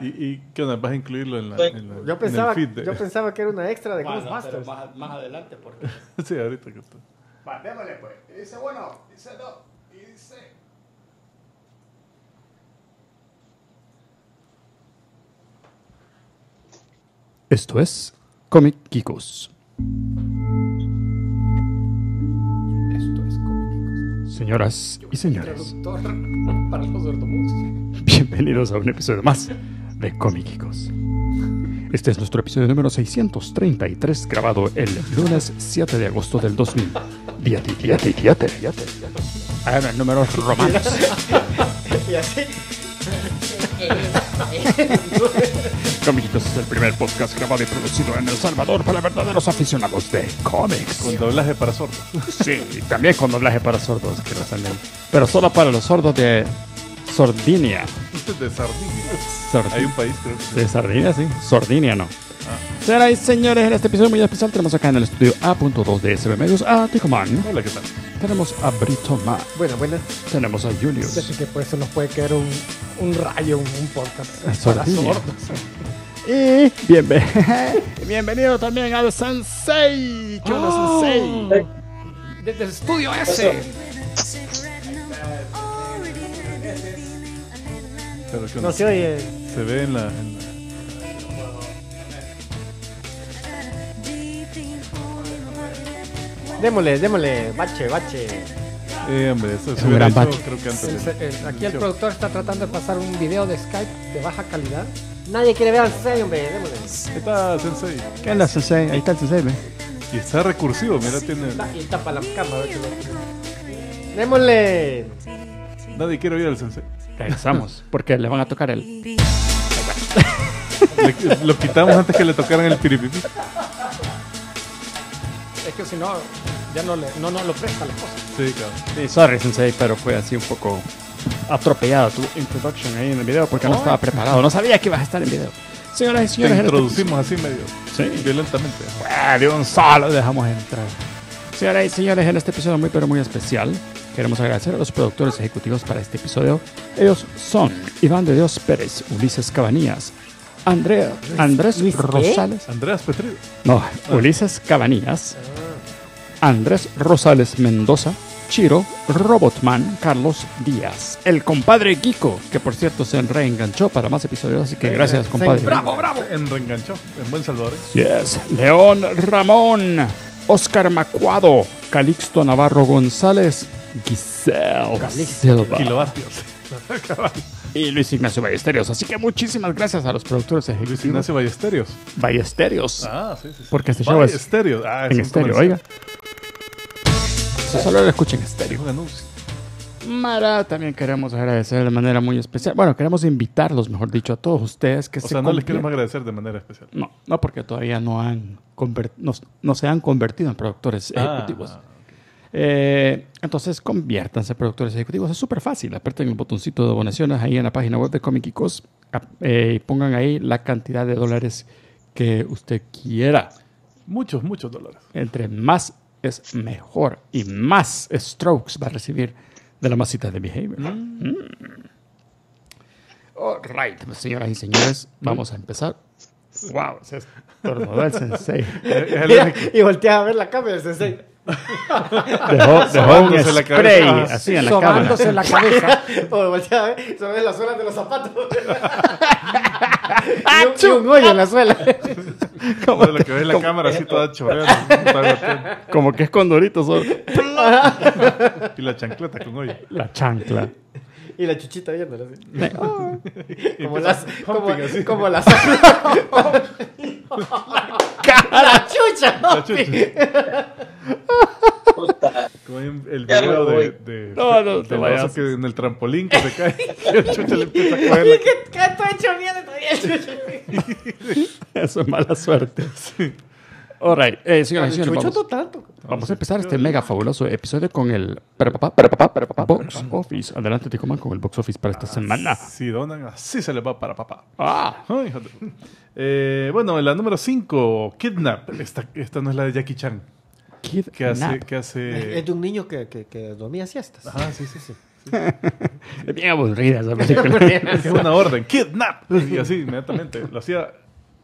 ¿Y, ¿Y, qué onda? ¿Vas a incluirlo en la, pues, en yo pensaba, el feed de... Yo pensaba que era una extra de bueno, Ghostbusters. más, más, adelante, porque... sí, ahorita que está. Matémosle, pues. Y dice, bueno, dice no, y dice... Esto es Comic Kikos. Esto es Comic Kikos. Señoras y señores. Para los Bienvenidos a un episodio más de cómicos. Este es nuestro episodio número 633, grabado el lunes 7 de agosto del 2000. Diati, diati, Ah no, números romanos. Y así. Comiquitos es el primer podcast grabado y producido en El Salvador para verdaderos aficionados de cómics. Con doblaje para sordos. Sí, y también con doblaje para sordos, que salen. Pero solo para los sordos de Sordinia. De Sardinia. Hay un país, de Sardinia, sí. Sardinia, no. Ah. y señores, en este episodio muy especial tenemos acá en el estudio A.2 de SB Medios a Tijuana. Hola, ¿qué tal? Tenemos a Brito Ma. Bueno, buenas. Tenemos a Julius. Así que por eso nos puede quedar un, un rayo, un, podcast. A sordos Y bienven bienvenido también al Sensei. ¿Qué onda, oh. Sensei? Desde el estudio S. no se oye. Se ve en la, Démosle, démosle, bache, bache. Eh, hombre, eso es un gran bache. Aquí el productor está tratando de pasar un video de Skype de baja calidad. Nadie quiere ver al Sensei, hombre, démosle. ¿Qué tal, Sensei? ¿Qué onda, Sensei? Ahí está el Sensei, ve. Y está recursivo, mira, tiene... Está, y tapa la cámara, ¡Démosle! Nadie quiere oír al Sensei. Regresamos, porque le van a tocar el lo quitamos antes que le tocaran el piripipi. Es que si no, ya no, le, no, no lo presta la cosa. Sí, claro. Sí, sorry, Sensei, pero fue así un poco atropellado tu introduction ahí en el video porque no estaba eh. preparado. No sabía que ibas a estar en el video. Señoras y señores, introducimos así medio Sí. violentamente. de un solo dejamos entrar. Señoras y señores, en este episodio muy pero muy especial Queremos agradecer a los productores ejecutivos para este episodio. Ellos son Iván de Dios Pérez, Ulises Cabanías, Andrea, Andrés Rosales. Andrés Petrillo. No, Ulises Cabanías, Andrés Rosales Mendoza, Chiro, Robotman, Carlos Díaz, el compadre Kiko, que por cierto se reenganchó para más episodios, así que eh, gracias, compadre. bravo, bravo. En reenganchó, en buen Salvador. ¿eh? Yes. León Ramón, Oscar Macuado, Calixto Navarro González, Giselle y Luis Ignacio Ballesterios. Así que muchísimas gracias a los productores ejecutivos. Luis Ignacio Ballesterios. Ballesterios. Ah, sí, sí. Porque este show ah, es. en estéreo, oiga. solo lo escuchen en estéreo. Mara, también queremos agradecer de manera muy especial. Bueno, queremos invitarlos, mejor dicho, a todos ustedes que o sea, no les queremos agradecer de manera especial. No, no, porque todavía no han no, se han convertido en productores ah. ejecutivos. Eh, entonces, conviértanse en productores ejecutivos. Es súper fácil. aperten el botoncito de donaciones ahí en la página web de Comic y eh, y pongan ahí la cantidad de dólares que usted quiera. Muchos, muchos dólares. Entre más es mejor y más strokes va a recibir de la masita de behavior. Mm. All right, pues, señoras y señores, vamos a empezar Wow, se el sensei. y voltea a ver la cámara del sensei. Dejó, dejó un spray la así en la en la cabeza. Se voltea, ve las suelas de los zapatos. y, un, ah, en la suela. Como lo que ves en la cámara, así toda chorreada. Como que es condorito solo. y la chancleta con hoyo. La chancla. Y la chuchita viéndola así. Oh. Como, las, como, así. como las. Como, la chucha, no, la chucha. el video de, de, no, no, de te vayas. que en el trampolín que se cae. el chucha le empieza a coger. La... que, que hecho miedo todavía el chucha. Eso es mala suerte. Sí. Alright, señoras y señores, vamos, a empezar este mega fabuloso episodio con el pero papá, pero papá, pero papá, box office. Adelante, coman con el box office para esta ah, semana. Si donan, así se les va para papá. Ah. Ay, eh, bueno, la número 5, Kidnap. Esta, esta no es la de Jackie Chan. Kidnap. hace, Es de un niño que, que, que dormía siestas. Ah, sí, sí, sí. Es bien aburrida esa película. es una orden, kidnap. Y así inmediatamente. Lo hacía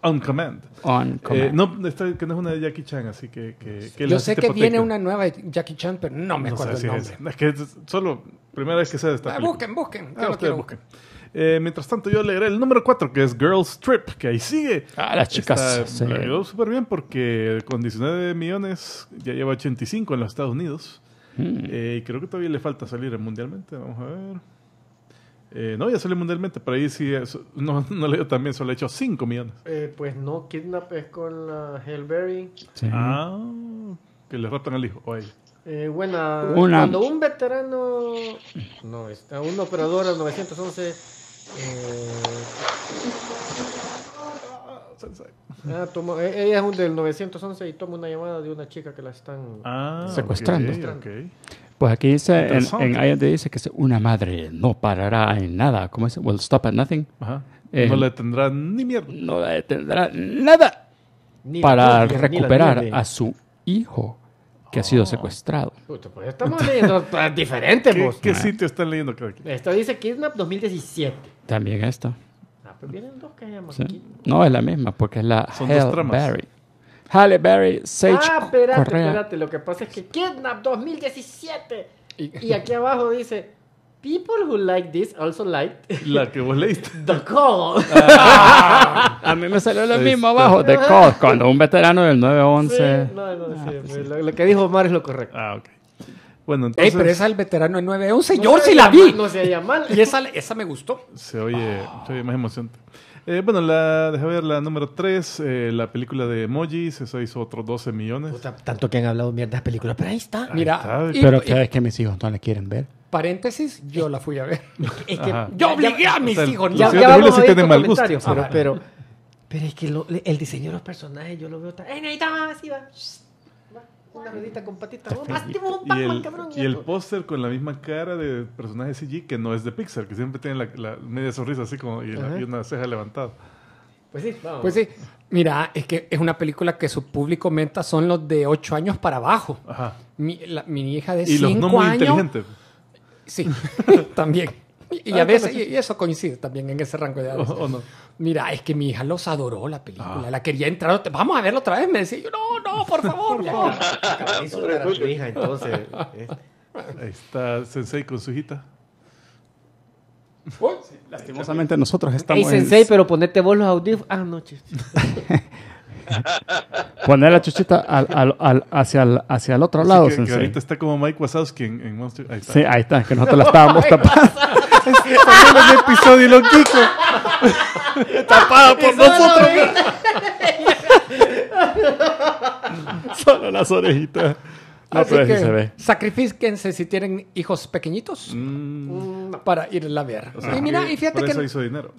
On Command. On eh, Command. no, que no es una de Jackie Chan, así que... Yo sé que viene una nueva Jackie Chan, pero no me acuerdo el nombre. Es. que solo, primera vez que sé de esta ah, Busquen, busquen. Ah, ustedes busquen. Eh, mientras tanto, yo leeré el número 4, que es Girls Trip, que ahí sigue. Ah, las chicas. Está, sí. súper bien porque con 19 millones ya lleva 85 en los Estados Unidos. Mm. Eh, y creo que todavía le falta salir mundialmente. Vamos a ver. Eh, no, ya salió mundialmente, pero ahí sí, eh, no, no le dio también, solo he hecho 5 millones. Eh, pues no, Kidnap es con la Hellberry. Ah, que le raptan al hijo o ella. Eh, buena, cuando un veterano, no, está un operador al 911, eh, ah, ah, toma, e, ella es un del 911 y toma una llamada de una chica que la están ah, secuestrando. Pues aquí dice, en, en IND dice que una madre no parará en nada. ¿Cómo dice? Will stop at nothing. Eh, no le tendrá ni mierda. No le tendrá nada para recuperar a su hijo que ha sido ah. secuestrado. pues estamos leyendo diferentes. ¿Qué, ¿Qué, sitio están leyendo? Esto dice Kidnap 2017. También esto. Ah, pues vienen dos que No, es la misma, porque es la Son Hellberry. Halle Berry, Sage Ah, espérate, espérate. Lo que pasa es que Kidnap 2017. Y, aquí abajo dice... People who like this also like... La que vos leíste. The Call. Ah, a mí me salió lo mismo abajo. The Call. Cuando un veterano del 911... Sí, no, no, sí. Ah, pues lo, que dijo Omar es lo correcto. Ah, ok. Bueno, entonces... Ey, pero esa el veterano del 911. 11, yo sí la vi. No se mal. Y esa, esa me gustó. Se oye, oh. se oye más emocionante. Eh, bueno, la, deja ver, la número 3, eh, la película de emojis, eso hizo otros 12 millones. Puta, tanto que han hablado mierda de películas, pero ahí está. Mira, pero y, cada vez que mis hijos no la quieren ver. Paréntesis, yo la fui a ver. Es que yo obligué a mis hijos. Ya, ya vamos a ver tienen mal gusto. Pero, pero, es que lo, el diseño de los personajes yo lo veo tan... ¡Eh, necesitaba ¡Sí! va. Una con patita. Y el póster con la misma cara de personaje CG que no es de Pixar, que siempre tiene la, media sonrisa así como y, la, una ceja levantada. Pues sí, vamos. Pues sí. Mira, es que es una película que su público meta son los de 8 años para abajo. Ajá. Mi, hija de 5 años. Y los no muy inteligentes. Sí, también. Y, ah, a veces, y eso coincide también en ese rango de edad. Mira, es que mi hija los adoró la película, ah. la quería entrar, vamos a verla otra vez, me decía yo, no, no, por favor, hija, entonces. Eh. Ahí está Sensei con su hijita. lastimosamente nosotros estamos. Hey, sensei, pero ponete vos los audífonos. Ah, no, Poner la chuchita hacia, el, hacia otro lado, sensei. ahorita está como Mike Wazowski en, Monster. Sí, ahí está, que nosotros la estábamos tapando. Estamos el episodio los Kiko. Tapada por nosotros. Solo las orejitas. Así que sacrifíquense si tienen hijos pequeñitos mm. Mm. para ir a la o y mira, y fíjate que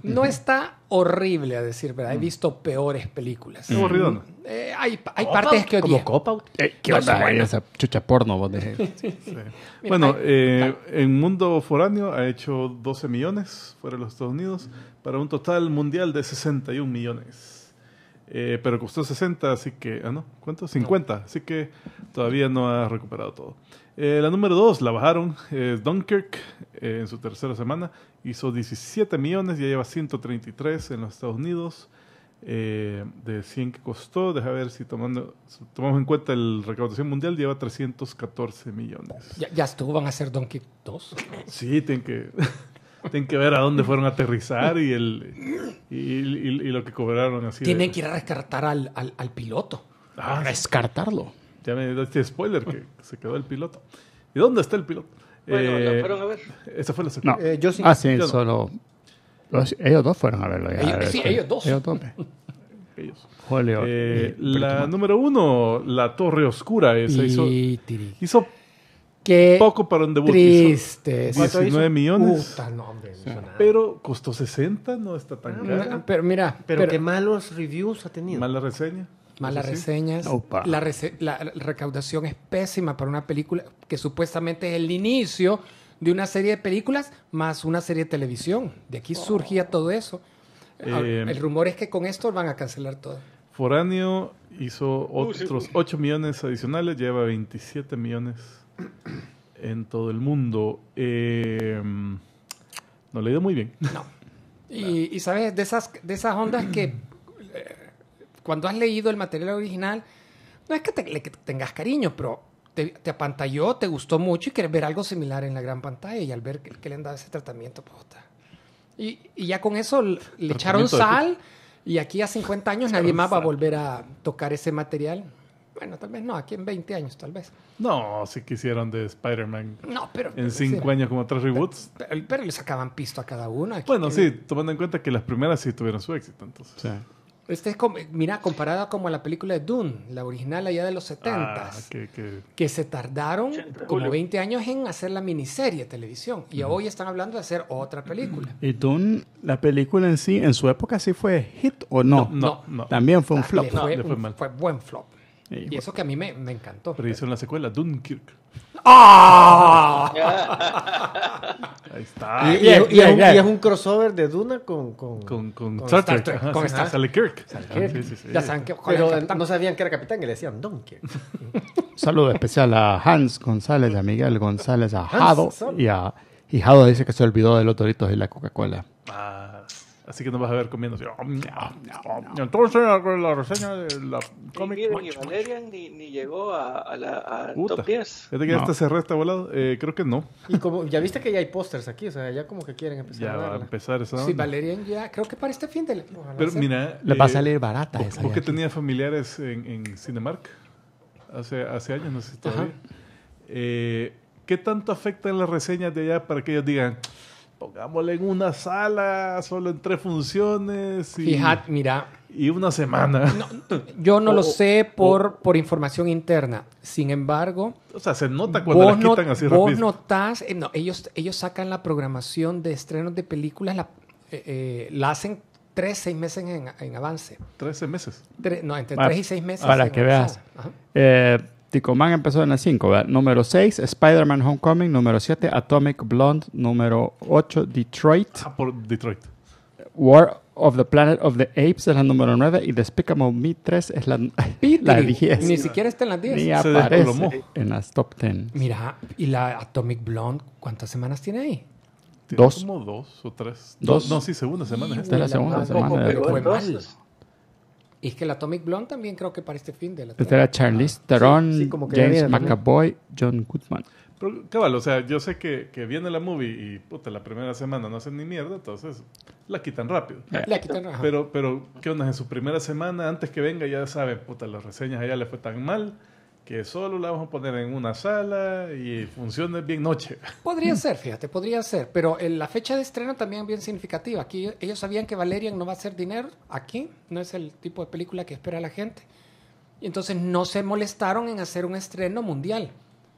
no está horrible a decir, ¿verdad? He mm. visto peores películas. Es eh, hay hay partes que odio. Como eh, ¿Qué onda esa chucha porno? vos decís. bueno, eh, en mundo foráneo ha hecho 12 millones fuera de los Estados Unidos para un total mundial de 61 millones. pero costó 60, así que... Ah, no, ¿cuánto? 50. Así que Todavía no ha recuperado todo. Eh, la número 2 la bajaron, es eh, Dunkirk, eh, en su tercera semana. Hizo 17 millones, ya lleva 133 en los Estados Unidos. de 100 que costó, deja ver si tomando tomamos en cuenta el recaudación mundial, lleva 314 millones. Ya, estuvo, van a ser Dunkirk 2. Sí, tienen que, tienen que ver a dónde fueron a aterrizar y, el, y, lo que cobraron así. Tienen que ir a rescatar al, al, piloto. a ah, descartarlo ya me dio este spoiler que se quedó el piloto. ¿Y dónde está el piloto? Bueno, eh, fueron a ver. Esa fue la segunda. No. Eh, yo Ah, sí, solo. ellos dos fueron a verlo. sí, este, ellos dos. Ellos dos. ellos. Julio. Eh, la número uno, La Torre Oscura, esa hizo, hizo Qué poco para un debut. Triste. 19 millones. Puta, no, hombre, Pero costó 60, no está tan ah, Pero mira, pero, pero, qué malos reviews ha tenido. Mala reseña malas reseñas. La, recaudación es pésima para una película que supuestamente es el inicio de una serie de películas más una serie de televisión. De aquí oh. surgía todo eso. Eh, el rumor es que con esto van a cancelar todo. Foráneo hizo otros 8 millones adicionales, lleva 27 millones en todo el mundo. Em, no le ha ido muy bien. No. Y, sabes, de esas ondas que cuando has leído el material original, no es que, tengas cariño, pero te, apantalló, te gustó mucho y quieres ver algo similar en la gran pantalla. Y al ver que, le han dado ese tratamiento, puta. Y, y ya con eso le echaron sal. Y aquí a 50 años nadie más va a volver a tocar ese material. Bueno, tal vez no, aquí en 20 años, tal vez. No, si quisieron de Spider-Man. No, pero. En 5 años, como tres reboots. Pero, pero, le sacaban pisto a cada uno. bueno, sí, tomando en cuenta que las primeras sí tuvieron su éxito, entonces. Sí es mira, comparada como la película de Dune, la original allá de los 70 ah, que, se tardaron como 20 años en hacer la miniserie de televisión y hoy están hablando de hacer otra película. ¿Y Dune, la película en sí, en su época sí fue hit o no? No, no. También fue un ah, flop. Fue, fue buen flop y eso que a mí me, me encantó. Pero hizo la secuela, Dunkirk. ¡Ah! Ahí está. Y, es, un crossover de Duna con, con, con, Star, Trek. con Star Trek. Kirk. Kirk. ya saben que, Pero no sabían que era capitán y le decían Dunkirk. Saludo especial a Hans González, a Miguel González, a Jado. Y, a, y Jado dice que se olvidó de los doritos y la Coca-Cola. Ah. Así que no vas a ver comiendo oh, Entonces, la, reseña de la cómic. ni Valerian ni, llegó a, a la a top 10. te cerrada esta bolada? Eh, creo que no. Y como ya viste que ya hay pósters aquí, o sea, ya como que quieren empezar ya a va a empezar esa. Onda. Sí, Valerian ya, creo que para este fin de. Pero mira. Le va a eh, salir barata esa. Porque tenía familiares en, en Cinemark? Hace, hace años, no sé si Eh, ¿Qué tanto afectan las reseñas de allá para que ellos digan pongámosle en una sala, solo en tres funciones. Y, mira. Y una semana. yo no lo sé por, por información interna. Sin embargo. O sea, se nota cuando las quitan así rápido. Vos notás. Eh, no, ellos, ellos sacan la programación de estrenos de películas, la, eh, eh, la hacen tres, seis meses en, en avance. ¿Trece meses? no, entre tres y seis meses. Para que veas. Ticomán empezó en la 5, ¿verdad? Número 6, Spider-Man Homecoming. Número 7, Atomic Blonde. Número 8, Detroit. Ah, por Detroit. War of the Planet of the Apes es la número 9 y Despicable Me 3 es la, la 10. Ni siquiera está en las 10. Ni aparece en las top 10. Mira, y la Atomic Blonde, ¿cuántas semanas tiene ahí? ¿Tiene dos. Como dos o tres. Dos. No, sí, segunda semana. Esta es la segunda semana. Pero y es que la Atomic Blonde también creo que para este fin de la Esta pues era Charlize Theron, James McAvoy, John Goodman. Pero, cabal, o sea, yo sé que, que, viene la movie y puta, la primera semana no hacen ni mierda, entonces la quitan rápido. Eh. La quitan rápido. Pero, pero, ¿qué onda? En su primera semana, antes que venga, ya saben, puta, las reseñas ella le fue tan mal que solo la vamos a poner en una sala y funcione bien noche. Podría ser, fíjate, podría ser, pero la fecha de estreno también es bien significativa. Aquí ellos sabían que Valerian no va a hacer dinero, aquí no es el tipo de película que espera la gente. Y entonces no se molestaron en hacer un estreno mundial,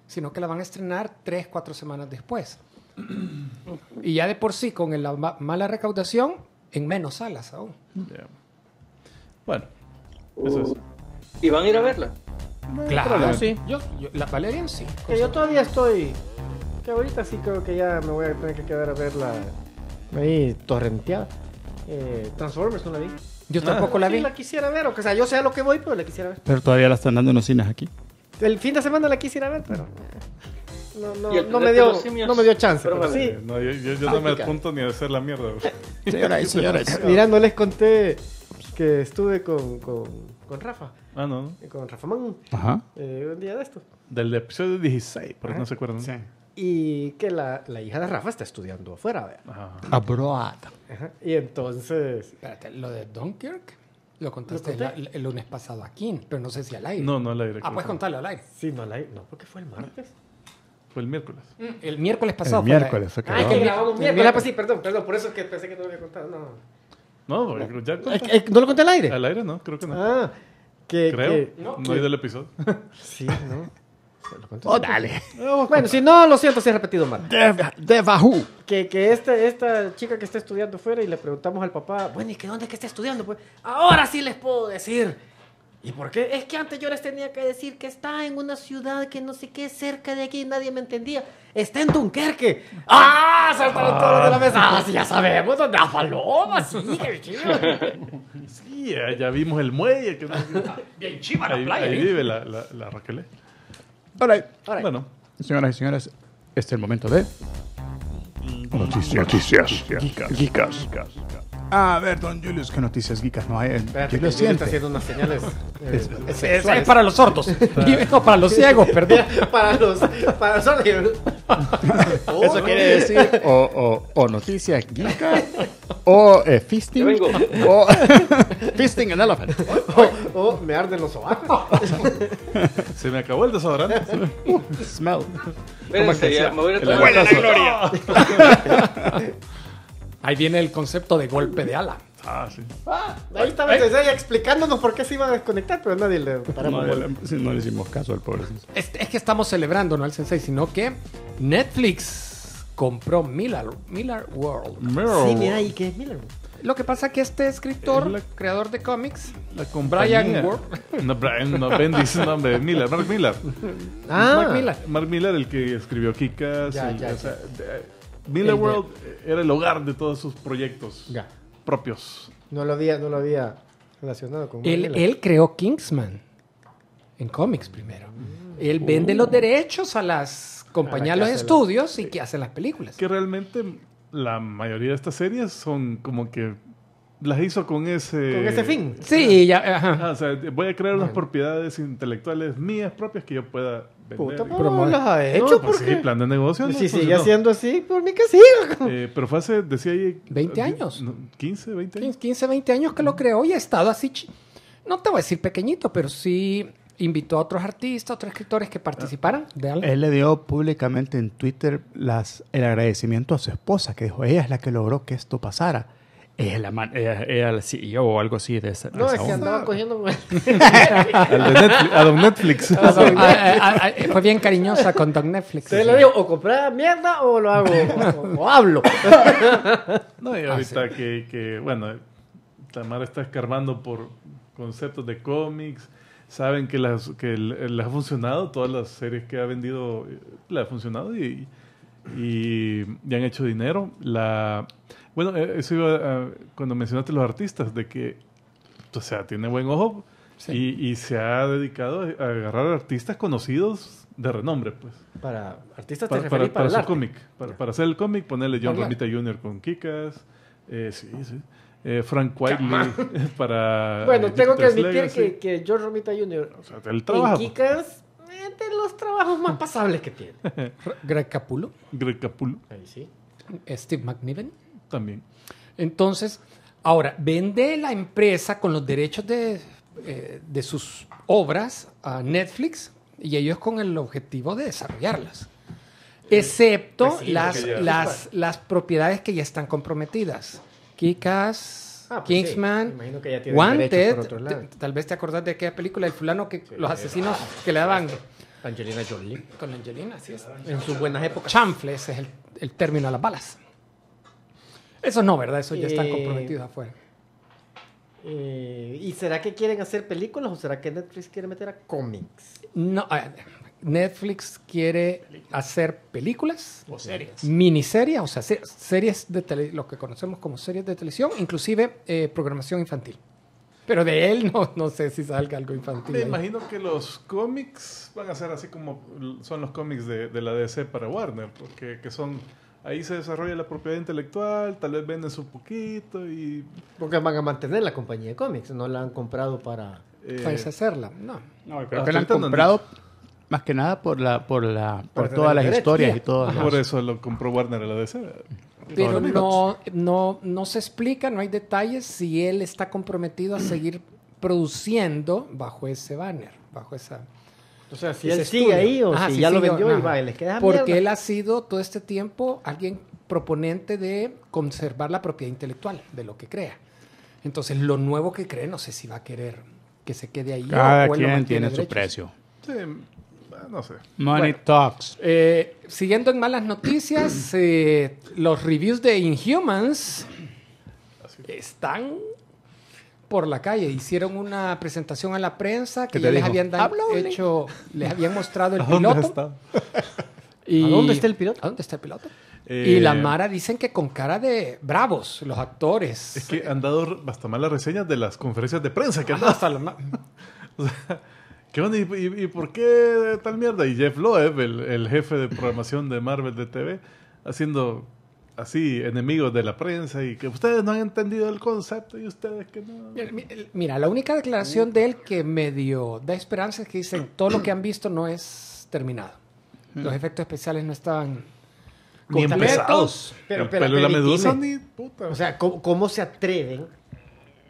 sino que la van a estrenar tres, cuatro semanas después. y ya de por sí, con la mala recaudación, en menos salas aún. Bueno, eso es. ¿Y van a ir a verla? claro, ah, sí. Yo, la Valerian sí. Que yo todavía estoy. Que ahorita sí creo que ya me voy a tener que quedar a ver la. Ahí, torrenteada. Eh, Transformers no la vi. Yo ah. tampoco la vi. la quisiera ver, o sea, yo sé a lo que voy, pero la quisiera ver. Pero todavía la están dando en los cines aquí. El fin de semana la quisiera ver, pero. No, me, dio, no me dio chance. sí. no, yo, no me apunto ni a hacer la mierda. Señora, y señores Mira, les conté que estuve con, con, con Rafa. Ah, no. Eh, con Rafa Man. Ajá. Eh, un día de esto. Del episodio 16, por no se acuerdan. Sí. Y que la, la, hija de Rafa está estudiando afuera, ¿verdad? Ajá. Abroad. Ajá. Y entonces... Espérate, lo de Dunkirk lo contaste el, lunes pasado a aquí, pero no sé si al aire. No, no al aire. Ah, puedes contarlo al aire. Sí, no al aire. No, porque fue el martes. Fue el miércoles. Mm, el miércoles pasado. Ah, el miércoles, ok. Ah, que grabamos miércoles. Mira, pues sí, perdón, perdón. Por eso es que pensé que no lo había contado. No. No, porque ya eh, eh, ¿No lo conté al aire? Al aire no, creo que no. Ah, que, creo. Que, no, no hay del episodio. sí, ¿no? Oh, dale. Bueno, si no, lo siento si he repetido mal. De, Bajú. Que, que esta, esta chica que está estudiando fuera y le preguntamos al papá, bueno, ¿y qué dónde es que está estudiando? Pues ahora sí les puedo decir ¿Y por qué? Es que antes yo les tenía que decir que está en una ciudad que no sé qué, cerca de aquí, nadie me entendía. Está en Dunkerque. ¡Ah! Saltaron todos de la mesa. Ah, sí, ya sabemos dónde la paloma, sí, qué chido. Sí, eh, ya vimos el muelle. Ah, bien chiva la playa. Ahí ¿eh? vive la, la, Raquel. Eh. Right. Bueno, señoras y señores, este es el momento de. Mm, noticias. Noticias. Noticias. A ver, don Julius, ¿qué noticias geekas no hay? Espérate, lo siente? está haciendo unas señales. es, eh, para los sordos. no, para los ciegos, perdón. para los, para los sordos. Eso quiere decir o, o, o noticias geekas o eh, fisting. Vengo. O fisting en elephant. O, o, me arden los ojos. Se me acabó el desodorante. Uh, smell. Espérense, ya, me voy a la gloria. Ahí viene el concepto de golpe de ala. Ah, sí. Ah, ahí estaba desde ahí explicándonos por qué se iba a desconectar, pero nadie le paramos. No, le, hicimos caso al pobre. Es, es, que estamos celebrando, no al sensei, sino que Netflix compró Miller, Miller World. sí, mira, ¿y que es Miller World? Lo que pasa es que este escritor, creador de cómics, con Brian Ward. No, Brian, no, Bendis, nombre de Miller, Mark Miller. Ah, Mark Miller. Mark Miller, el que escribió Kikas. Ya, o sea, Miller World era el hogar de todos sus proyectos propios. No lo había, no lo había relacionado con él. Él creó Kingsman en cómics primero. Él vende los uh. derechos a las compañías, de ah, los estudios y que hacen las películas. Que realmente la mayoría de estas series son como que las hizo con ese... Con ese fin. Sí, ya. Ah, o sea, voy a crear unas propiedades intelectuales mías propias que yo pueda Puta, pero no las ha hecho. Pues plan de negocio. si pues sigue siendo así, por pues mí que siga. Eh, pero fue hace, decía ahí... 20 años. 15, 20 años. 15, 20 años que lo creó y ha estado así, no te voy a decir pequeñito, pero sí invitó a otros artistas, otros escritores que participaran Él le dio públicamente en Twitter las, el agradecimiento a su esposa, que dijo, ella es la que logró que esto pasara. Es la, e o algo así de esa. No, es que andaba cogiendo. a don Netflix. fue bien cariñosa con Don Netflix. Se le o comprar mierda o lo hago, o, hablo. no, y ah, ahorita que, bueno, Tamara está escarbando por conceptos de cómics. Saben que las que le ha funcionado, todas las series que ha vendido, eh, le ha funcionado y, y, y han hecho dinero. La. Bueno, eh, eso iba cuando mencionaste los artistas, de que, o sea, tiene buen ojo y, se ha dedicado a agarrar artistas conocidos de renombre, pues. Para artistas te para, su cómic, para, hacer el cómic, ponerle John Romita Jr. con Kikas, eh, sí, sí. Eh, Frank Whiteley para. Bueno, tengo que admitir que, que Romita Jr. O trabajo. Kikas, de los trabajos más pasables que tiene. Greg Capulo. Greg Ahí sí. Steve McNiven también. Entonces, ahora, vende la empresa con los derechos eh, de, sus obras a Netflix y ellos con el objetivo de desarrollarlas. Excepto las, las, las propiedades que ya están comprometidas. Kikas, ah, pues Kingsman, Wanted, tal vez te acordás de aquella película, el fulano que los asesinos ah, que le daban... Angelina Jolie. Con Angelina, sí es. En sus buenas épocas. Chanfle, es el, el término a las balas. Eso no, ¿verdad? Eso ya están eh, comprometidos afuera. Eh, ¿Y será que quieren hacer películas o será que Netflix quiere meter a cómics? No, Netflix quiere hacer películas o series. Miniseries, o sea, series de televisión, lo que conocemos como series de televisión, inclusive eh, programación infantil. Pero de él no, no sé si salga algo infantil. Me imagino que los cómics van a ser así como son los cómics de, la DC para Warner, porque que son ahí se desarrolla la propiedad intelectual, tal vez venden su poquito y... Porque van a mantener la compañía de cómics, no la han comprado para... Eh, no. No, la han comprado más que nada por la por la todas las historias y todo. Por eso lo compró Warner a la DC. Pero no, no, no se explica, no hay detalles si él está comprometido a seguir produciendo bajo ese banner, bajo esa... O sea, si él sigue ahí o si, ya lo vendió y va, les queda Porque él ha sido todo este tiempo alguien proponente de conservar la propiedad intelectual de lo que crea. Entonces, lo nuevo que cree, no sé si va a querer que se quede ahí. Cada quien tiene su precio. Sí, no sé. Money Talks. Eh, siguiendo en malas noticias, eh, los reviews de Inhumans están por la calle. Hicieron una presentación a la prensa que ya les habían de hecho, les habían mostrado el piloto. Y, ¿A dónde está el piloto? ¿A dónde está el piloto? Eh, y la Mara dicen que con cara de bravos, los actores. Es que han dado hasta malas reseñas de las conferencias de prensa que han dado. Hasta o ¿Qué onda? ¿Y, por qué tal mierda? Y Jeff Loeb, el, el jefe de programación de Marvel de TV, haciendo así, enemigos de la prensa y que ustedes no han entendido el concepto y ustedes que no. Mira, la única declaración de él que me dio da esperanza es que dice, todo lo que han visto no es terminado. Los efectos especiales no estaban completos. Pero, pero, pero la medusa ni puta. O sea, ¿cómo, ¿cómo, se atreven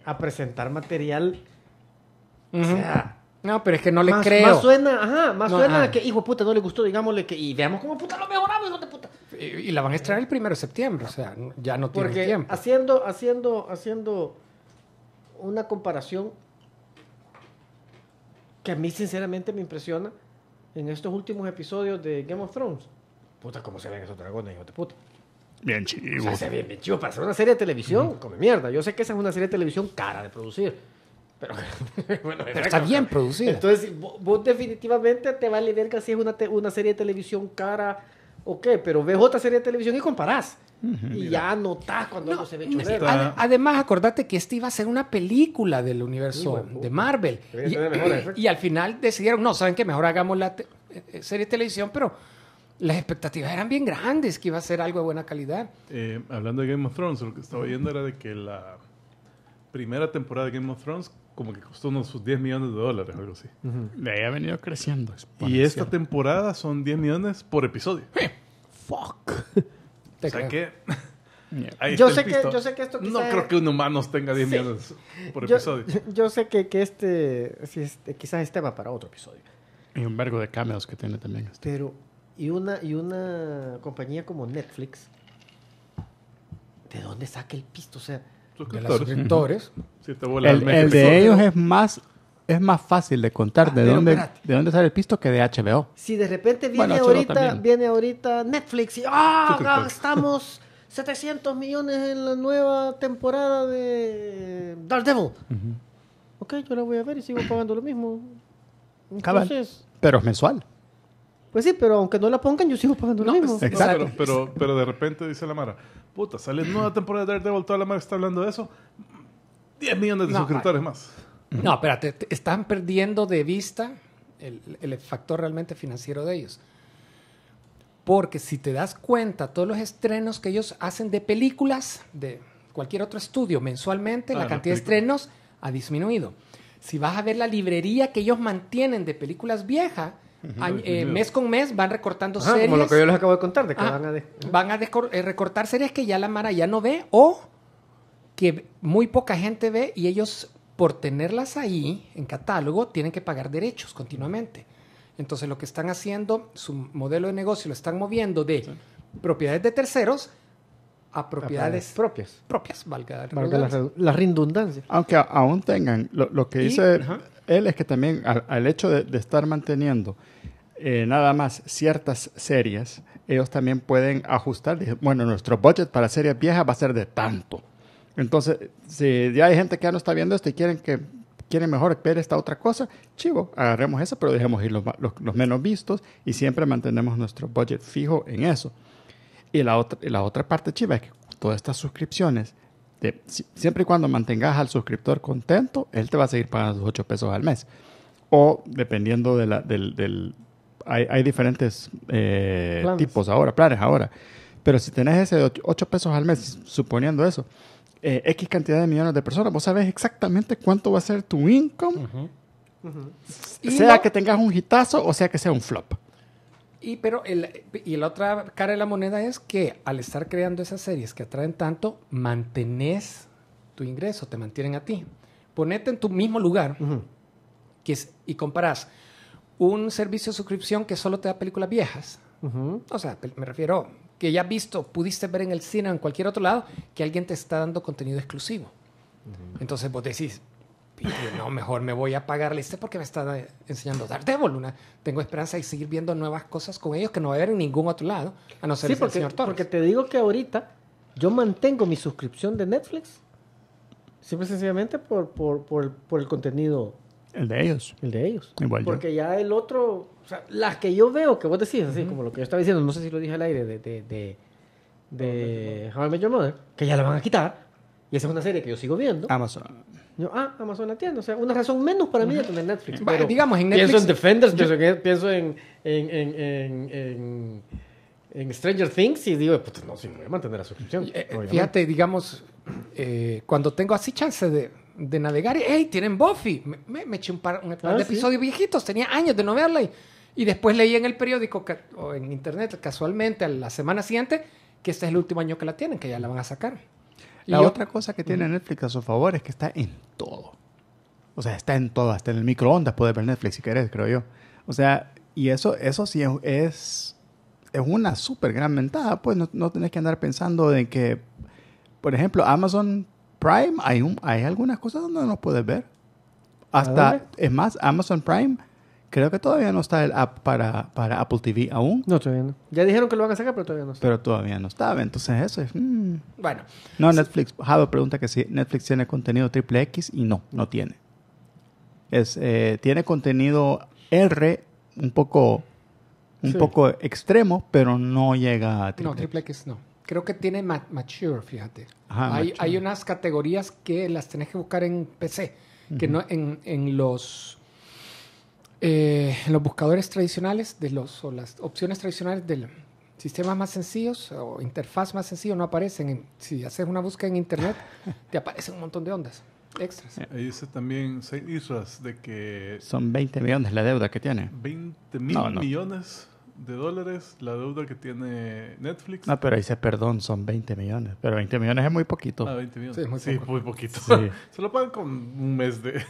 a presentar material? O sea... No, pero es que no le creo. Más suena, ajá, más suena que, hijo de puta, no le gustó, digámosle que, y veamos cómo puta lo mejoramos, hijo de puta. Y la van a estrenar el primero de septiembre, o sea, ya no tienen tiempo. Haciendo, haciendo, haciendo una comparación que a mí sinceramente me impresiona en estos últimos episodios de Game of Thrones. Puta, cómo se ven esos dragones, hijo de puta. Bien chivo. O sea, bien chivo para hacer una serie de televisión, come mierda. Yo sé que esa es una serie de televisión cara de producir. Pero, está bien producida. Entonces, vos, definitivamente te vale verga si es una, una serie de televisión cara ok, pero ves otra serie de televisión y comparás. y ya notás cuando no, se ve además, acordate que esta iba a ser una película del universo de Marvel. ¿eh? Y, al final decidieron, no, ¿saben que Mejor hagamos la eh, eh, serie de televisión, pero las expectativas eran bien grandes, que iba a ser algo de buena calidad. hablando de Game of Thrones, lo que estaba oyendo era de que la primera temporada de Game of Thrones como que costó unos 10 millones de dólares, o algo así. Uh ahí ha venido creciendo. Y esta temporada son 10 millones por episodio. fuck. o sea que. yo, sé que yo sé que esto No creo que un humano tenga 10 millones por episodio. Yo sé que, que este, si este, Quizás este va para otro episodio. Y un vergo de cameos que tiene también. Este. Pero. Y una, y una compañía como Netflix. ¿De dónde saca el pisto? O sea. De los suscriptores. el, de ellos es más es más fácil de contar ah, de, dónde, de dónde sale el pisto que de HBO. Si de repente viene, ahorita, viene ahorita Netflix y ¡ah! 700 millones en la nueva temporada de Dark Devil. Ok, yo la voy a ver y sigo pagando lo mismo. Entonces, pero es mensual. Pues sí, pero aunque no la pongan, yo sigo pagando lo mismo. Exacto. Pero, pero, pero de repente dice la Mara, Puta, sale nueva temporada de Daredevil, toda la madre está hablando de eso. 10 millones de suscriptores más. No, espérate, están perdiendo de vista el, factor realmente financiero de ellos. Porque si te das cuenta, todos los estrenos que ellos hacen de películas, de cualquier otro estudio, mensualmente, ah, la cantidad de estrenos ha disminuido. Si vas a ver la librería que ellos mantienen de películas viejas, eh, mes con mes van recortando series. Como lo que yo les acabo de contar, de que ah, van a, eh, recortar series que ya la Mara ya no ve o que muy poca gente ve y ellos, por tenerlas ahí en catálogo, tienen que pagar derechos continuamente. Entonces, lo que están haciendo, su modelo de negocio lo están moviendo de propiedades de terceros a propiedades propias. Propias, valga, la, redundancia. Aunque aún tengan lo, que dice él es que también al, hecho de, estar manteniendo eh, nada más ciertas series, ellos también pueden ajustar. Bueno, nuestro budget para series viejas va a ser de tanto. Entonces, si ya hay gente que ya no está viendo esto y quieren que quieren mejor ver esta otra cosa, chivo, agarremos eso, pero dejemos ir los, menos vistos y siempre mantenemos nuestro budget fijo en eso. Y la otra, la otra parte chiva es que todas estas suscripciones este, siempre y cuando mantengas al suscriptor contento, él te va a seguir pagando sus 8 pesos al mes. O dependiendo de la, del... hay, diferentes eh, tipos ahora, planes ahora. Pero si tenés ese de 8 pesos al mes, suponiendo eso, eh, X cantidad de millones de personas, vos sabés exactamente cuánto va a ser tu income. Sea que tengas un hitazo o sea que sea un flop. Y, pero y la otra cara de la moneda es que al estar creando esas series que atraen tanto, mantenés tu ingreso, te mantienen a ti. Ponete en tu mismo lugar y comparás un servicio de suscripción que solo te da películas viejas. O sea, me refiero que ya visto, pudiste ver en el cine o en cualquier otro lado, que alguien te está dando contenido exclusivo. Entonces vos decís, no, mejor me voy a pagarle este porque me está enseñando Daredevil. Una, tengo esperanza de seguir viendo nuevas cosas con ellos que no va a haber en ningún otro lado, a no ser sí, el porque, señor Torres. porque te digo que ahorita yo mantengo mi suscripción de Netflix simple y sencillamente por, por, por el contenido el de ellos. El de ellos. Igual Porque ya el otro, o sea, las que yo veo, que vos decís, así como lo que yo estaba diciendo, no sé si lo dije al aire, de, de, de, de How Mother, que ya la van a quitar. Y esa es una serie que yo sigo viendo. Amazon. Yo, ah, Amazon la tiene, O sea, una razón menos para mí de tener Netflix. Pero digamos, en Netflix. Pienso en Defenders, pienso, en, en, en, en, Stranger Things y digo, pues no, sí, voy a mantener la suscripción. Eh, eh, fíjate, digamos, eh, cuando tengo así chance de, de navegar, hey, tienen Buffy. Me, me, eché un par, un ah, de episodios viejitos, tenía años de no verla y, y después leí en el periódico o en internet, casualmente, a la semana siguiente, que este es el último año que la tienen, que ya la van a sacar. La otra cosa que tiene Netflix a su favor es que está en todo. O sea, está en todo, hasta en el microondas puedes ver Netflix si querés, creo yo. O sea, y eso, eso sí es, es una súper gran ventaja, pues no, no, tenés que andar pensando en que, por ejemplo, Amazon Prime, hay, un, hay algunas cosas donde no puedes ver. Hasta, es más, Amazon Prime Creo que todavía no está el app para, Apple TV aún. No, todavía no. Ya dijeron que lo van a sacar, pero todavía no está. Pero todavía no estaba. Entonces, eso es. Mm. Bueno. No, Netflix. Java pregunta que si Netflix tiene contenido triple X y no, no tiene. Es, eh, tiene contenido R un poco un poco extremo, pero no llega a triple No, triple X no. Creo que tiene mature, fíjate. hay, unas categorías que las tenés que buscar en PC, que no en los eh, los buscadores tradicionales de los, o las opciones tradicionales del sistema más sencillos o interfaz más sencillo no aparecen. Si haces una búsqueda en internet, te aparecen un montón de ondas extras. Eh, ahí dice también seis de que... Son 20 millones la deuda que tiene. 20 mil millones de dólares la deuda que tiene Netflix. No, pero dice perdón, son 20 millones. Pero 20 millones es muy poquito. Ah, 20 millones. Sí, muy, poquito. Se lo pagan con un mes de.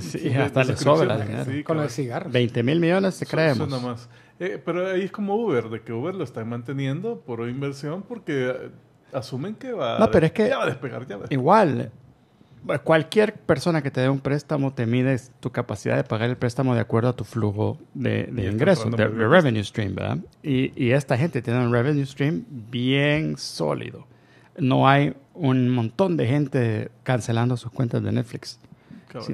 Sí, hasta les sobra. con el cigarro. 20 mil millones, te creemos. nada más. Eh, pero ahí es como Uber, de que Uber lo está manteniendo por inversión porque eh, asumen que va, a despegar. Ya Igual, pues, cualquier persona que te dé un préstamo te mide tu capacidad de pagar el préstamo de acuerdo a tu flujo de, ingresos, de, revenue stream, ¿verdad? y, esta gente tiene un revenue stream bien sólido. No hay un montón de gente cancelando sus cuentas de Netflix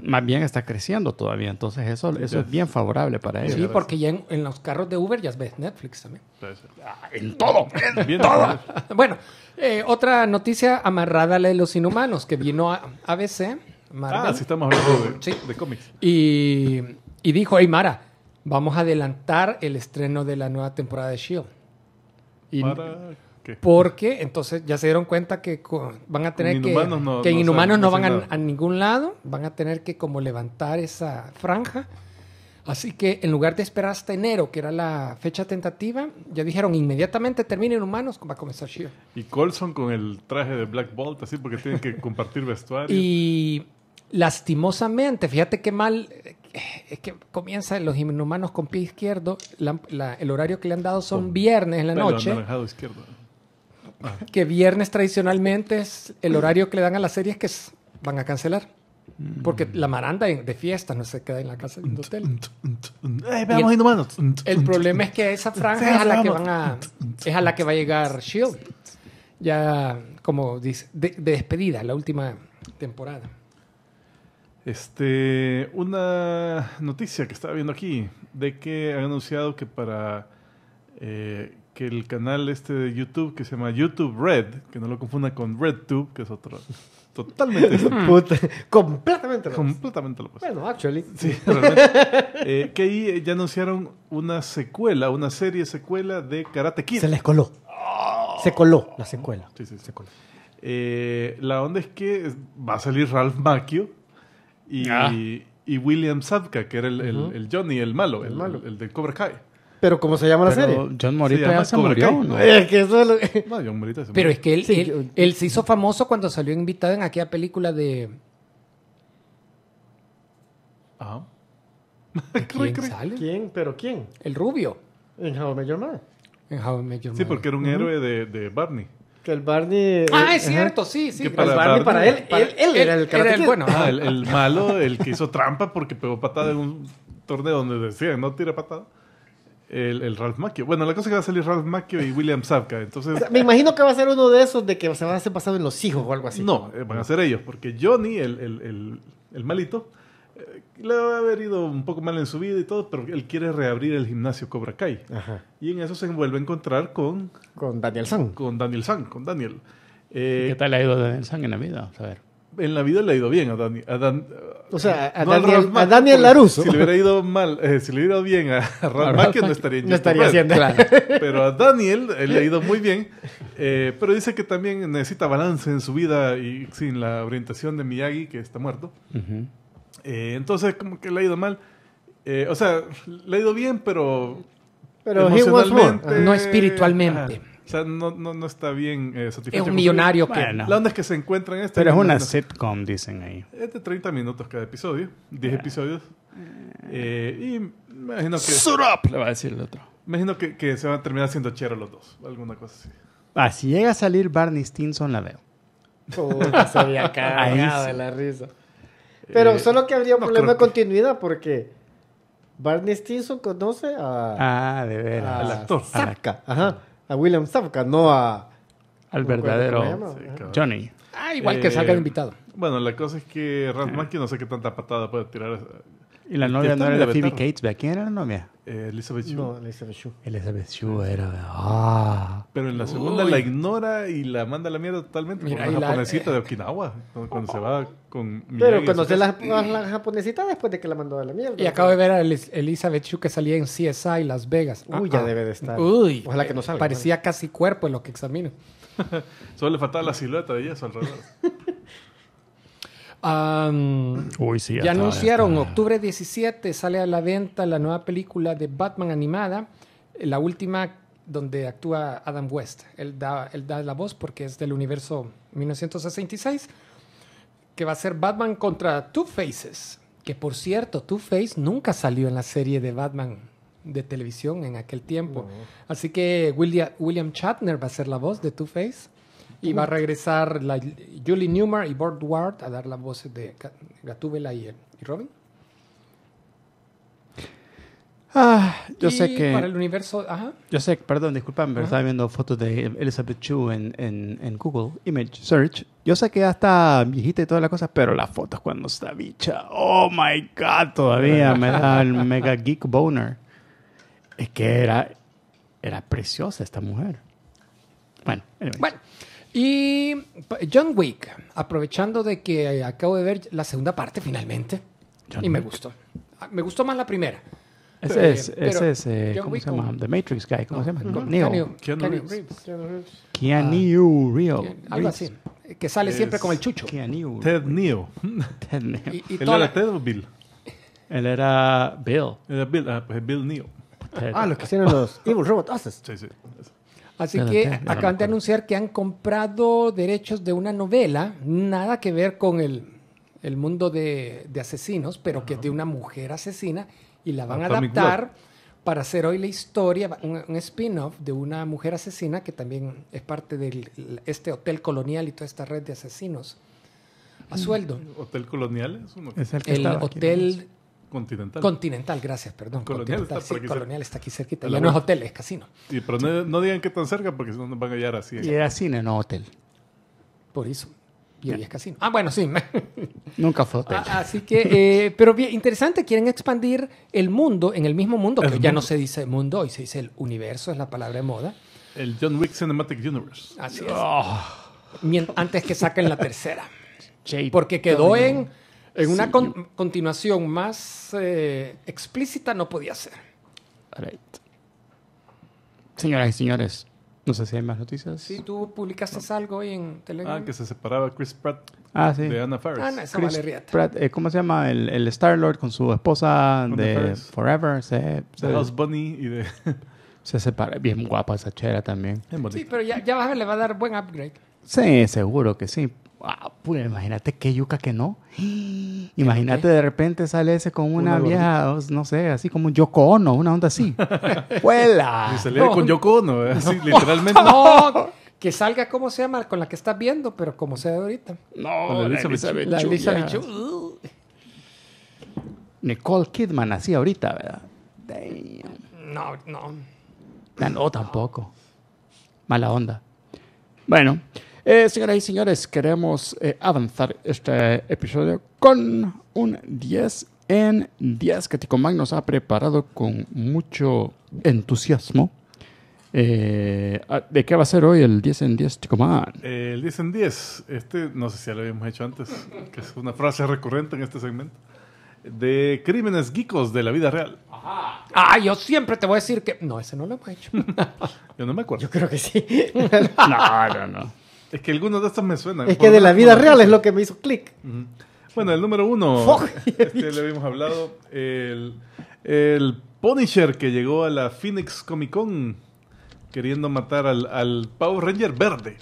más bien está creciendo todavía, entonces eso, eso es bien favorable para ellos. Sí, porque ya en, los carros de Uber ya ves Netflix también. el ah, en todo, en todo. bueno, eh, otra noticia amarrada a la de los inhumanos que vino a ABC. Marvel, ah, sí, estamos hablando de, cómics. Y, y, dijo, hey Mara, vamos a adelantar el estreno de la nueva temporada de Shield. Mara porque entonces ya se dieron cuenta que van a tener inhumanos que... No, que inhumanos no, van a, ningún lado, van a tener que como levantar esa franja. Así que en lugar de esperar hasta enero, que era la fecha tentativa, ya dijeron inmediatamente terminen humanos, va a comenzar Shiro. Y Colson con el traje de Black Bolt, así porque tienen que compartir vestuario. Y lastimosamente, fíjate qué mal, eh, es que comienzan los inhumanos con pie izquierdo, el horario que le han dado son viernes en la noche. Izquierdo que viernes tradicionalmente es el horario que le dan a las series que van a cancelar. Mm. Porque la maranda de fiesta no se queda en la casa de un hotel. el, problema es que esa franja es a la que van es a la que va a llegar Shield. Ya como dice de, despedida la última temporada. Este, una noticia que estaba viendo aquí de que han anunciado que para eh, que el canal este de YouTube que se llama YouTube Red, que no lo confunda con RedTube, que es otro. Totalmente. completamente lo Completamente lo Bueno, actually. Sí, eh, que ahí eh, ya anunciaron una secuela, una serie secuela de Karate Kid. Se les coló. Ah. Se coló la secuela. Sí, sí, se coló. Eh, la onda es que va a salir Ralph Macchio y, ah. William Sadka, que era el, Johnny, el malo, el, malo. el de Cobra Kai. Pero cómo se llama la serie. John Morita se ya se murió. ¿no? Es que eso es no, John Morita se Pero es que él, se hizo famoso cuando salió invitado en aquella película de. Ah. ¿Quién sale? ¿Pero quién? El rubio. En How I Met En How Sí, porque era un héroe de, Barney que el Barney. Eh, ah, es cierto, sí, sí. Que para el Barney, para él, él, era el era bueno. Ah, el, el, malo, el que hizo trampa porque pegó patada en un torneo donde decía no tira patada el, Ralph Macchio. Bueno, la cosa es que va a salir Ralph Macchio y William Zabka. Entonces... me imagino que va a ser uno de esos de que se van a hacer pasado en los hijos o algo así. No, eh, van a ser ellos, porque Johnny, el, malito, eh, le le a haber ido un poco mal en su vida y todo, pero él quiere reabrir el gimnasio Cobra Kai. Y en eso se vuelve a encontrar con... Con Daniel San. Con Daniel San, con Daniel. ¿Qué eh, tal ha ido Daniel San en la vida? a ver en la vida le ha ido bien a Dani. A o sea, eh, a, Daniel, a Daniel pues, Laruso. Si le hubiera ido mal, eh, si le hubiera ido bien a, a que no estaría en No estaría haciendo. Claro. Pero a Daniel eh, le ha ido muy bien. pero dice que también necesita balance en su vida y sin la orientación de Miyagi, que está muerto. entonces, como que le ha ido mal. o sea, le ha ido bien, pero. Pero emocionalmente, no espiritualmente. O sea, no, no, está bien eh, satisfecho. Es un millonario que... Bueno, la onda es que se encuentran en este... Pero es una sitcom, dicen ahí. Es de 30 minutos cada episodio. 10 episodios. Ah. Eh, y me imagino que... Le va a decir el otro. Me imagino que, se van a terminar siendo chero los dos. Alguna cosa así. Ah, si llega a salir Barney Stinson, la veo. Puta, se había cagado de la risa. Pero eh, solo que habría un problema de continuidad porque... Barney Stinson conoce a. Ah, de veras. Al actor. Saca. Ajá a William Zabka, no a... Al verdadero Johnny. Ah, igual que salga el eh, invitado. Bueno, la cosa es que que eh. no sé qué tanta patada puede tirar y la novia no era la Phoebe Cates, ¿verdad? ¿Quién era la novia? Eh, Elizabeth Chu. No, Elizabeth Chu. Elizabeth Chu era. ¡Ah! Pero en la segunda la ignora y la manda a la mierda totalmente. Mira, con la, japonesita eh. de Okinawa. Cuando se va con. Pero conoce la, la, japonesita después de que la mandó a la mierda. Y acabo de ver a Elizabeth Chu que salía en CSI Las Vegas. Uy, ya ah, debe de estar. Uy. Ojalá que no salga. Parecía casi cuerpo en lo que examino. Solo le faltaba la silueta de eso alrededor. ya anunciaron, octubre 17 sale a la venta la nueva película de Batman animada, la última donde actúa Adam West. Él da, da la voz porque es del universo 1966, que va a ser Batman contra Two Faces, que por cierto, Two Face nunca salió en la serie de Batman de televisión en aquel tiempo. Así que William, Chatner va a ser la voz de Two Face. Y va a regresar Julie Newmar y Burt Ward a dar las voces de Gatúbela y, y Robin. Ah, yo sé que. Para el universo. Ajá. Yo sé, perdón, disculpame, pero estaba viendo fotos de Elizabeth Chu en, Google Image Search. Yo sé que ya está viejita y todas las cosas, pero las fotos cuando está bicha. Oh my god, todavía me da el mega geek boner. Es que era, era preciosa esta mujer. Bueno, bueno. Y John Wick, aprovechando de que eh, acabo de ver la segunda parte finalmente, y me gustó. Ah, me gustó más la primera. Ese eh, es, ese es eh, ¿cómo se llama? The Matrix Guy, ¿cómo se llama? Uh -huh. Neo. Keanu Reeves. Keanu ah, Reeves. algo así. Que sale siempre con el chucho. Ted Neo. Ted Neo. ¿Y, y era Ted o Bill? Él era Bill. Bill, ah, pues Bill Neo. Ah, los que hicieron los Evil Robot Sí, sí. Así que acaban de anunciar que han comprado derechos de una novela, nada que ver con el, mundo de, asesinos, pero que es de una mujer asesina y la van a adaptar para hacer hoy la historia, un, spin-off de una mujer asesina que también es parte de este hotel colonial y toda esta red de asesinos a mm. sueldo. ¿Hotel Colonial? Es, uno el, hotel Continental. Continental, gracias, perdón. Colonial, sí, Colonial está, aquí cerquita. no es hotel, es casino. pero no, digan que tan cerca porque si no nos van a hallar así. era cine, no hotel. Por eso. Y ahí es casino. Ah, bueno, sí. Nunca fue hotel. Ah, así que, eh, pero bien, interesante, quieren expandir el mundo en el mismo mundo, que ya no se dice mundo, hoy se dice el universo, es la palabra de moda. El John Wick Cinematic Universe. Así es. Oh. Antes que saquen la tercera. porque quedó en en una continuación más eh, explícita no podía ser. Señoras y señores, no sé si hay más noticias. Sí, tú publicaste algo hoy en Telegram. Ah, que se separaba Chris Pratt ah, de Anna Faris. Ah, Pratt, eh, ¿Cómo se llama? El, Star-Lord con su esposa de Forever. Se, Los Bunny y de... se separa. Bien guapa esa chera también. Sí, pero ya, ya le va a dar buen upgrade. Sí, seguro que sí. Ah, pues, imagínate qué yuca que no. Imagínate de repente sale ese con una, vieja, no sé, así como un Yoko Ono, una onda así. ¡Huela! Y sale con Yoko Ono, ¿eh? literalmente. No, que salga, como se llama? Con la que estás viendo, pero como sea de ahorita. No, la uh. Nicole Kidman, así ahorita, ¿verdad? No, no. Ah, no, tampoco. Mala onda. Bueno. Eh, señoras y señores, queremos eh, avanzar este episodio con un 10 en 10 que Mag nos ha preparado con mucho entusiasmo. Eh, ah, ¿De qué va a ser hoy el 10 en 10, Ticomán? el 10 en 10, este no sé si ya lo habíamos hecho antes, que es una frase recurrente en este segmento de crímenes geekos de la vida real. Ajá. Ah, yo siempre te voy a decir que. No, ese no lo hemos hecho. yo no me acuerdo. Yo creo que sí. no, no, no. Es que algunos de estos me suenan. Es que de la vida real es lo que me hizo clic. Bueno, el número uno, este le habíamos hablado, el, el, Punisher que llegó a la Phoenix Comic Con queriendo matar al, al Power Ranger verde.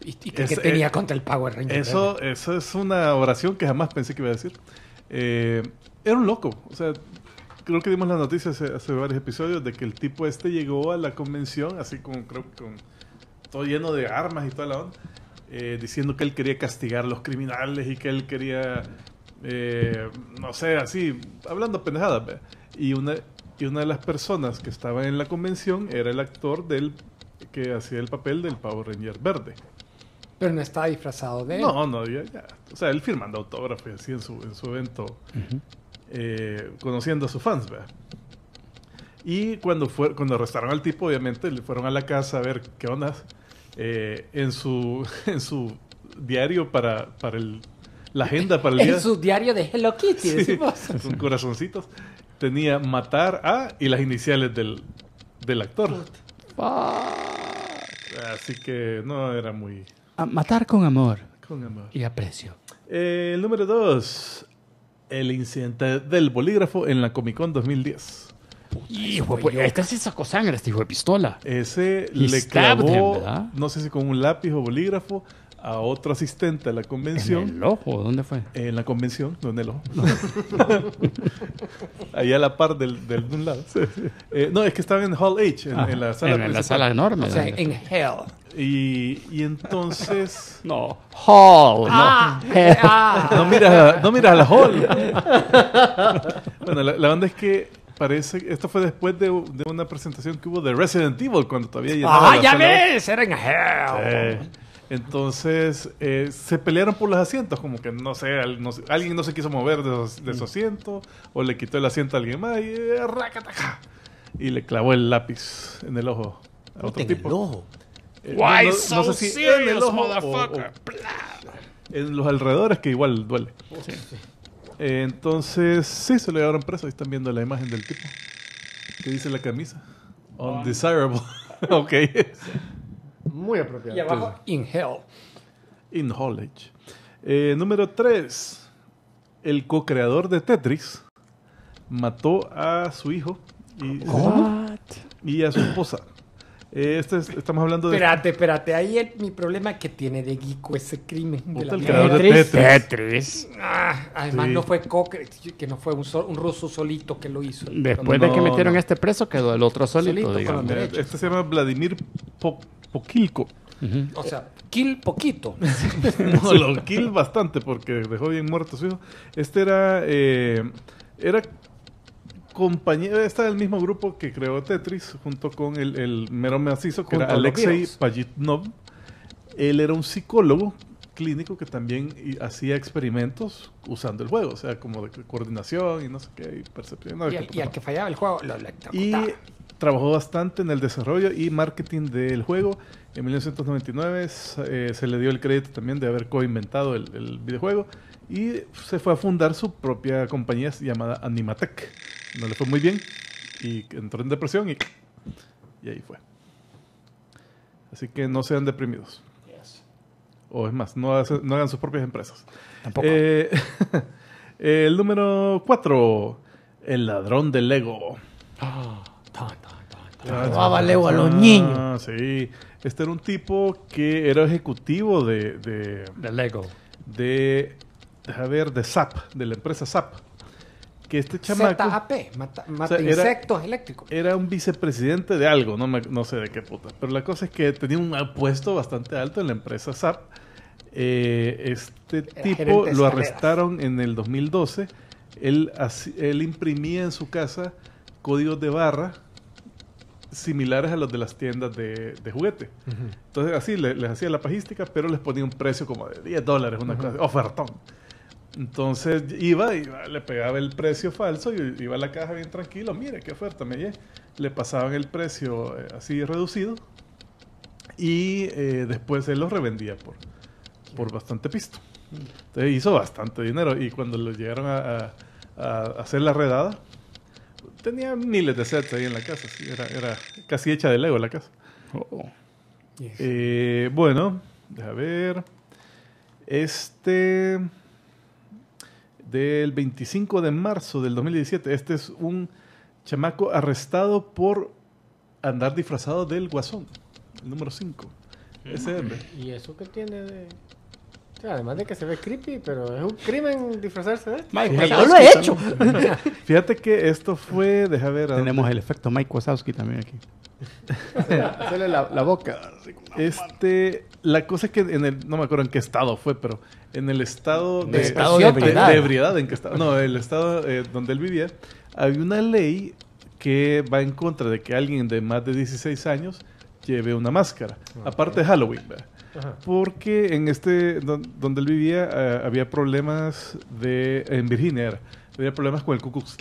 ¿Y, qué tenía eh, contra el Power Ranger eso, Eso es una oración que jamás pensé que iba a decir. Eh, era un loco, o sea, creo que dimos la noticia hace, varios episodios de que el tipo este llegó a la convención, así como creo, con todo lleno de armas y toda la onda, eh, diciendo que él quería castigar a los criminales y que él quería, eh, no sé, así, hablando pendejadas. Y una, y una de las personas que estaba en la convención era el actor del que hacía el papel del Power Ranger verde. Pero no estaba disfrazado de él. No, no, ya, O sea, él firmando autógrafos así en su, en su evento, eh, conociendo a sus fans, ¿verdad? Y cuando, fue, cuando arrestaron al tipo, obviamente, le fueron a la casa a ver qué onda. Eh, en, su, en su diario para, para el, la agenda para el En su diario de Hello Kitty, decimos. con corazoncitos. Tenía matar a y las iniciales del, del actor. Ah. Así que no era muy. Ah, matar con amor. Con amor. Y aprecio. Eh, el número dos. El incidente del bolígrafo en la Comic Con 2010. Hijo de pues, Este sí este hijo de pistola. Ese le clavó, no sé si con un lápiz o bolígrafo, a otro asistente de la convención. ¿En el ojo? ¿Dónde fue? En la convención, no en el ojo. Ahí a la par del, de un lado. Eh, no, es que estaba en Hall H, en, la sala En la sala enorme. O sea, en Hell. Y, y entonces... no, Hall. no, ah, ah. no miras a la Hall. bueno, la banda es que parece esto fue después de, de, una presentación que hubo de Resident Evil cuando todavía ah ya ves era en hell entonces eh, se pelearon por los asientos como que no sé, alguien no se quiso mover de, de su mm. asiento o le quitó el asiento a alguien más y eh, y le clavó el lápiz en el ojo a otro tipo el ojo. Eh, Why no, so en en los alrededores que igual duele sí. Sí entonces, sí, se lo llevaron preso. Ahí están viendo la imagen del tipo. ¿Qué dice la camisa? Undesirable. Muy apropiado. Y abajo, in hell. In eh, número 3. El co-creador de Tetris mató a su hijo y a su esposa. Eh, este estamos hablando de. Espérate, espérate. Ahí mi problema que tiene de Geeko ese crimen. De el de Tetris. Ah, además, no fue que no fue un, ruso solito que lo hizo. Después de que metieron a este preso, quedó el otro solito. este se llama Vladimir po Pokilko. O sea, kill poquito. no, lo kill bastante porque dejó bien muerto a su hijo. Este era. Eh, era compañero, está el mismo grupo que creó Tetris junto con el, el mero macizo que era Alexei Pajitnov. Él era un psicólogo clínico que también hacía experimentos usando el juego, o sea, como de coordinación y no sé qué, y percepción. y, al que fallaba el juego lo, Y trabajó bastante en el desarrollo y marketing del juego. En 1999 eh, se le dio el crédito también de haber coinventado el, el videojuego y se fue a fundar su propia compañía llamada Animatek no le fue muy bien y entró en depresión y, y ahí fue. Así que no sean deprimidos. O es más, no, hagan sus propias empresas. Tampoco. Eh, eh, el número cuatro. el ladrón de Lego. Ah, ah Lego a los ah, niños. sí. Este era un tipo que era ejecutivo de. De, de Lego. De. A ver, de SAP, de la empresa SAP este chamaco... ZAP, mata, insectos eléctricos. Era un vicepresidente de algo, no, no sé de qué puta. Pero la cosa es que tenía un puesto bastante alto en la empresa SAP. Eh, este tipo lo arrestaron en el 2012. Él, él imprimía en su casa códigos de barra similares a los de las tiendas de, de juguete. Entonces así les hacía la pajística, pero les ponía un precio como de 10 dólares, una uh ofertón. Entonces iba, y le pegaba el precio falso y iba a la caja bien tranquilo. Mire, qué oferta me llegué. Le pasaban el precio eh, así reducido y eh, después él los revendía por, por bastante pisto. Entonces hizo bastante dinero y cuando lo llegaron a, hacer la redada, tenía miles de sets ahí en la casa. era, casi hecha de Lego la casa. Oh. Eh, bueno, a ver. Este del 25 de marzo del 2017. Este es un chamaco arrestado por andar disfrazado del guasón, el número 5. ¿Y eso qué tiene de.? Además de que se ve creepy, pero es un crimen disfrazarse de esto. Mike lo he hecho. Fíjate que esto fue, deja ver. Tenemos el efecto Mike Wazowski también aquí. la, boca. Este, la cosa es que en el, no me acuerdo en qué estado fue, pero en el estado de, ebriedad. en que estaba, no, el estado eh, donde él vivía, había una ley que va en contra de que alguien de más de 16 años lleve una máscara. Aparte de Halloween, ¿verdad? porque en este, donde él vivía, eh, había problemas de, en Virginia, era, había problemas con el Ku Klux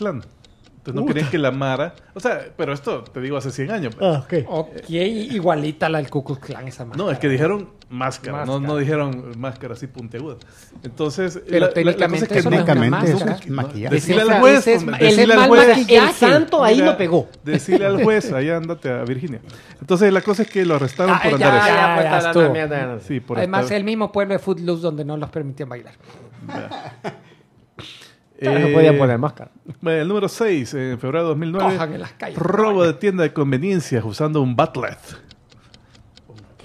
entonces no crees que la Mara. O sea, pero esto te digo hace 100 años. Pues. Ah, ok. Ok, igualita la del Ku Klux esa Mara. No, es que dijeron máscara, No, no dijeron máscara así punteuda Entonces. Pero técnicamente, la, que es técnicamente es, maquillaje. Decirle al juez. Es, el, juez santo ahí lo pegó. Decirle al juez, ahí ándate a Virginia. Entonces la cosa es que lo arrestaron ah, por andar así Sí, por Además, el mismo pueblo de Footloose donde no los permitían bailar no podía eh, poner máscara. El número 6, en febrero de 2009. en las calles. Robo de tienda de conveniencias usando un batlet.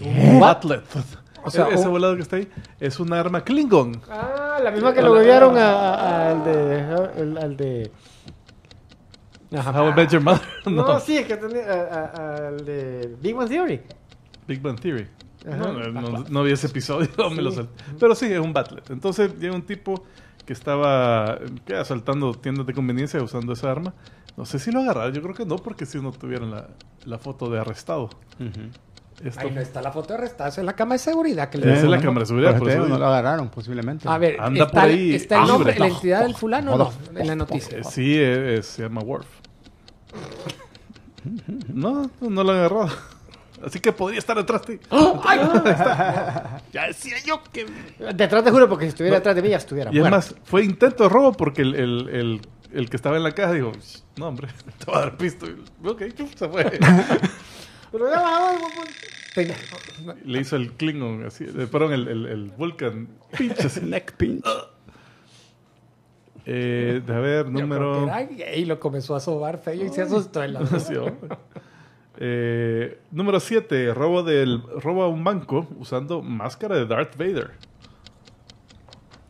Un batlet. O e-, sea, ese volado que está ahí es un arma Klingon. Ah, la misma que lo enviaron al de. Al, de. How I Mother. No. sí, es que tenía. Al de Big Bang Theory. Big Bang Theory. No, vi ese episodio, Me lo Pero sí, es un batlet. Entonces llega un tipo que estaba asaltando tiendas de conveniencia usando esa arma. No sé si lo agarraron, yo creo que no, porque si no tuvieron la, la foto de arrestado. Ahí no está la foto de arrestado, es la cámara de seguridad que le Es la cámara de seguridad, no lo agarraron posiblemente. A ver, Anda por ahí, está el ah, nombre, la entidad del fulano no, en la noticia. Eh, sí, es, eh, eh, se llama Worf. No, no lo agarró. Así que podría estar detrás de ti. ¡Oh! ¡Ay! Ya decía yo que. Detrás de juro porque si estuviera detrás de mí ya estuviera. Y además, fue intento de robo porque el, el, el, que estaba en la caja dijo: No, hombre, te voy a dar pisto. Y, ok, se fue. Pero ya Le hizo el Klingon así. Eh, perdón, el, el, el Vulcan. Pinches. Neck pinch. Ah. Eh, a ver, número. Y lo comenzó a sobar feo y se asustó el la. Eh, número 7. Robo, del, robo a un banco usando máscara de Darth Vader.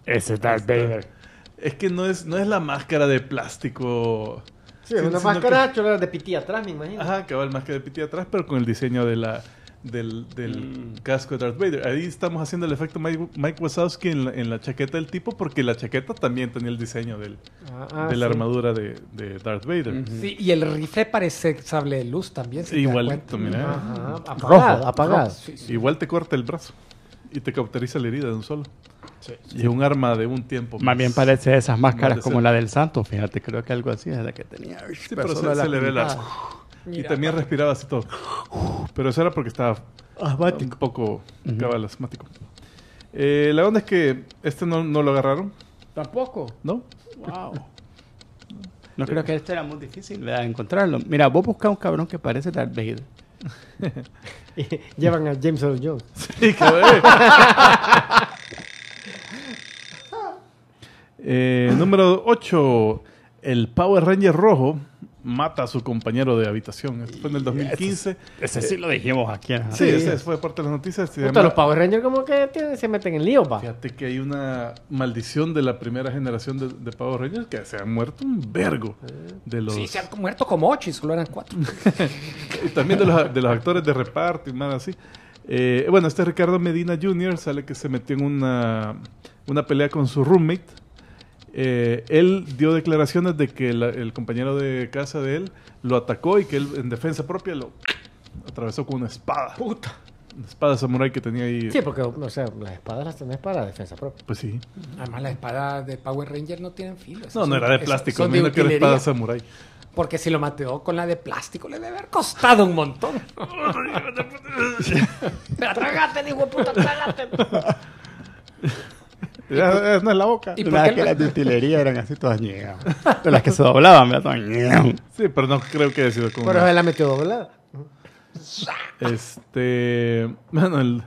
Ese Darth Vader. Es que no es, no es la máscara de plástico. Sí, una máscara de piti atrás, me imagino. Ajá, el máscara de piti atrás, pero con el diseño de la, del, mm. casco de Darth Vader. Ahí estamos haciendo el efecto Mike, Mike Wazowski en la, chaqueta del tipo, porque la chaqueta también tenía el diseño ah, de la armadura de, Darth Vader. Sí, y el rifle parece sable de luz también. rojo, apagado. Igual te corta el brazo y te cauteriza la herida de un solo. y un arma de un tiempo. Más, bien parece esas máscaras como la del Santo, fíjate, creo que algo así es la que tenía. Sí, pero se le ve la, y, también respiraba así todo. Pero eso era porque estaba un poco eh, la onda es que este no, lo agarraron. Tampoco. ¿No? Wow. No creo que este era muy difícil de encontrarlo. Mira, vos buscas un cabrón que parece Darth Vader. Llevan a James Earl Jones. Sí, cabrón. Eh, número 8. El Power Ranger rojo mata a su compañero de habitación. Esto fue en el 2015. Ese, sí lo dijimos aquí. Sí, sí, ese fue parte de las noticias. Puta, los Power Rangers como que se meten en lío, pa. Fíjate que hay una maldición de la primera generación de, Power Rangers que se han muerto un vergo. Ah. De los... Sí, se han muerto como ocho y solo eran cuatro. y también de los, actores de reparto y más así. Eh, bueno, este Ricardo Medina Jr. sale que se metió en una, una pelea con su roommate eh, él dio declaraciones de que el compañero de casa de él lo atacó y que él en defensa propia lo atravesó con una espada. Puta. Una espada samurai que tenía ahí. Sí, porque las espadas las tenés para defensa propia. Pues sí. Además, las espadas de Power Ranger no tienen filos. No, no era de plástico, es que era espada samurai. Porque si lo mateó con la de plástico, le debe haber costado un montón. Pero trágate, de puta, trágate. Esa, no es la boca. ¿Y las que las de eran así todas ñegas. De las que se doblaban, me todas ñegas. Sí, pero no creo que haya sido como. Pero se la metió doblada. Este. Bueno, el.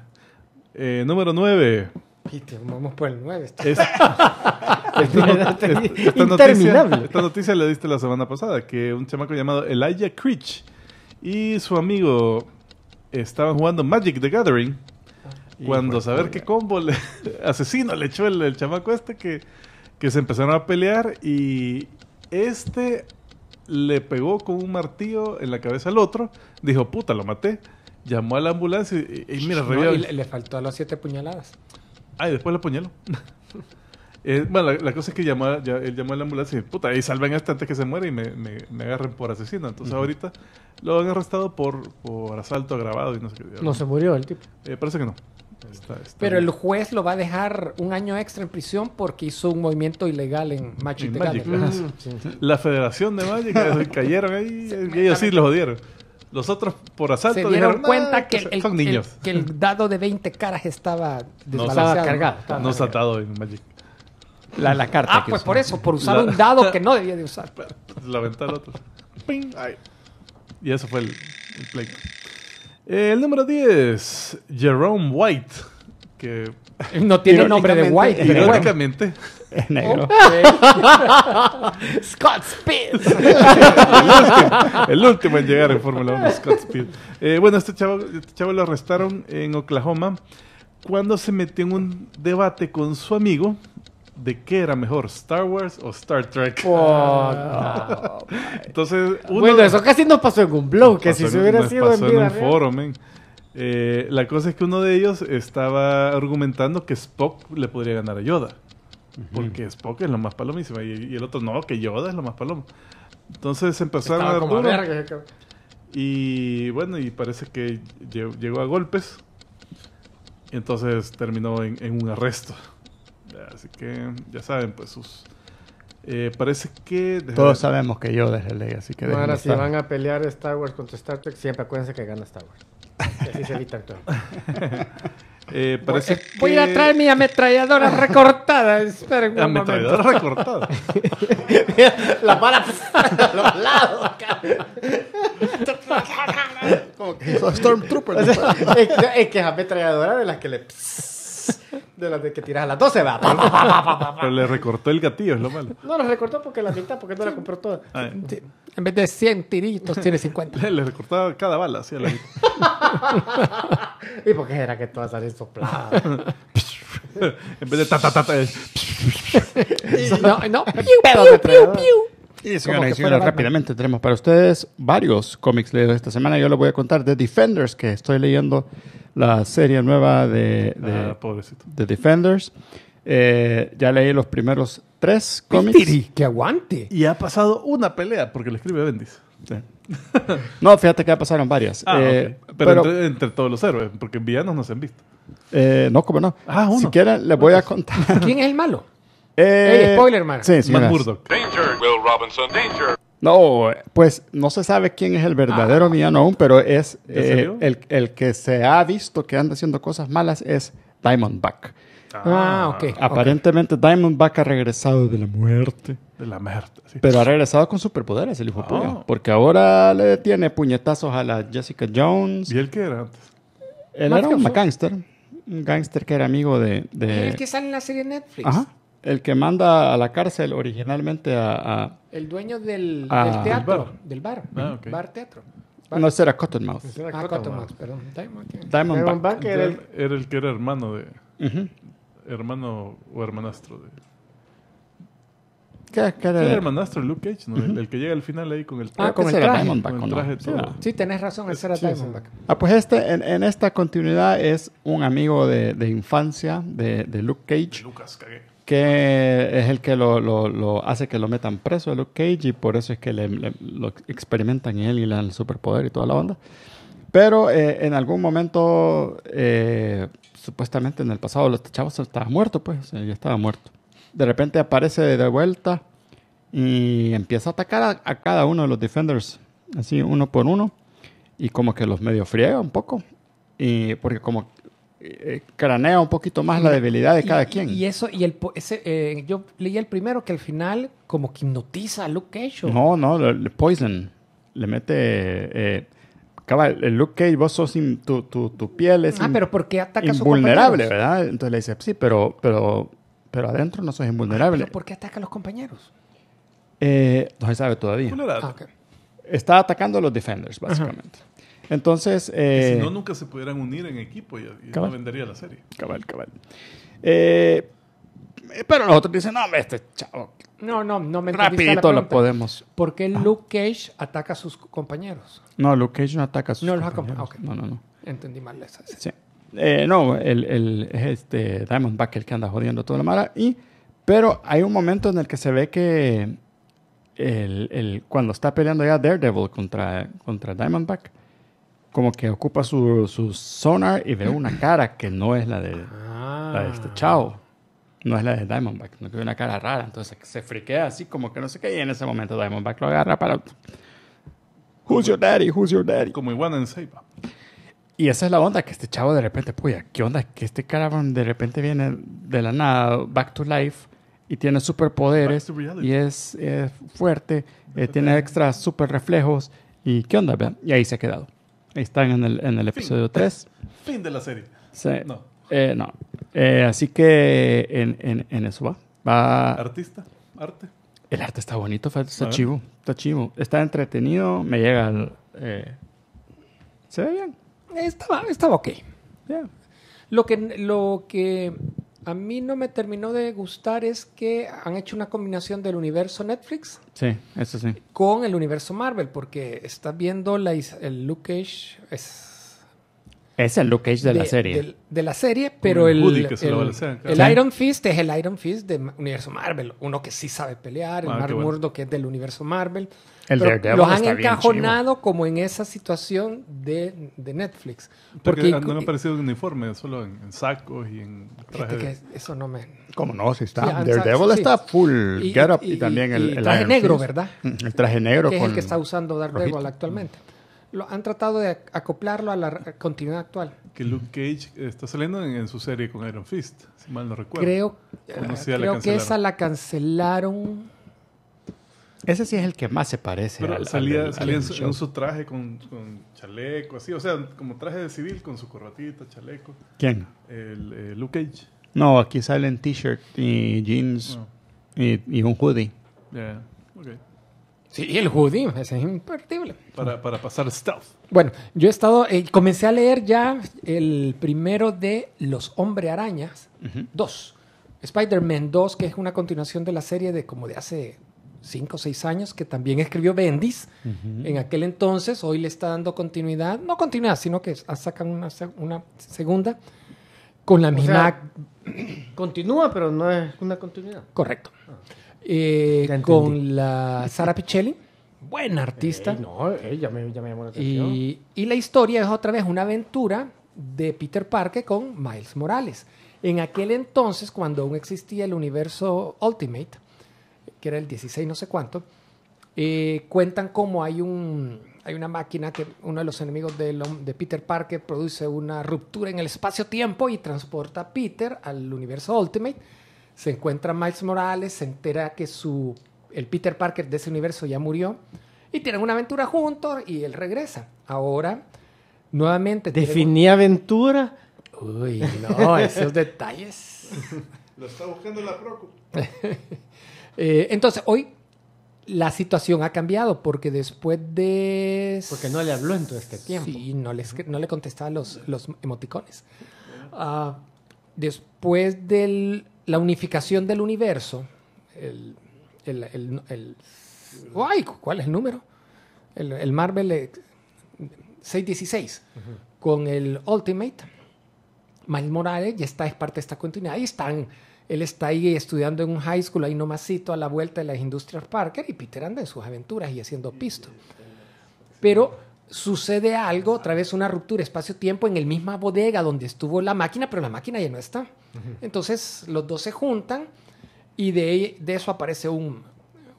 Eh, número 9. Viste, vamos por el 9. Este esta, es, esta, noticia, esta noticia la diste la semana pasada, que un chamaco llamado Elijah Creech y su amigo estaban jugando Magic the Gathering cuando saber qué combo le, asesino le echó el, chamaco este que, que se empezaron a pelear y este le pegó con un martillo en la cabeza al otro. Dijo, puta, lo maté. Llamó a la ambulancia y, mira, le, faltó a las siete puñaladas. Ah, y después eh, la puñaló. bueno, la, cosa es que llamó, él llamó a la ambulancia y puta, y salven a este antes que se muera y me, agarren por asesino. Entonces ahorita lo han arrestado por, por asalto agravado y no sé qué. No se murió el tipo. Eh, parece que no. Pero el juez lo va a dejar un año extra en prisión porque hizo un movimiento ilegal en Magic. Magic. Ah, mm. La federación de Magic eh, cayeron ahí y eh, ellos sí los odiaron. Los otros por asalto se dieron cuenta ah, pues, que, el, dado de 20 caras estaba desbalanceado. No, cargado. en Magic. La, carta. Ah, pues por eso, por usar un dado que no debía de usar. La ventana y eso fue el, el pleito el número 10, Jerome White, que... No tiene nombre de White, pero irónicamente... Es negro. Scott Speed. el último en llegar en Fórmula 1, Scott Speed. Eh, bueno, este chavo, este chavo lo arrestaron en Oklahoma cuando se metió en un debate con su amigo de qué era mejor, Star Wars o Star Trek. Oh, ah. Entonces, bueno, eso casi no pasó en un blog, que si se hubiera sido en, un foro, men. Eh, la cosa es que uno de ellos estaba argumentando que Spock le podría ganar a Yoda. Porque Spock es lo más palomísimo. Y, el otro, no, que Yoda es lo más palomo. Entonces empezaron a dar duro, Y bueno, y parece que llegó a golpes. Entonces terminó en un arresto. Así que ya saben, pues sus... Eh, parece que... Todos sabemos que yo desde ley, así que... Ahora, si van a pelear Star Wars contra Star Trek, siempre acuérdense que gana Star Wars. así se evita todo. Eh, parece voy, eh, que... voy a traer mi ametralladora recortada. Esperen un ametralladora recortada. Las balas... a los lados, Como que... Stormtrooper. es, que es ametralladora de las que le... De las de que tiras a las 12, va. Pero le recortó el gatillo, es lo malo. No, lo recortó porque la mitad, porque no la compró toda. Ah, en vez de 100 tiritos, tiene 50. Le, recortó recortaba cada bala, así a la mitad. ¿Y por qué era que todas salen sopladas? en vez de ta ta ta, ta No, no. Piu, piu, piu, y señoras y señores, rápidamente tenemos para ustedes varios cómics leídos esta semana. Yo les voy a contar de Defenders que estoy leyendo la serie nueva de, ah, de, Defenders. Eh, ya leí los primeros tres cómics. ¡Que aguante! Y ha pasado una pelea porque le escribe Bendis. no, fíjate que ya pasaron varias. Ah, eh, pero, entre, todos los héroes, porque villanos no se han visto. Eh, no, como no. Ah, si quieren, les voy a contar. ¿Quién es el malo? Eh, spoiler, man. Sí, sí. Danger, Will Robinson, danger. No, pues no se sabe quién es el verdadero ah, aún, pero es eh, el, el, que se ha visto que anda haciendo cosas malas es Diamondback. Ah, ah, ok. Aparentemente Diamondback ha regresado de la muerte. De la muerte, Pero ha regresado con superpoderes el hijo oh. Porque ahora le tiene puñetazos a la Jessica Jones. ¿Y él qué era antes? Él era un gangster. Un gangster que era amigo de... de... El que sale en la serie Netflix. Ajá el que manda a la cárcel originalmente a... el dueño del, del teatro, del bar, ah, bar, teatro. No, ese era Cottonmouth. era ah, Cottonmouth, perdón. Diamondback. Diamondback era el... era el que era hermano de... Hermano o hermanastro de... ¿Qué, era? hermanastro el Luke Cage, ¿no? el, que llega al final ahí con el ah, traje. Ah, con el traje. Sí, tenés razón, ese era Diamondback. Ah, pues este, en, en, esta continuidad es un amigo de, de infancia de, de Luke Cage. Lucas Cage que es el que lo, hace que lo metan preso a Luke Cage y por eso es que le, lo experimentan él y le dan el superpoder y toda la onda. Pero eh, en algún momento, eh, supuestamente en el pasado, los este chavos estaba muerto, pues, ya estaba muerto. De repente aparece de vuelta y empieza a atacar a, a cada uno de los defenders, así uno por uno, y como que los medio friega un poco. Y porque como eh, cranea un poquito más la debilidad de cada quien. Y eso, y el ese, eh, yo leí el primero que al final como que hipnotiza a Luke Cage. No, no, le, Poison le mete... Eh, el Luke Cage, vos sos sin tu, tu, piel es ah, pero ¿por qué ataca invulnerable, ¿verdad? Entonces le dice, sí, pero, pero, pero adentro no sos invulnerable. por qué ataca a los compañeros? Eh, no se sabe todavía. Ah, Está atacando a los Defenders, básicamente. Entonces. Eh, si no, nunca se pudieran unir en equipo y, y no vendería la serie. Cabal, cabal. Eh, pero los otros dicen, no, este chavo. No, no, no me Rapidito lo podemos. ¿Por qué Luke Cage ataca a sus compañeros? No, Luke Cage no ataca a sus no, compañeros. Ah, no, no, no. Entendí mal esa. Sí. Eh, no, el, el, este Diamondback el que anda jodiendo toda la mala. Y, pero hay un momento en el que se ve que el, el, cuando está peleando ya Daredevil contra, contra Diamondback, como que ocupa su, su sonar y ve una cara que no es la de, este ah. chavo. No es la de Diamondback, no tiene una cara rara. Entonces se friquea así como que no sé qué. Y en ese momento Diamondback lo agarra para. Who's your daddy? Who's your daddy? Como igual en Seipa. Y esa es la onda, que este chavo de repente, puya, ¿qué onda? Que este caravan de repente viene de la nada, back to life, y tiene superpoderes, y es, fuerte, eh, tiene extra super reflejos, y ¿qué onda? Y ahí se ha quedado. Están en el, en el episodio 3. Fin de la serie. Sí. No. Eh, no. Eh, así que en, en, eso va. Artista, arte. El arte está bonito, está chivo. Está chivo. Está entretenido, me llega eh, Se ve bien. Estaba, estaba ok. Lo, que, lo que a mí no me terminó de gustar es que han hecho una combinación del universo Netflix. Sí, eso sí. Con el universo Marvel, porque estás viendo la, el Luke es es el Luke Cage de, la serie. De, la serie, pero el, el, Iron Fist es el Iron Fist del universo Marvel. Uno que sí sabe pelear, el ah, Mark que es del universo Marvel. El pero los han encajonado como en esa situación de, de Netflix. Porque no han aparecido en uniforme, solo en, sacos y en trajes. eso no me... ¿Cómo no? Si está, Daredevil está full y, get up y, también el, el traje negro, ¿verdad? Mm, el traje negro. Que es el que está usando Daredevil Devil actualmente lo han tratado de acoplarlo a la continuidad actual. Que Luke Cage eh, está saliendo en, su serie con Iron Fist, si mal no recuerdo. Creo, que esa la cancelaron. Ese sí es el que más se parece. salía, en, su, traje con, chaleco, así, o sea, como traje de civil con su corbatita, chaleco. ¿Quién? El, eh, Luke Cage. No, aquí salen t-shirt y jeans ah. y, un hoodie. Okay. Sí, el Hoodie es imperdible. Para, para pasar stealth. Bueno, yo he estado, eh, comencé a leer ya el primero de Los Hombre Arañas 2. Spider-Man 2, que es una continuación de la serie de como de hace 5 o 6 años, que también escribió Bendis en aquel entonces. Hoy le está dando continuidad, no continuidad, sino que sacan una, una segunda con la misma... continúa, pero no es una continuidad. Correcto. Ah. Eh, con la Sara Pichelli. Buena artista. Y, la historia es otra vez una aventura de Peter Parker con Miles Morales. En aquel entonces, cuando aún existía el universo Ultimate, que era el 16 no sé cuánto, eh, cuentan cómo hay un, hay una máquina que uno de los enemigos de, de Peter Parker produce una ruptura en el espacio-tiempo y transporta a Peter al universo Ultimate se encuentra Miles Morales, se entera que su, el Peter Parker de ese universo ya murió y tienen una aventura juntos y él regresa. Ahora, nuevamente... ¿Definía aventura? Uy, no, esos detalles. Lo está buscando la Procu. Eh, entonces, hoy la situación ha cambiado porque después de... Porque no le habló en todo este tiempo. Sí, no, les, no le contestaba los, emoticones. Ah, después del la unificación del universo, el, el, el, ¿cuál es el número? El, Marvel 616 eh, con el Ultimate. Miles Morales ya está, es parte de esta continuidad ahí están él está ahí estudiando en un high school ahí nomasito a la vuelta de las industrial Parker y Peter anda en sus aventuras y haciendo pisto. Pero sucede algo, otra vez una ruptura espacio-tiempo en el misma bodega donde estuvo la máquina, pero la máquina ya no está. Entonces los dos se juntan y de, de eso aparece un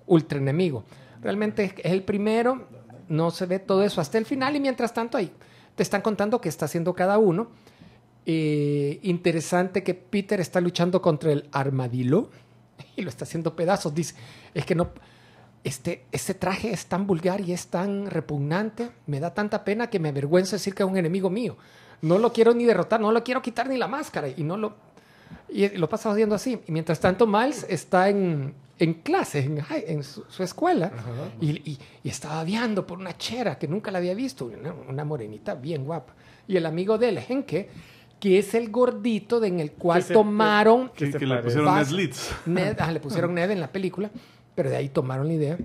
ultra enemigo. Realmente es el primero, no se ve todo eso hasta el final y mientras tanto ahí te están contando qué está haciendo cada uno. Eh, interesante que Peter está luchando contra el armadillo y lo está haciendo pedazos. Dice, es que no, este, este, traje es tan vulgar y es tan repugnante, me da tanta pena que me avergüenza decir que es un enemigo mío. No lo quiero ni derrotar, no lo quiero quitar ni la máscara y no lo... Y lo pasa haciendo así. Y mientras tanto, Miles está en, en en, su, escuela, y, y, estaba viendo por una chera que nunca la había visto, una, morenita bien guapa. Y el amigo de él, Henke, que es el gordito de en el cual tomaron... Que, le pusieron Ned le pusieron Ned en la película pero de ahí tomaron la idea.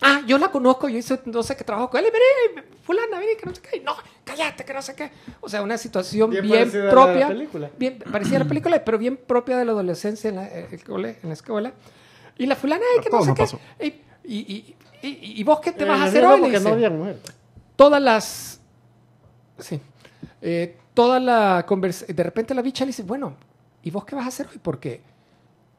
Ah, yo la conozco, yo hice, no sé qué trabajo con él, mire, eh, fulana, mire, que no sé qué, no, cállate, que no sé qué. O sea, una situación bien, propia. A la película. Bien, parecía la película, pero bien propia de la adolescencia en la, eh, en la escuela. Y la fulana, eh, que no, sé qué. Y, vos qué te vas a hacer hoy? Todas las. Sí. toda la conversación. De repente la bicha le dice, bueno, ¿y vos qué vas a hacer hoy? Porque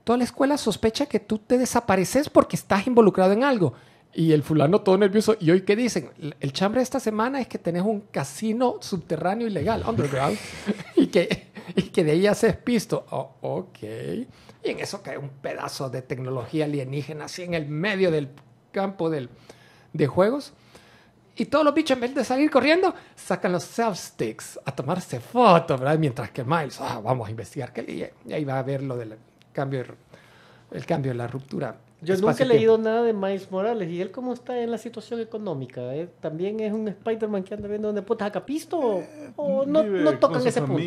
toda la escuela sospecha que tú te desapareces porque estás involucrado en algo. Y el fulano todo nervioso. ¿Y hoy qué dicen? El chambre de esta semana es que tenés un casino subterráneo ilegal, underground, y, que, y que de ahí haces pisto. Oh, ok. Y en eso cae un pedazo de tecnología alienígena así en el medio del campo de juegos. Y todos los bichos, en vez de salir corriendo, sacan los self-sticks a tomarse fotos, ¿verdad? Mientras que Miles, ah, vamos a investigar qué Y ahí va a ver lo del cambio, el cambio, la ruptura. Yo nunca he leído nada de Miles Morales y él cómo está en la situación económica. ¿eh? También es un Spider-Man que anda viendo donde putas acapisto eh, o, no, tocan ese punto.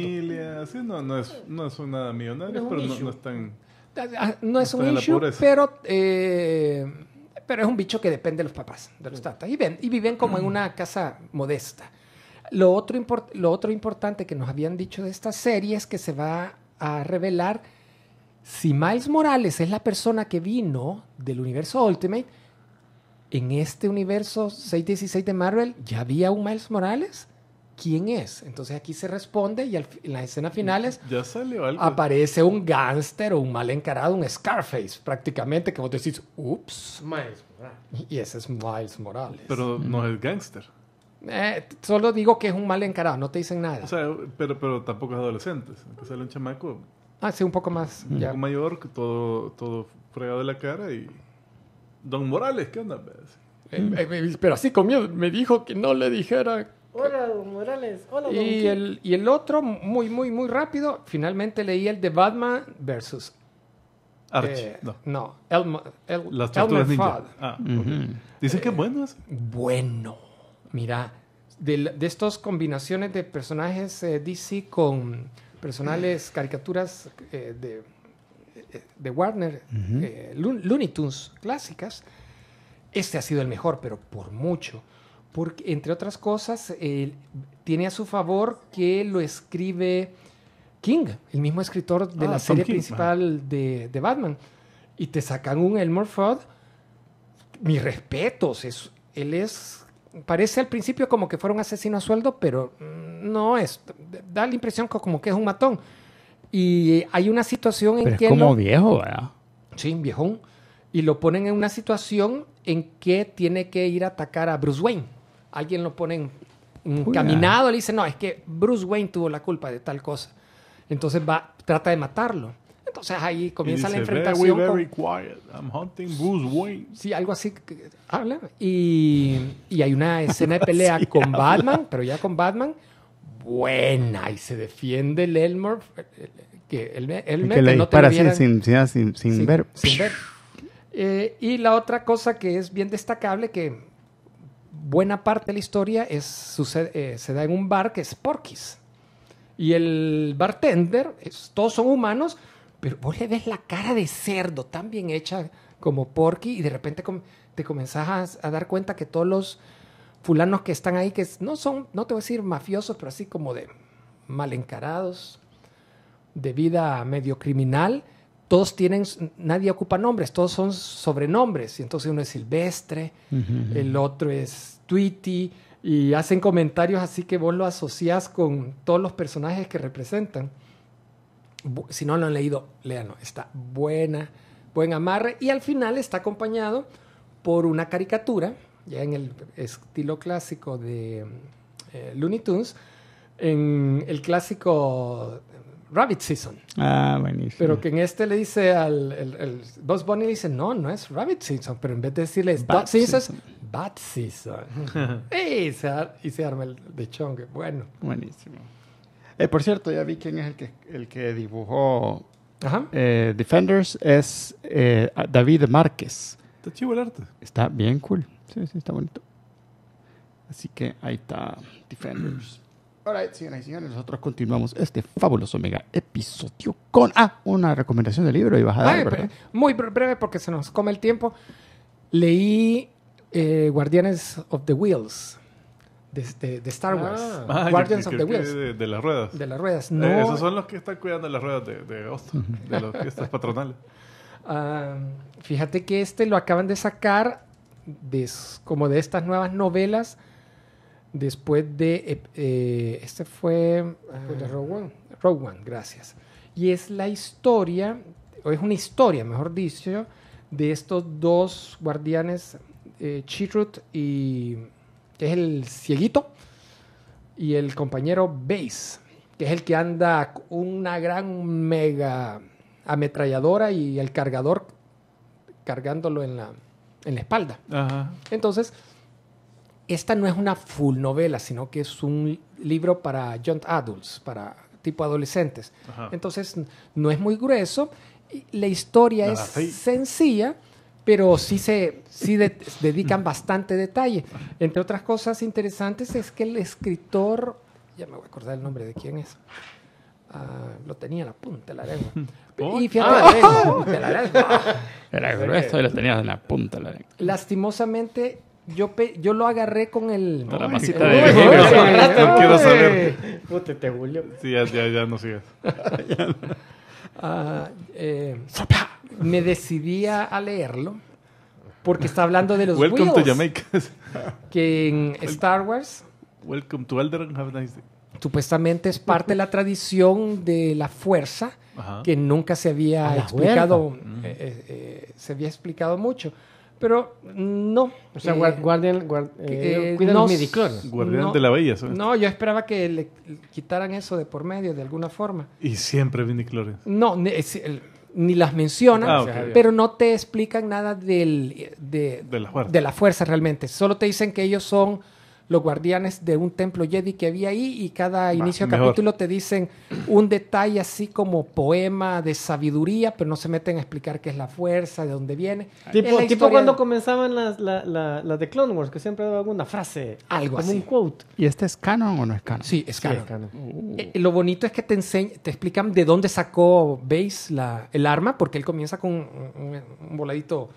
no, no, es, no es nada millonario, pero no, están, no es un issue, eh, pero, es un bicho que depende de los papás, de los tatas. Y, ven, y viven como en una casa modesta. Lo otro, lo otro importante que nos habían dicho de esta serie es que se va a revelar si Miles Morales es la persona que vino del universo Ultimate, en este universo 616 de Marvel ya había un Miles Morales. ¿Quién es? Entonces aquí se responde y en la escena finales aparece un gángster o un mal encarado, un Scarface prácticamente, que vos decís, ups. Miles Morales. Y ese es Miles Morales. Pero no es gángster. Eh, solo digo que es un mal encarado, no te dicen nada. pero, pero tampoco es adolescente. Que sale un chamaco Ah, sí, un poco más. Un poco mayor, todo, todo fregado de la cara y... Don Morales, ¿qué onda? Eh, eh, pero así comió, me dijo que no le dijera... Hola, don Morales. Hola, don y, el, y el otro, muy, muy, muy rápido, finalmente leí el de Batman versus... Archie, eh, no. El, Las Elmer Fudd. Ah, Dice que buenas. Bueno, mira, de, de estas combinaciones de personajes DC con personales, caricaturas eh, eh, de, Warner, eh, Looney Tunes clásicas, este ha sido el mejor, pero por mucho. Porque, entre otras cosas, tiene a su favor que lo escribe King, el mismo escritor de ah, la serie principal de, Batman. Y te sacan un Elmer Fudd. Mis respetos, es, él es parece al principio como que fuera un asesino a sueldo, pero mm, no es. Da la impresión como que es un matón. Y hay una situación en que... Es como viejo, ¿verdad? Sí, viejón. Y lo ponen en una situación en que tiene que ir a atacar a Bruce Wayne. Alguien lo pone encaminado, le dice, no, es que Bruce Wayne tuvo la culpa de tal cosa. Entonces va, trata de matarlo. Entonces ahí comienza la enfrentación. con, Sí, algo así. Que, habla. Y, y, hay una escena de pelea con Batman, pero ya con Batman, buena. Y se defiende el Elmore. Que, el, el no dispara así sin, sin, sin, sin, ver. Eh, y la otra cosa que es bien destacable, que buena parte de la historia es, sucede, eh, se da en un bar que es Porky's. Y el bartender, todos son humanos, pero vos le ves la cara de cerdo tan bien hecha como Porky y de repente te comenzás a, dar cuenta que todos los fulanos que están ahí, que no son, no te voy a decir mafiosos, pero así como de mal encarados, de vida medio criminal, todos tienen, nadie ocupa nombres, todos son sobrenombres. Y entonces uno es Silvestre, el otro es Tweety, y hacen comentarios así que vos lo asocias con todos los personajes que representan si no lo han leído, léanlo. Está buena, buen amarre. Y al final está acompañado por una caricatura, ya en el estilo clásico de eh, Looney Tunes, en el clásico Rabbit Season. Ah, buenísimo. Pero que en este le dice al el, Boss Bunny dice, no, no es Rabbit Season, pero en vez de decirle es Bat Season, Season. y, se, arma el de chongue. Bueno. Buenísimo. Eh, por cierto, ya vi quién es el que, el que dibujó eh, Defenders. Es eh, David Márquez. Está chivo el arte. Está bien cool. Sí, sí, está bonito. Así que ahí está Defenders. Alright, señoras y señores, nosotros continuamos este fabuloso mega episodio con ah, una recomendación de libro y vas a dar, Muy breve porque se nos come el tiempo. Leí Guardianes of the Wheels de, Star ah. Wars. Ah, Guardians of the Wheels. De, las ruedas. De las ruedas. Eh, no. esos son los que están cuidando las ruedas de, Austin, de las fiestas patronales. fíjate que este lo acaban de sacar como de estas nuevas novelas después de... Eh, eh, este fue... Pues ah, Rogue One. Rogue One, gracias. Y es la historia, o es una historia, mejor dicho, de estos dos guardianes, eh, y que es el cieguito, y el compañero Base, que es el que anda una gran mega ametralladora y el cargador cargándolo en la, espalda. Entonces, esta no es una full novela, sino que es un libro para young adults, para tipo adolescentes. Entonces, no es muy grueso. La historia es sencilla pero sí se sí dedican bastante detalle. Entre otras cosas interesantes es que el escritor, ya me voy a acordar el nombre de quién es, ah, lo tenía en la punta de la lengua. Y fíjate, ah. Era grueso y lo tenía en la punta de la lengua. Lastimosamente, yo, yo lo agarré con el. de. no, no quiero saber. te Julio. Sí, ya, ya, ya no sigas. ah, eh, me decidí a, leerlo porque está hablando de los Welcome to Jamaica. que en Star Wars. Welcome to Alderaan, have a nice day. Supuestamente es parte de la tradición de la fuerza que nunca se había explicado, eh, eh, eh, se había explicado mucho. Pero no. O sea, guardian... guardian, guard, de la bella. No, yo esperaba que le quitaran eso de por medio de alguna forma. Y siempre Clore. No, es, ni las mencionan, ah, pero no te explican nada del, eh, de, de, la fuerza realmente. Solo te dicen que ellos son los guardianes de un templo Jedi que había ahí y cada inicio de capítulo te dicen un detalle así como poema de sabiduría, pero no se meten a explicar qué es la fuerza, de dónde viene. Tipo, tipo cuando comenzaban las, de Clone Wars, que siempre daba alguna frase, algo como un quote. ¿Y este es canon o no es canon? Sí, es canon. Eh, eh, lo bonito es que te, te explican de dónde sacó Base la, el arma, porque él comienza con un, voladito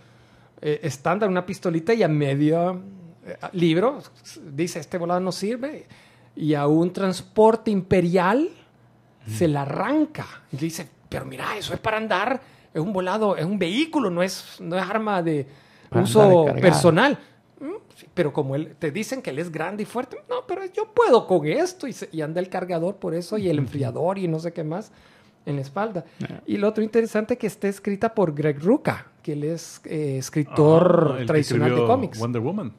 eh, estándar, una pistolita y a medio eh, libro, dice, este volado no sirve, y a un transporte imperial se la arranca. Y dice, pero mira, eso es para andar, es un volado, es un vehículo, no es, no es arma de uso personal. Mm, pero como él, te dicen que él es grande y fuerte, no, pero yo puedo con esto y, anda el cargador por eso y el enfriador y no sé qué más en la espalda. Y lo otro interesante que esté escrita por Greg Rucka, que él es eh, escritor ah, tradicional de cómics. Wonder Woman.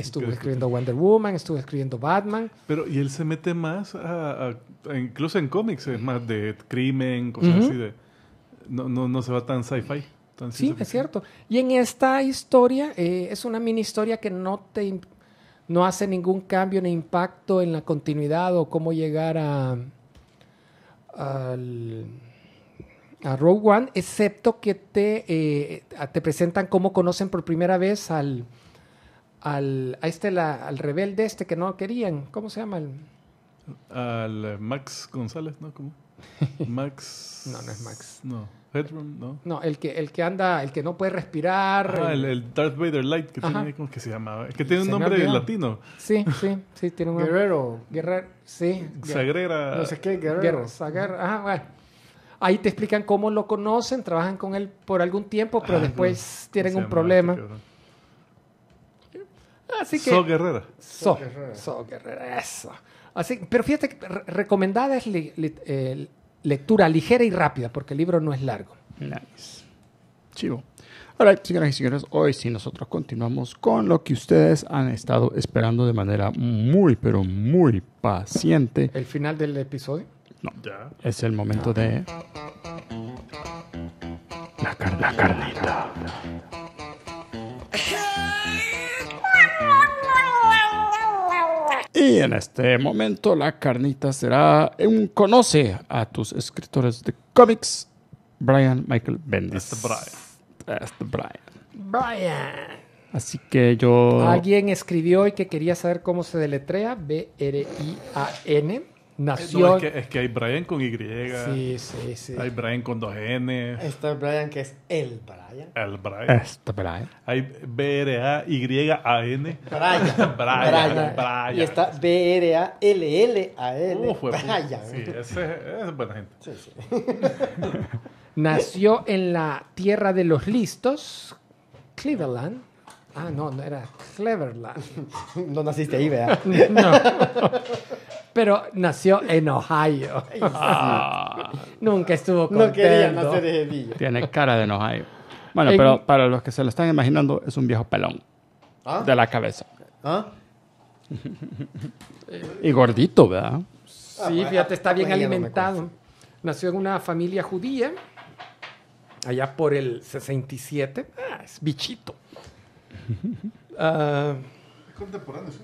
Estuvo escribiendo Wonder Woman, estuvo escribiendo Batman. Pero, y él se mete más incluso en cómics, es más de crimen, cosas así de. No, no, no se va tan sci-fi. Tan sí, es cierto. Y en esta historia, eh, es una mini historia que no te no hace ningún cambio ni impacto en la continuidad o cómo llegar a. a Rogue One, excepto que te, eh, te presentan cómo conocen por primera vez al, al, a este, la, al rebelde este que no querían. ¿Cómo se llama? El... Al eh, Max González, ¿no? ¿Cómo? Max. no, no es Max. No. ¿no? No, el que, el que anda, el que no puede respirar. Ah, el, Darth Vader Light que tiene, que se llamaba? que tiene un nombre latino. Sí, sí, sí, tiene un nombre. Guerrero. Guerrero, sí. Sagrera. No sé qué, Guerrero. Ajá, bueno. Ahí te explican cómo lo conocen, trabajan con él por algún tiempo, pero ah, después tienen un problema. Este Así So Guerrera. So, Guerrera. eso. Así, pero fíjate, recomendada es eh, lectura ligera y rápida, porque el libro no es largo. Nice. Chivo. Ahora, right, señoras y señores, hoy sí nosotros continuamos con lo que ustedes han estado esperando de manera muy, pero muy paciente. ¿El final del episodio? No. Es el momento de. La, carnita la carnita. Y en este momento la carnita será un conoce a tus escritores de cómics, Brian Michael Bendis. Este Brian. Este Brian. Brian. Así que yo... Alguien escribió y que quería saber cómo se deletrea, B-R-I-A-N es, que, es, que, hay Brian con Y. Sí, sí, sí. Hay Brian con dos N. Este Brian que es el Brian. El Brian. este Brian. Hay B-R-A-Y-A-N. Brian. Brian. Brian. Y está B-R-A-L-L-A-N. Uh, fue? Brian. Sí, ese es buena gente. Sí, sí. Nació en la tierra de los listos, Cleveland. Ah, no, no era Cleveland no naciste ahí, vea. no pero nació en Ohio. Ah. Nunca estuvo contento. No quería nacer en Sevilla. Tiene cara de Ohio. Bueno, pero para los que se lo están imaginando, es un viejo pelón ¿Ah? de la cabeza. ¿Ah? Y gordito, ¿verdad? Sí, fíjate, está bien alimentado. Nació en una familia judía, allá por el 67. Ah, es bichito. Es contemporáneo, sí.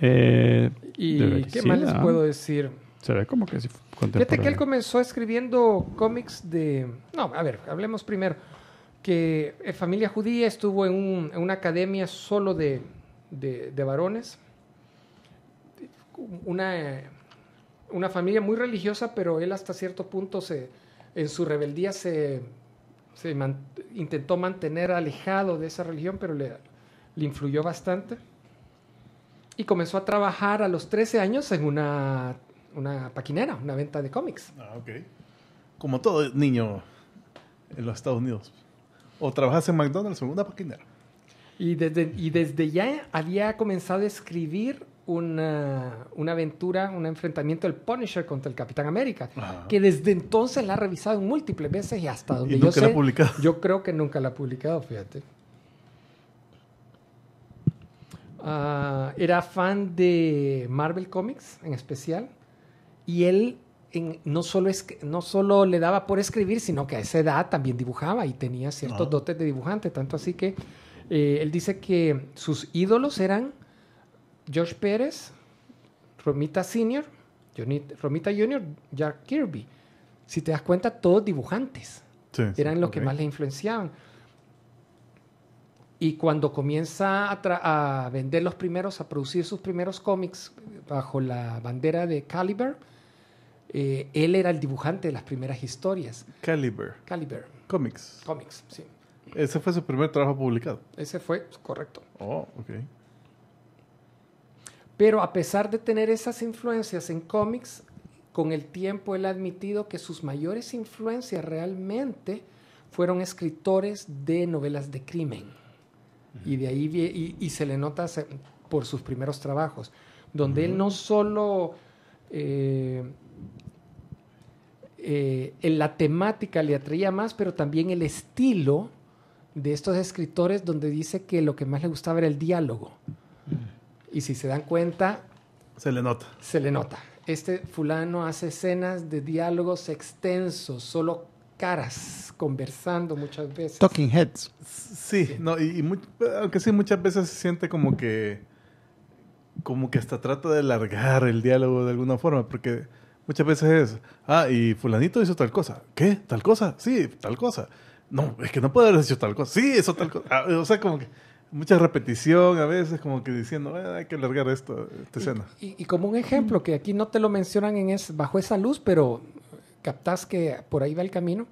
Eh, ¿Y qué más les ah, puedo decir? Se ve como que Fíjate que él comenzó escribiendo cómics de... No, a ver, hablemos primero. Que en eh, familia judía estuvo en, una academia solo de, varones. Una, familia muy religiosa, pero él hasta cierto punto se, en su rebeldía se, intentó mantener alejado de esa religión, pero le, le influyó bastante y comenzó a trabajar a los 13 años en una, una paquinera, una venta de cómics. Ah, ok. Como todo niño en los Estados Unidos. O trabajas en McDonald's o en una paquinera. Y desde, y desde ya había comenzado a escribir una, una, aventura, un enfrentamiento del Punisher contra el Capitán América, que desde entonces la ha revisado múltiples veces y hasta donde yo sé, la publicado. yo creo que nunca la ha publicado, fíjate. Ah, era fan de Marvel Comics en especial y él no, solo es, no le daba por escribir, sino que a esa edad también dibujaba y tenía ciertos ah. dotes de dibujante, tanto así que eh, él dice que sus ídolos eran George Pérez, Romita Senior, Romita Junior, Jack Kirby. Si te das cuenta, todos dibujantes. eran los que más le influenciaban. Y cuando comienza a, vender los primeros, a producir sus primeros cómics bajo la bandera de Caliber, eh, él era el dibujante de las primeras historias. Caliber. Caliber. Cómics. Cómics, sí. Ese fue su primer trabajo publicado. Ese fue, pues, correcto. Oh, ok. Pero a pesar de tener esas influencias en cómics, con el tiempo él ha admitido que sus mayores influencias realmente fueron escritores de novelas de crimen y de ahí y, se le nota por sus primeros trabajos, donde él no solo eh, eh, en la temática le atraía más, pero también el estilo de estos escritores, donde dice que lo que más le gustaba era el diálogo. Y si se dan cuenta... Se le nota. Se le nota. Este fulano hace escenas de diálogos extensos, solo caras conversando muchas veces. Talking heads. Sí, no, y, aunque sí, muchas veces se siente como que, como que hasta trata de alargar el diálogo de alguna forma, porque muchas veces es, ah, y fulanito hizo tal cosa, ¿qué? ¿Tal cosa? Sí, tal cosa. No, es que no puede haber hecho tal cosa, sí, eso tal cosa. Ah, o sea, como que mucha repetición a veces, como que diciendo, ah, hay que alargar esto, esta escena. Y, como un ejemplo, que aquí no te lo mencionan en es, bajo esa luz, pero captas que por ahí va el camino,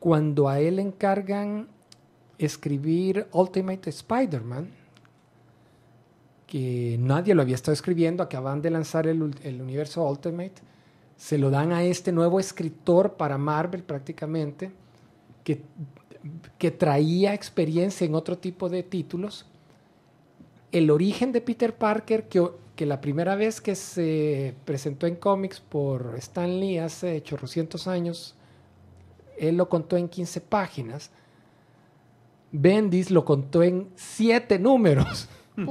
cuando a él encargan escribir Ultimate Spider-Man, que nadie lo había estado escribiendo, acaban de lanzar el, el, universo Ultimate, se lo dan a este nuevo escritor para Marvel prácticamente, que, que traía experiencia en otro tipo de títulos. El origen de Peter Parker, que que la primera vez que se presentó en cómics por Stan Lee hace chorrocientos años, él lo contó en 15 páginas. Bendis lo contó en 7 números.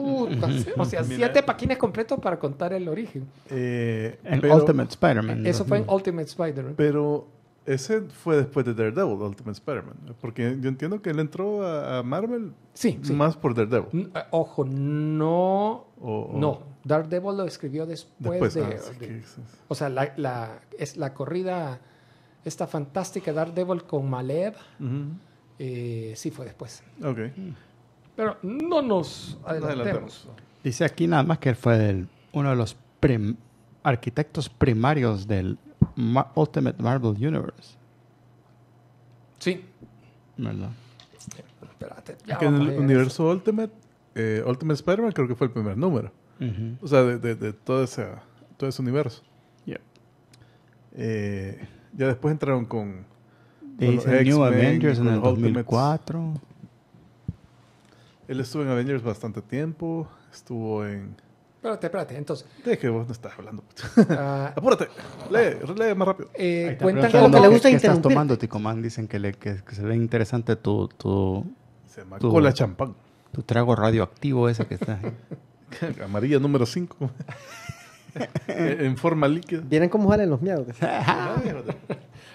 o sea, 7 páginas completos para contar el origen. Eh, en Ultimate Spider-Man. Eso fue en Ultimate Spider-Man. Pero ese fue después de Daredevil, Ultimate Spider-Man. Porque yo entiendo que él entró a, Marvel sí, más por Daredevil. Eh, ojo, no. No, Daredevil lo escribió después, de, ah, O sea, la, es la corrida, esta fantástica Daredevil con Malev, eh, sí fue después. Ok. Pero no nos adelantemos. Dice aquí nada más que él fue uno de los arquitectos primarios del Ultimate Marvel Universe. Sí. ¿Verdad? en el universo Ultimate, eh, Ultimate Spider-Man creo que fue el primer número. O sea, de, todo, ese, todo ese universo. Eh, ya después entraron con. New Avengers en el 2004. Él estuvo en Avengers bastante tiempo. Estuvo en Espérate, espérate. Entonces. Es que vos no estás hablando. Ah. Apúrate. Lee, lee más rápido. Eh, lo que le gusta ¿Qué estás tomando, Man? Dicen que, le, que, se ve interesante tu. tu se la champán. Tu trago radioactivo ese que está Amarilla número 5. en forma líquida. Vienen como jalen los miedos.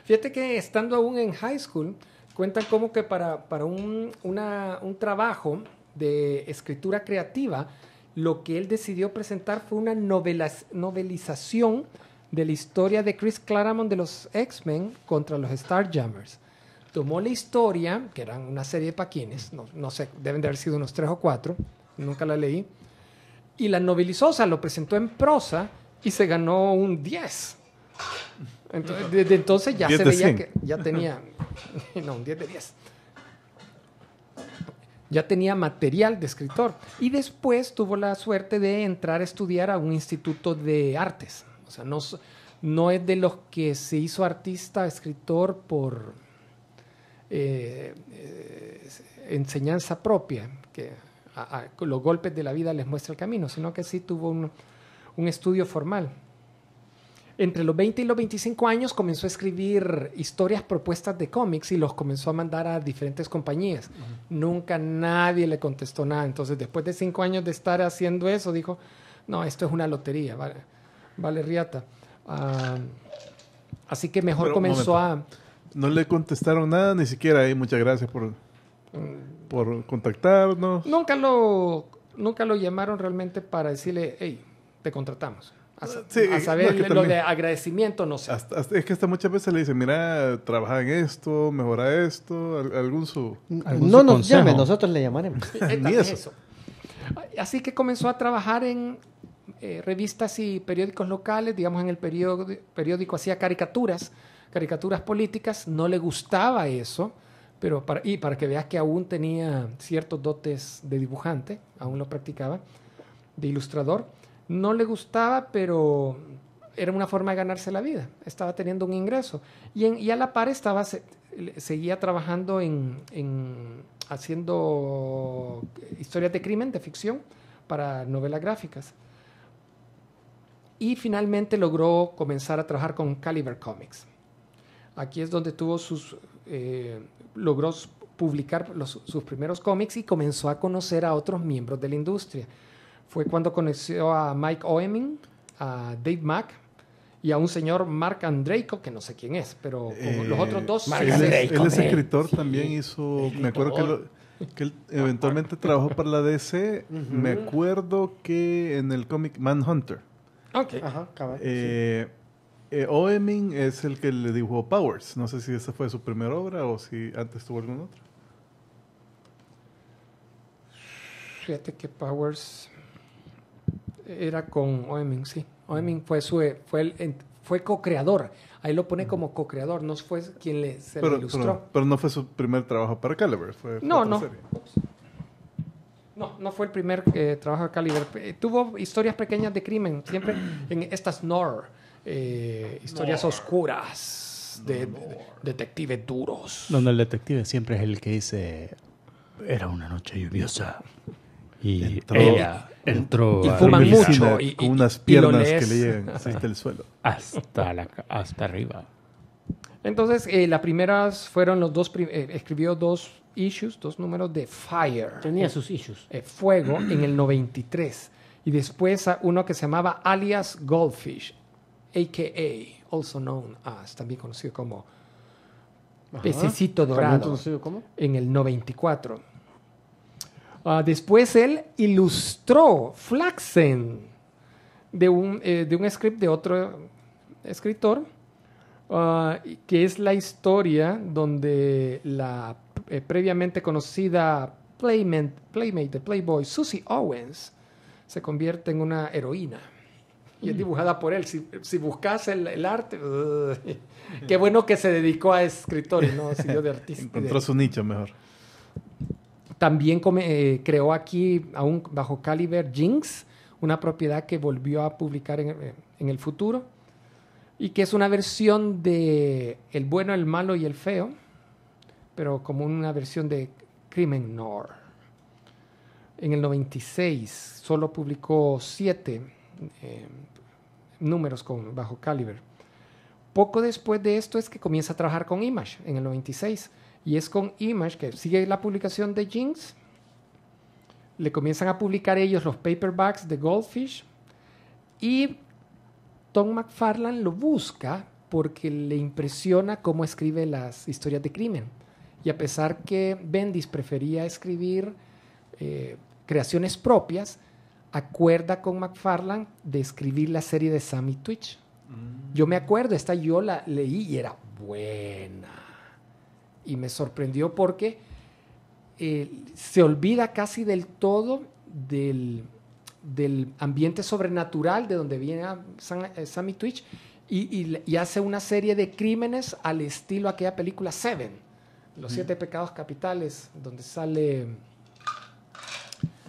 Fíjate que estando aún en high school, cuentan como que para, para un, una, un trabajo de escritura creativa lo que él decidió presentar fue una novelización de la historia de Chris Claremont de los X-Men contra los Starjammers. Tomó la historia, que eran una serie de paquines, no, sé, deben de haber sido unos tres o cuatro, nunca la leí, y la novelizó, o sea, lo presentó en prosa y se ganó un 10. Entonces, desde entonces ya se veía que ya tenía, no, un 10 de 10 ya tenía material de escritor. Y después tuvo la suerte de entrar a estudiar a un instituto de artes. O sea, no, es de los que se hizo artista, escritor por eh, eh, enseñanza propia, que los golpes de la vida les muestra el camino, sino que sí tuvo un estudio formal entre los 20 y los 25 años comenzó a escribir historias propuestas de cómics y los comenzó a mandar a diferentes compañías. Nunca nadie le contestó nada. Entonces, después de cinco años de estar haciendo eso, dijo, no, esto es una lotería, vale, vale Riata. así que mejor comenzó a... No le contestaron nada, ni siquiera, y muchas gracias por, mm. por contactarnos. Nunca lo, nunca lo llamaron realmente para decirle, hey, te contratamos. A, saber lo de agradecimiento, no sé. es que hasta muchas veces le dicen, mira, trabaja en esto, mejora esto, algún su... Algún no nos llame, nosotros le llamaremos. Así que comenzó a trabajar en eh, revistas y periódicos locales, digamos en el periódico, periódico hacía caricaturas, caricaturas políticas, no le gustaba eso, pero y para que veas que aún tenía ciertos dotes de dibujante, aún lo practicaba, de ilustrador no le gustaba, pero era una forma de ganarse la vida, estaba teniendo un ingreso. Y, a la par estaba, seguía trabajando en, haciendo historias de crimen, de ficción, para novelas gráficas. Y finalmente logró comenzar a trabajar con Caliber Comics. Aquí es donde tuvo sus, eh, logró publicar sus primeros cómics y comenzó a conocer a otros miembros de la industria fue cuando conoció a Mike Oeming, a Dave Mack y a un señor Mark Andreiko, que no sé quién es, pero como los otros eh, dos... Mark él, él es escritor, también hizo... Me acuerdo que, él eventualmente trabajó para la DC. Me acuerdo que en el cómic Manhunter. Ok. Ajá, eh, eh, Oeming es el que le dibujó Powers. No sé si esa fue su primera obra o si antes tuvo alguna otra. Fíjate que Powers era con Oeming, sí. Oeming fue, su, fue, el, fue co-creador. Ahí lo pone como co-creador, no fue quien le, se pero, ilustró. Pero, no fue su primer trabajo para Caliber, no, no. No, no fue el primer eh, trabajo de Caliber. Eh, tuvo historias pequeñas de crimen, siempre en estas Nor, eh, historias oscuras de, detectives duros. Donde el detective siempre es el que dice, era una noche lluviosa y entró, entró y fuman mucho y, con unas piernas que le llegan hasta el suelo. Hasta, hasta arriba. Entonces, eh, las primeras fueron los dos, eh, escribió dos issues, dos números de Fire. Tenía sus issues. Eh, fuego en el 93. Y después uno que se llamaba Alias Goldfish, a.k.a., also known as, también conocido como Pececito Dorado. como? En el 94. Ah, después él ilustró Flaxen de un, eh, de un script de otro escritor, ah, que es la historia donde la eh, previamente conocida playmate, playmate de Playboy, Susie Owens, se convierte en una heroína. Y es mm. dibujada por él. Si, si buscas el, arte, qué bueno que se dedicó a escritor y no siguió de artista. Encontró su nicho mejor. También eh, creó aquí, aún bajo Caliber Jinx, una propiedad que volvió a publicar eh, en, el futuro y que es una versión de El bueno, el malo y el feo, pero como una versión de Crimen Noir. En el 96 solo publicó siete eh, números con, bajo Caliber. Poco después de esto es que comienza a trabajar con Image, en el 96. Y es con Image, que sigue la publicación de Jinx. Le comienzan a publicar ellos los paperbacks de Goldfish. Y Tom McFarlane lo busca porque le impresiona cómo escribe las historias de crimen. Y a pesar que Bendis prefería escribir eh, creaciones propias, acuerda con McFarlane de escribir la serie de Sammy Twitch. Mm. Yo me acuerdo, esta yo la leí y era buena y me sorprendió porque eh, se olvida casi del todo del, ambiente sobrenatural de donde viene eh, Sammy Twitch y, hace una serie de crímenes al estilo aquella película Seven, Los mm. Siete Pecados Capitales, donde sale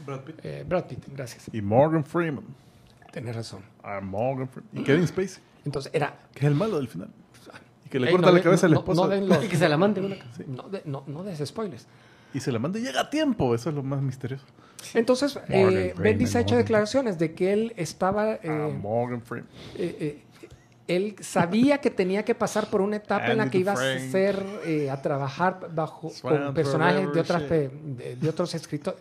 Brad Pitt. Eh, gracias. Y Morgan Freeman. Tienes razón. Ah, y Kevin Spacey. Entonces era... Que es el malo del final. Que le corta la cabeza al esposo. que se la mande no, no, des spoilers. Y se la manda y llega a tiempo. Eso es lo más misterioso. Entonces, eh, Bendis ha hecho declaraciones de que él estaba... Ah, eh, eh, eh, él sabía que tenía que pasar por una etapa en la que iba a ser a trabajar bajo con personajes de otras de, otros escritores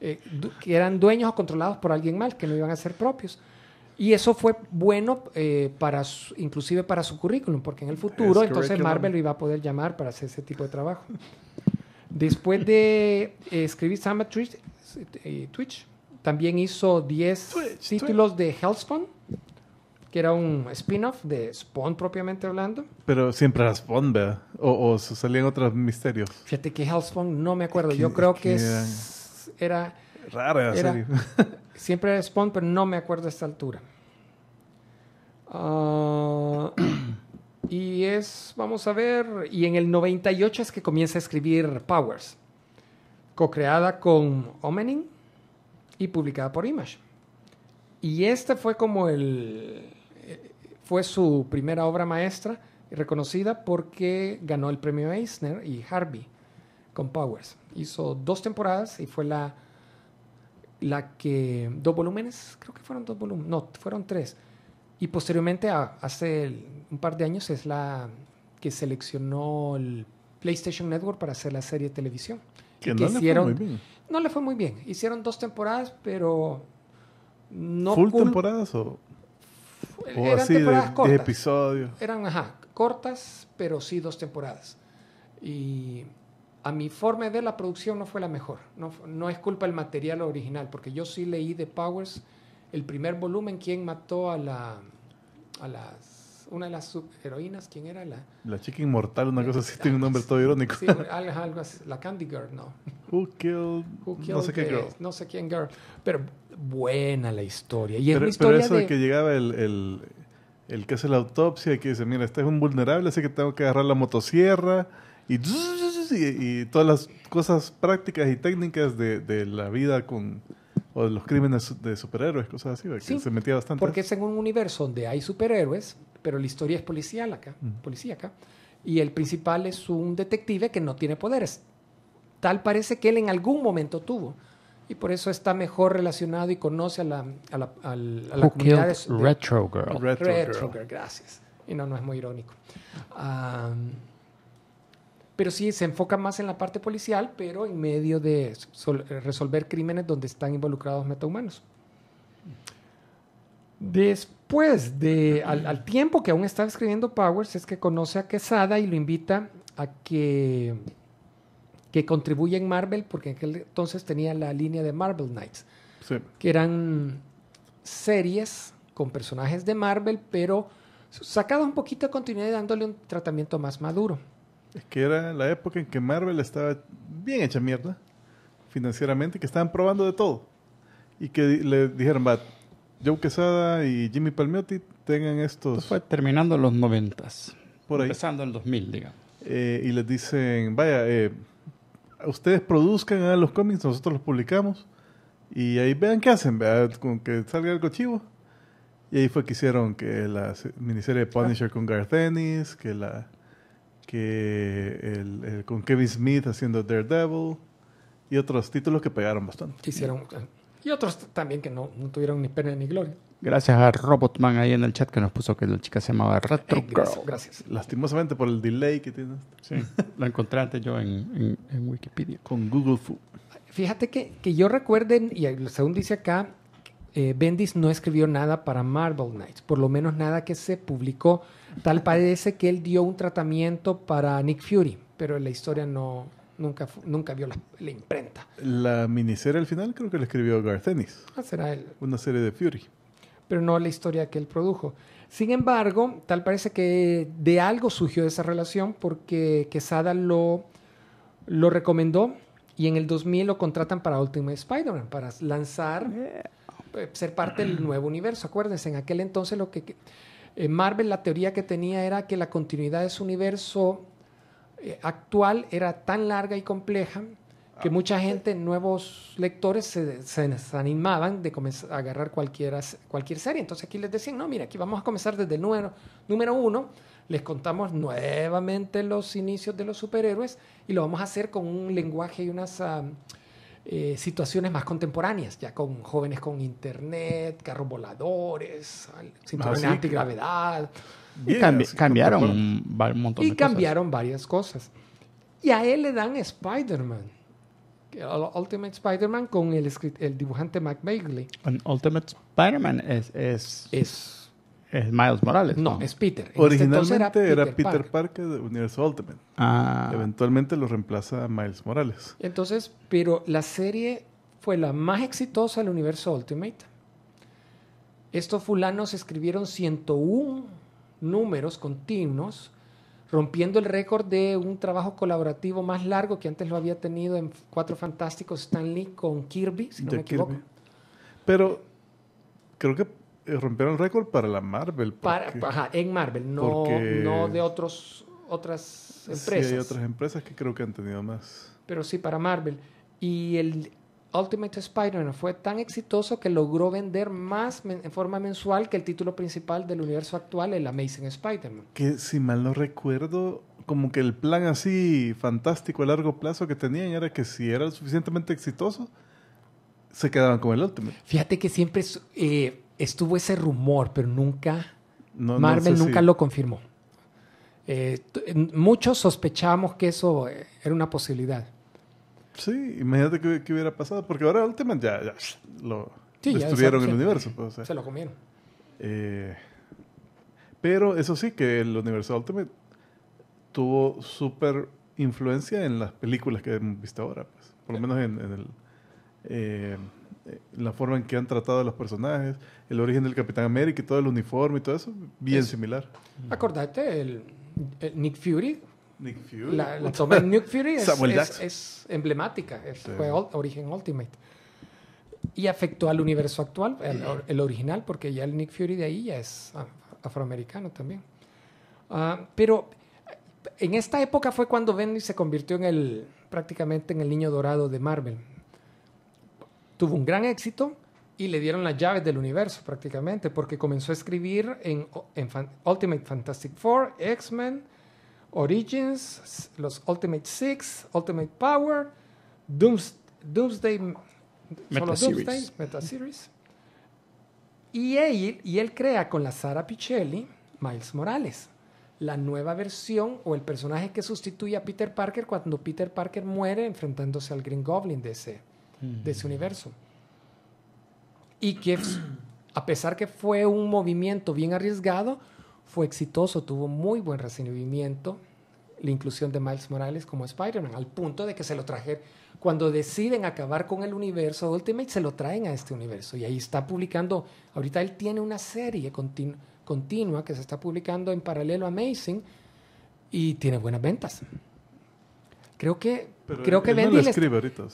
que eran dueños o controlados por alguien mal que no iban a ser propios y eso fue bueno eh, para inclusive para su currículum, porque en el futuro entonces Marvel lo iba a poder llamar para hacer ese tipo de trabajo. Después de eh, escribir Samba eh, Twitch, también hizo 10 títulos de Hellspawn, que era un spin-off de Spawn propiamente hablando. Pero siempre era Spawn, ¿verdad? O, salían otros misterios. Fíjate que Hellspawn no me acuerdo, yo creo que, es, era... Rara Siempre era Spawn, pero no me acuerdo a esta altura. Ah, y es, vamos a ver, y en el 98 es que comienza a escribir Powers, co-creada con Omening y publicada por Image. Y esta fue como el, eh, fue su primera obra maestra reconocida porque ganó el premio Eisner y Harvey con Powers. Hizo dos temporadas y fue la la que dos volúmenes, creo que fueron dos volúmenes, no, fueron tres. Y posteriormente, hace un par de años, es la que seleccionó el PlayStation Network para hacer la serie de televisión. Que, no le fue muy bien. No le fue muy bien. Hicieron dos temporadas, pero no... ¿Full temporadas o...? eran así temporadas cortas. episodios. Eran, ajá, cortas, pero sí dos temporadas. Y a mi forma de la producción no fue la mejor. No, es culpa del material original, porque yo sí leí de Powers el primer volumen, ¿Quién mató a la... A las, una de las heroínas, ¿quién era la? La chica inmortal, una cosa así, ah, tiene un nombre todo irónico. Sí, algo, la Candy Girl, no. Who killed, Who killed no sé quién girl. Pero buena la historia. Y pero, historia eso de... que llegaba el, el, que hace la autopsia, y que dice, mira, este es un vulnerable, así que tengo que agarrar la motosierra y y, todas las cosas prácticas y técnicas de, la vida con, o de los crímenes de superhéroes, cosas así, que se metía bastante. Porque es en un universo donde hay superhéroes, pero la historia es policial acá, policíaca, y el principal es un detective que no tiene poderes. Tal parece que él en algún momento tuvo. Y por eso está mejor relacionado y conoce a la, a la, de, Retro Girl. Retro, Girl. gracias. Y no, no es muy irónico. Ah, pero sí se enfoca más en la parte policial, pero en medio de resolver crímenes donde están involucrados metahumanos. Después de, al, tiempo que aún estaba escribiendo Powers, es que conoce a Quesada y lo invita a que, que contribuya en Marvel, porque en aquel entonces tenía la línea de Marvel Knights, que eran series con personajes de Marvel, pero sacados un poquito de continuidad y dándole un tratamiento más maduro. Es que era la época en que Marvel estaba bien hecha mierda financieramente, que estaban probando de todo. Y que le dijeron, va, Joe Quesada y Jimmy Palmiotti tengan estos... fue terminando los noventas. Por ahí. Empezando el 2000, digamos. Eh, y les dicen, vaya, eh, ustedes produzcan a los cómics, nosotros los publicamos. Y ahí vean qué hacen, vean, con que salga algo chivo. Y ahí fue que hicieron que la miniserie de Punisher con Garth Ennis, que la que el, con Kevin Smith haciendo Daredevil y otros títulos que pegaron bastante. Hicieron, y otros también que no, no tuvieron ni pena ni gloria. Gracias a Robotman ahí en el chat que nos puso que la chica se llamaba eh, Retro Girl. Gracias, Lastimosamente por el delay que tiene. Sí, la encontré yo en, en, Wikipedia. Con Google Food. Fíjate que, que yo recuerden, y según dice acá, eh, Bendis no escribió nada para Marvel Knights, por lo menos nada que se publicó. Tal parece que él dio un tratamiento para Nick Fury, pero la historia no nunca nunca vio la, imprenta. La miniserie al final creo que la escribió Garth Ennis. Ah, será él. Una serie de Fury. Pero no la historia que él produjo. Sin embargo, tal parece que de algo surgió esa relación porque Quesada lo, lo recomendó y en el 2000 lo contratan para Ultimate Spider-Man, para lanzar... Eh, ser parte del nuevo universo. Acuérdense, en aquel entonces lo que eh, Marvel, la teoría que tenía era que la continuidad de su universo eh, actual era tan larga y compleja que ah, mucha gente, nuevos lectores, se, se desanimaban de a agarrar cualquiera, cualquier serie. Entonces aquí les decían, no, mira, aquí vamos a comenzar desde el número, número uno, les contamos nuevamente los inicios de los superhéroes y lo vamos a hacer con un lenguaje y unas... Ah, eh, situaciones más contemporáneas, ya con jóvenes con internet, carros voladores, cinturones ah, antigravedad. y cambiaron un montón y cambiaron varias cosas. Y a él le dan Spider-Man. Ultimate Spider-Man con el, dibujante Mac Bagley. Ultimate Spider-Man es... es es Miles Morales. No, es Peter. Este Originalmente era, Peter, Parker de Universo Ultimate. Ah. Eventualmente lo reemplaza a Miles Morales. Entonces, pero la serie fue la más exitosa del Universo Ultimate. Estos fulanos escribieron 101 números continuos, rompiendo el récord de un trabajo colaborativo más largo que antes lo había tenido en Cuatro Fantásticos Stanley con Kirby, si no me equivoco. Pero creo que eh, rompieron el récord para la Marvel. para, ajá, en Marvel, no, de otros, otras empresas. Sí, hay otras empresas que creo que han tenido más. Pero sí, para Marvel. Y el Ultimate Spider-Man fue tan exitoso que logró vender más en forma mensual que el título principal del universo actual, el Amazing Spider-Man. Que si mal no recuerdo, como que el plan así fantástico a largo plazo que tenían era que si era suficientemente exitoso, se quedaban con el Ultimate. Fíjate que siempre eh, estuvo ese rumor, pero nunca, Marvel nunca lo confirmó. Eh, muchos sospechábamos que eso eh, era una posibilidad. Sí, imagínate qué, hubiera pasado, porque ahora Ultimate ya, ya lo sí, destruyeron el universo. Pues, se lo comieron. Eh, pero eso sí, que el universo Ultimate tuvo súper influencia en las películas que hemos visto ahora, pues, por lo menos en, el... Eh, la forma en que han tratado a los personajes, el origen del Capitán América y todo el uniforme y todo eso, bien similar. Acordate, el, Nick Fury. Nick Fury. La, toma Nick Fury es, emblemática, fue Origen Ultimate. Y afectó al universo actual, el, original, porque ya el Nick Fury de ahí ya es afroamericano también. Ah, pero en esta época fue cuando Benny se convirtió en el prácticamente en el niño dorado de Marvel tuvo un gran éxito y le dieron las llaves del universo prácticamente, porque comenzó a escribir en, Ultimate Fantastic Four, X-Men, Origins, los Ultimate Six, Ultimate Power, Doomsday, Meta Series. Y él, y él crea con la Sara Pichelli Miles Morales, la nueva versión o el personaje que sustituye a Peter Parker cuando Peter Parker muere enfrentándose al Green Goblin de ese de ese universo. Y que a pesar que fue un movimiento bien arriesgado, fue exitoso, tuvo muy buen recibimiento la inclusión de Miles Morales como Spider-Man, al punto de que se lo traje cuando deciden acabar con el universo Ultimate, se lo traen a este universo. Y ahí está publicando, ahorita él tiene una serie continua que se está publicando en paralelo a Amazing y tiene buenas ventas. Creo que creo, que Bendis la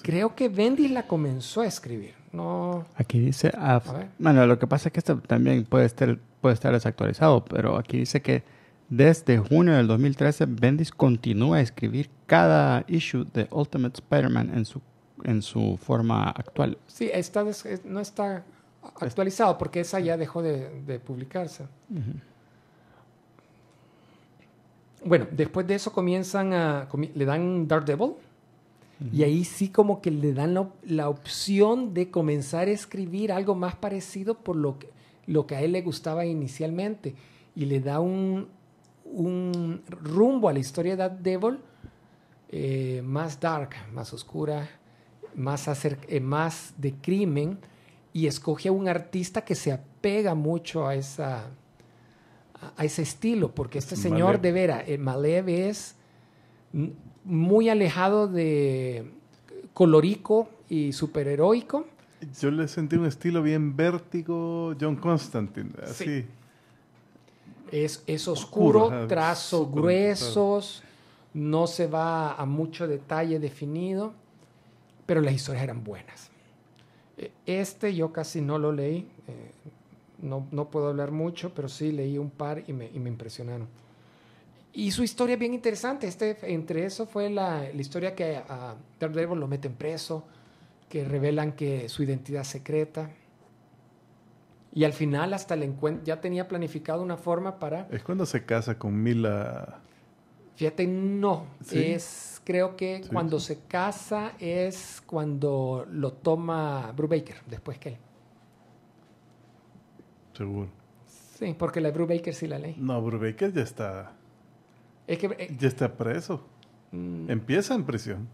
creo que Bendis la comenzó a escribir. No. Aquí dice, ah, bueno, lo que pasa es que esto también puede estar, puede estar desactualizado, pero aquí dice que desde junio del 2013 Bendis continúa a escribir cada issue de Ultimate Spider-Man en su, en su forma actual. Sí, no está actualizado porque esa ya dejó de, publicarse. Bueno, después de eso comienzan a. le dan Daredevil y ahí sí como que le dan la, opción de comenzar a escribir algo más parecido por lo que, lo que a él le gustaba inicialmente. Y le da un, rumbo a la historia de That Devil eh, más dark, más oscura, más, eh, más de crimen. Y escoge a un artista que se apega mucho a esa a ese estilo, porque este señor de vera, eh, Malev es muy alejado de colorico y superheroico. Yo le sentí un estilo bien vértigo John Constantine, así. Es, es oscuro, trazo trazos gruesos, no se va a mucho detalle definido, pero las historias eran buenas. E, este yo casi no lo leí, eh, no, no, puedo hablar mucho, pero sí leí un par y me, y me impresionaron. Y su historia es bien interesante. Este, entre eso fue la, historia que a Daredevil lo meten preso, que revelan que su identidad secreta. Y al final hasta el encuentro ya tenía planificado una forma para... Es cuando se casa con Mila. Fíjate, no. Es, creo que cuando se casa es cuando lo toma Brubaker, después que él. Seguro. Sí, porque la Brubaker sí la ley. No, Brubaker ya está que, eh, ya está preso. Mm. Empieza en prisión.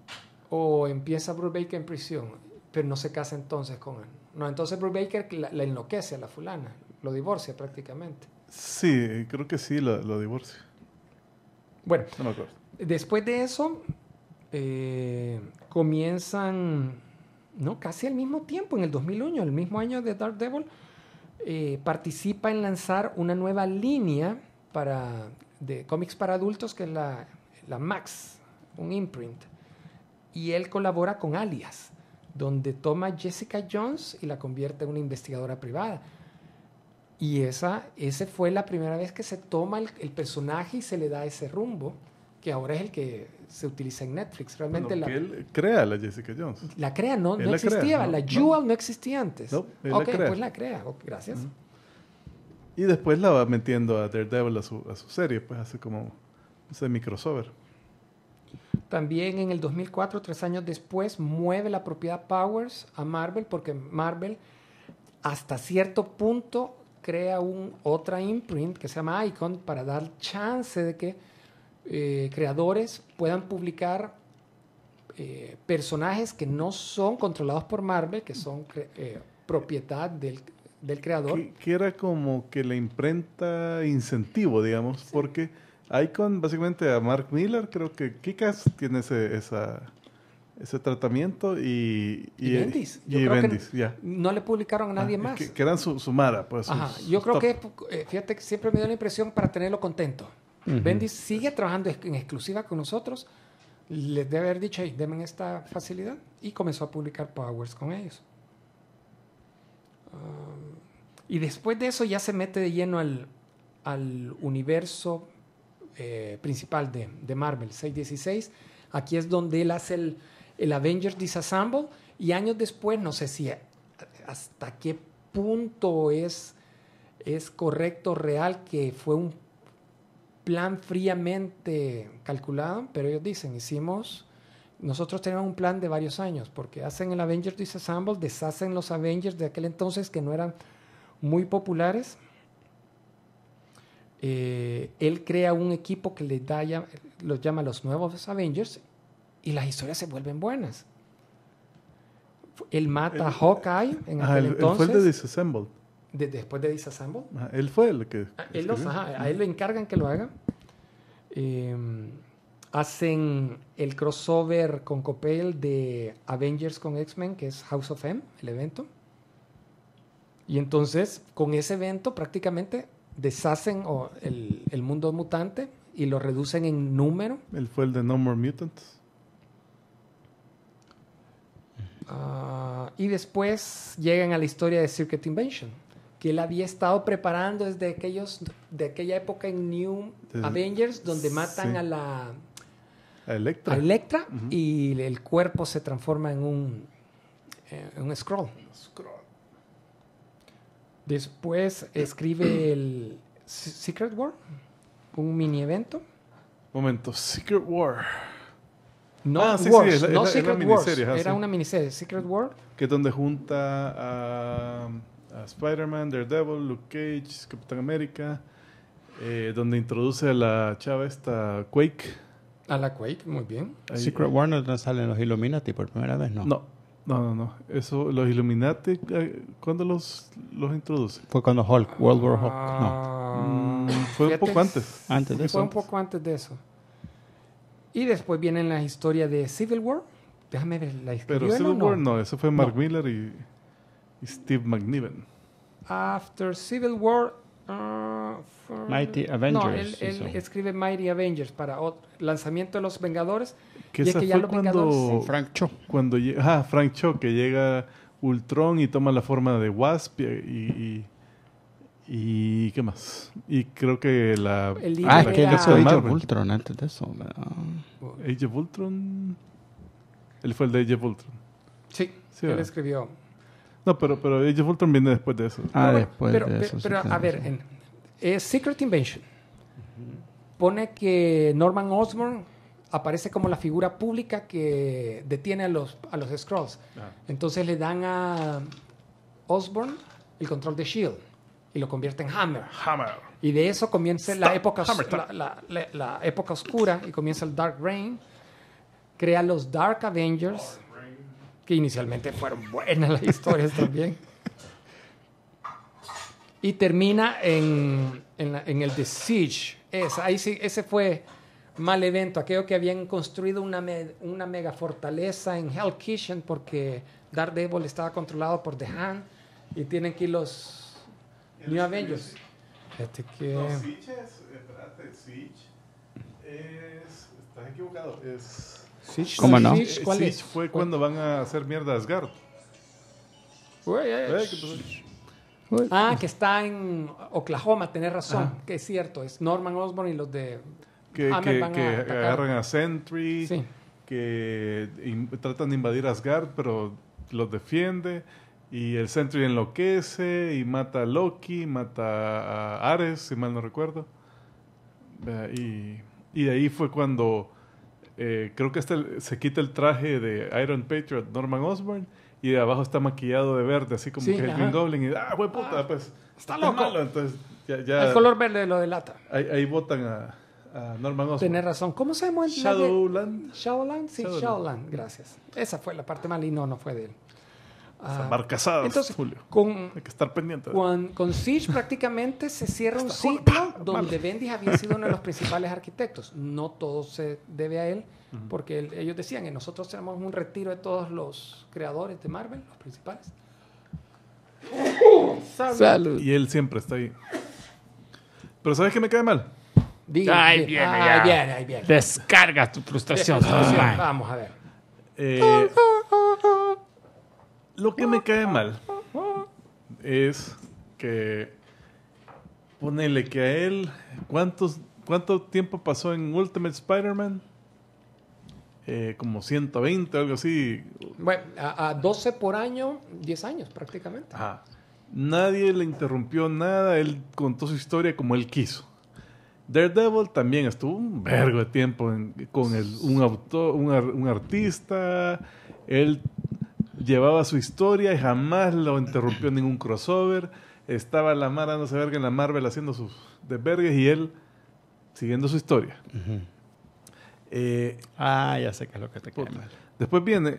O empieza Baker en prisión, pero no se casa entonces con él. No, entonces Brubaker la, la enloquece a la fulana, lo divorcia prácticamente. Sí, creo que sí, lo, lo divorcia. Bueno, no me acuerdo. después de eso, eh, comienzan, no, casi al mismo tiempo, en el 2001, el mismo año de Dark Devil, eh, participa en lanzar una nueva línea para de cómics para adultos, que es la, Max, un imprint. Y él colabora con Alias, donde toma Jessica Jones y la convierte en una investigadora privada. Y esa, ese fue la primera vez que se toma el, personaje y se le da ese rumbo, que ahora es el que se utiliza en Netflix. Realmente la, él crea la Jessica Jones. La crea, no, no existía. la Jewel no. existía antes. No, ok, la pues la crea. gracias. Y después la va metiendo a Daredevil a su, a su serie, pues hace como ese microsover. También en el 2004, tres años después, mueve la propiedad Powers a Marvel porque Marvel hasta cierto punto crea un, otra imprint que se llama Icon para dar chance de que eh, creadores puedan publicar eh, personajes que no son controlados por Marvel, que son eh, propiedad del, del creador. Que, era como que la imprenta incentivo, digamos, porque porque Icon, básicamente a Mark Miller, creo que Kikas tiene ese, esa, ese tratamiento y, y, Bendis. y Bendis, No le publicaron a ah, nadie más. Que, eran su, su mara, pues. yo creo que, eh, fíjate que siempre me dio la impresión para tenerlo contento. Bendis sigue trabajando en exclusiva con nosotros. Les debe haber dicho, hey, denme esta facilidad. Y comenzó a publicar Powers con ellos y después de eso ya se mete de lleno al, universo eh, principal de, Marvel, 616. Aquí es donde él hace el, el Avengers Disassemble y años después, no sé si hasta qué punto es, es correcto, real, que fue un plan fríamente calculado, pero ellos dicen, hicimos nosotros tenemos un plan de varios años, porque hacen el Avengers Disassemble, deshacen los Avengers de aquel entonces que no eran muy populares. Eh, él crea un equipo que les da, los llama los nuevos Avengers y las historias se vuelven buenas. Él mata a Hawkeye en aquel entonces. Él fue de Disassemble. después de Disassemble. él fue el que. Ah, a él, le encargan que lo haga. Eh, em, hacen el crossover con Copel de Avengers con X-Men, que es House of M, el evento. Y entonces, con ese evento prácticamente deshacen el, mundo mutante y lo reducen en número. Él fue el de No More Mutants. Ah, y después llegan a la historia de Circuit Invention, que él había estado preparando desde de aquella época en New Avengers, donde matan a la Electra, y el cuerpo se transforma en un, eh, un scroll. Después escribe el Secret War, un mini evento. Momento, Secret War. No, Secret era era una miniserie, Secret War. Que es donde junta a, Spider-Man, Daredevil, Luke Cage, Capitán América. Eh, donde introduce a la chava esta Quake. A la Quake, muy bien. Secret Warner no salen los Illuminati por primera vez, ¿no? No, no, no, Eso, los Illuminati, eh, ¿cuándo los, los introducen? Fue cuando Hulk, World War Hulk, ah, no. Mm, fue un poco antes. Antes de eso. Fue un poco antes de eso. Y después viene la historia de Civil War. Déjame ver la historia. Pero Civil War no, eso fue Mark Miller y, y Steve McNiven. After Civil War, Mighty Avengers. No, él, escribe Mighty Avengers para lanzamiento de los Vengadores. Que y es que ya los cuando, Vengadores. Frank Cho. Cuando ah, Frank Cho, que llega Ultron y toma la forma de Wasp eh, y, y qué más? Y creo que la. ah, es que él hizo Age of Ultron antes de eso. Age of Ultron. Él fue el de Age of Ultron. Sí, él escribió. No, pero, pero Age of Ultron viene después de eso. Ah, después pero, de eso. Pero, a ver, eh, Secret Invention pone que Norman Osborn aparece como la figura pública que detiene a los, a los Skrulls. Ah. Entonces le dan a Osborn el control de S.H.I.E.L.D. y lo convierte en Hammer. Hammer. Y de eso comienza la época, la, época oscura y comienza el Dark Reign. Crea los Dark Avengers que inicialmente fueron buenas las historias también. Y termina en, en, el The Siege. Es, ahí sí, ese fue mal evento. Aquello que habían construido una, una mega fortaleza en Hell Kitchen porque Daredevil estaba controlado por The Hand y tienen que ir los New Avengers. Este que. No, Siege Siege es. Estás equivocado. Es. ¿Cómo no? fue cuando van a hacer mierda a Asgard. Ah, que está en Oklahoma, tenés razón, que es cierto, es Norman Osborn y los de... Que, que agarran a Sentry, que tratan de invadir Asgard, pero los defiende, y el Sentry enloquece, y mata a Loki, mata a Ares, si mal no recuerdo. y de ahí fue cuando eh, creo que hasta este se quita el traje de Iron Patriot, Norman Osborn, y de abajo está maquillado de verde, así como que el Green Goblin. Y, ah, güey, puta, ah, pues. Está loco. Malo, entonces, ya, ya, el color verde lo delata. Ahí, ahí votan a, Norman Osborn. Tienes razón. ¿Cómo se llama? Shadowland. Shadowland, sí, Shadowland. Shadowland. gracias. Esa fue la parte mala y no, no fue de él marcasadas, Julio. Con, Hay que estar pendiente. Con, con Siege prácticamente se cierra un ciclo donde Bendis había sido uno de los principales arquitectos. No todo se debe a él, porque ellos decían que eh, nosotros tenemos un retiro de todos los creadores de Marvel, los principales. salud. Y él siempre está ahí. Pero ¿sabes qué me cae mal? Diga, ahí, ah, viene, Descarga tu frustración. Vamos a ver. Eh, lo que me cae mal es que ponele que a él, ¿cuántos, ¿cuánto tiempo pasó en Ultimate Spider-Man? Eh, como 120, algo así. Bueno, a, 12 por año, 10 años prácticamente. Nadie le interrumpió nada, él contó su historia como él quiso. Daredevil también estuvo un vergo de tiempo con el, un, autor, un, un artista, él llevaba su historia y jamás lo interrumpió ningún crossover. Estaba la Mara no verga en la Marvel haciendo sus desvergues y él siguiendo su historia. Eh, ah, ya sé que es lo que te queda mal. Después viene,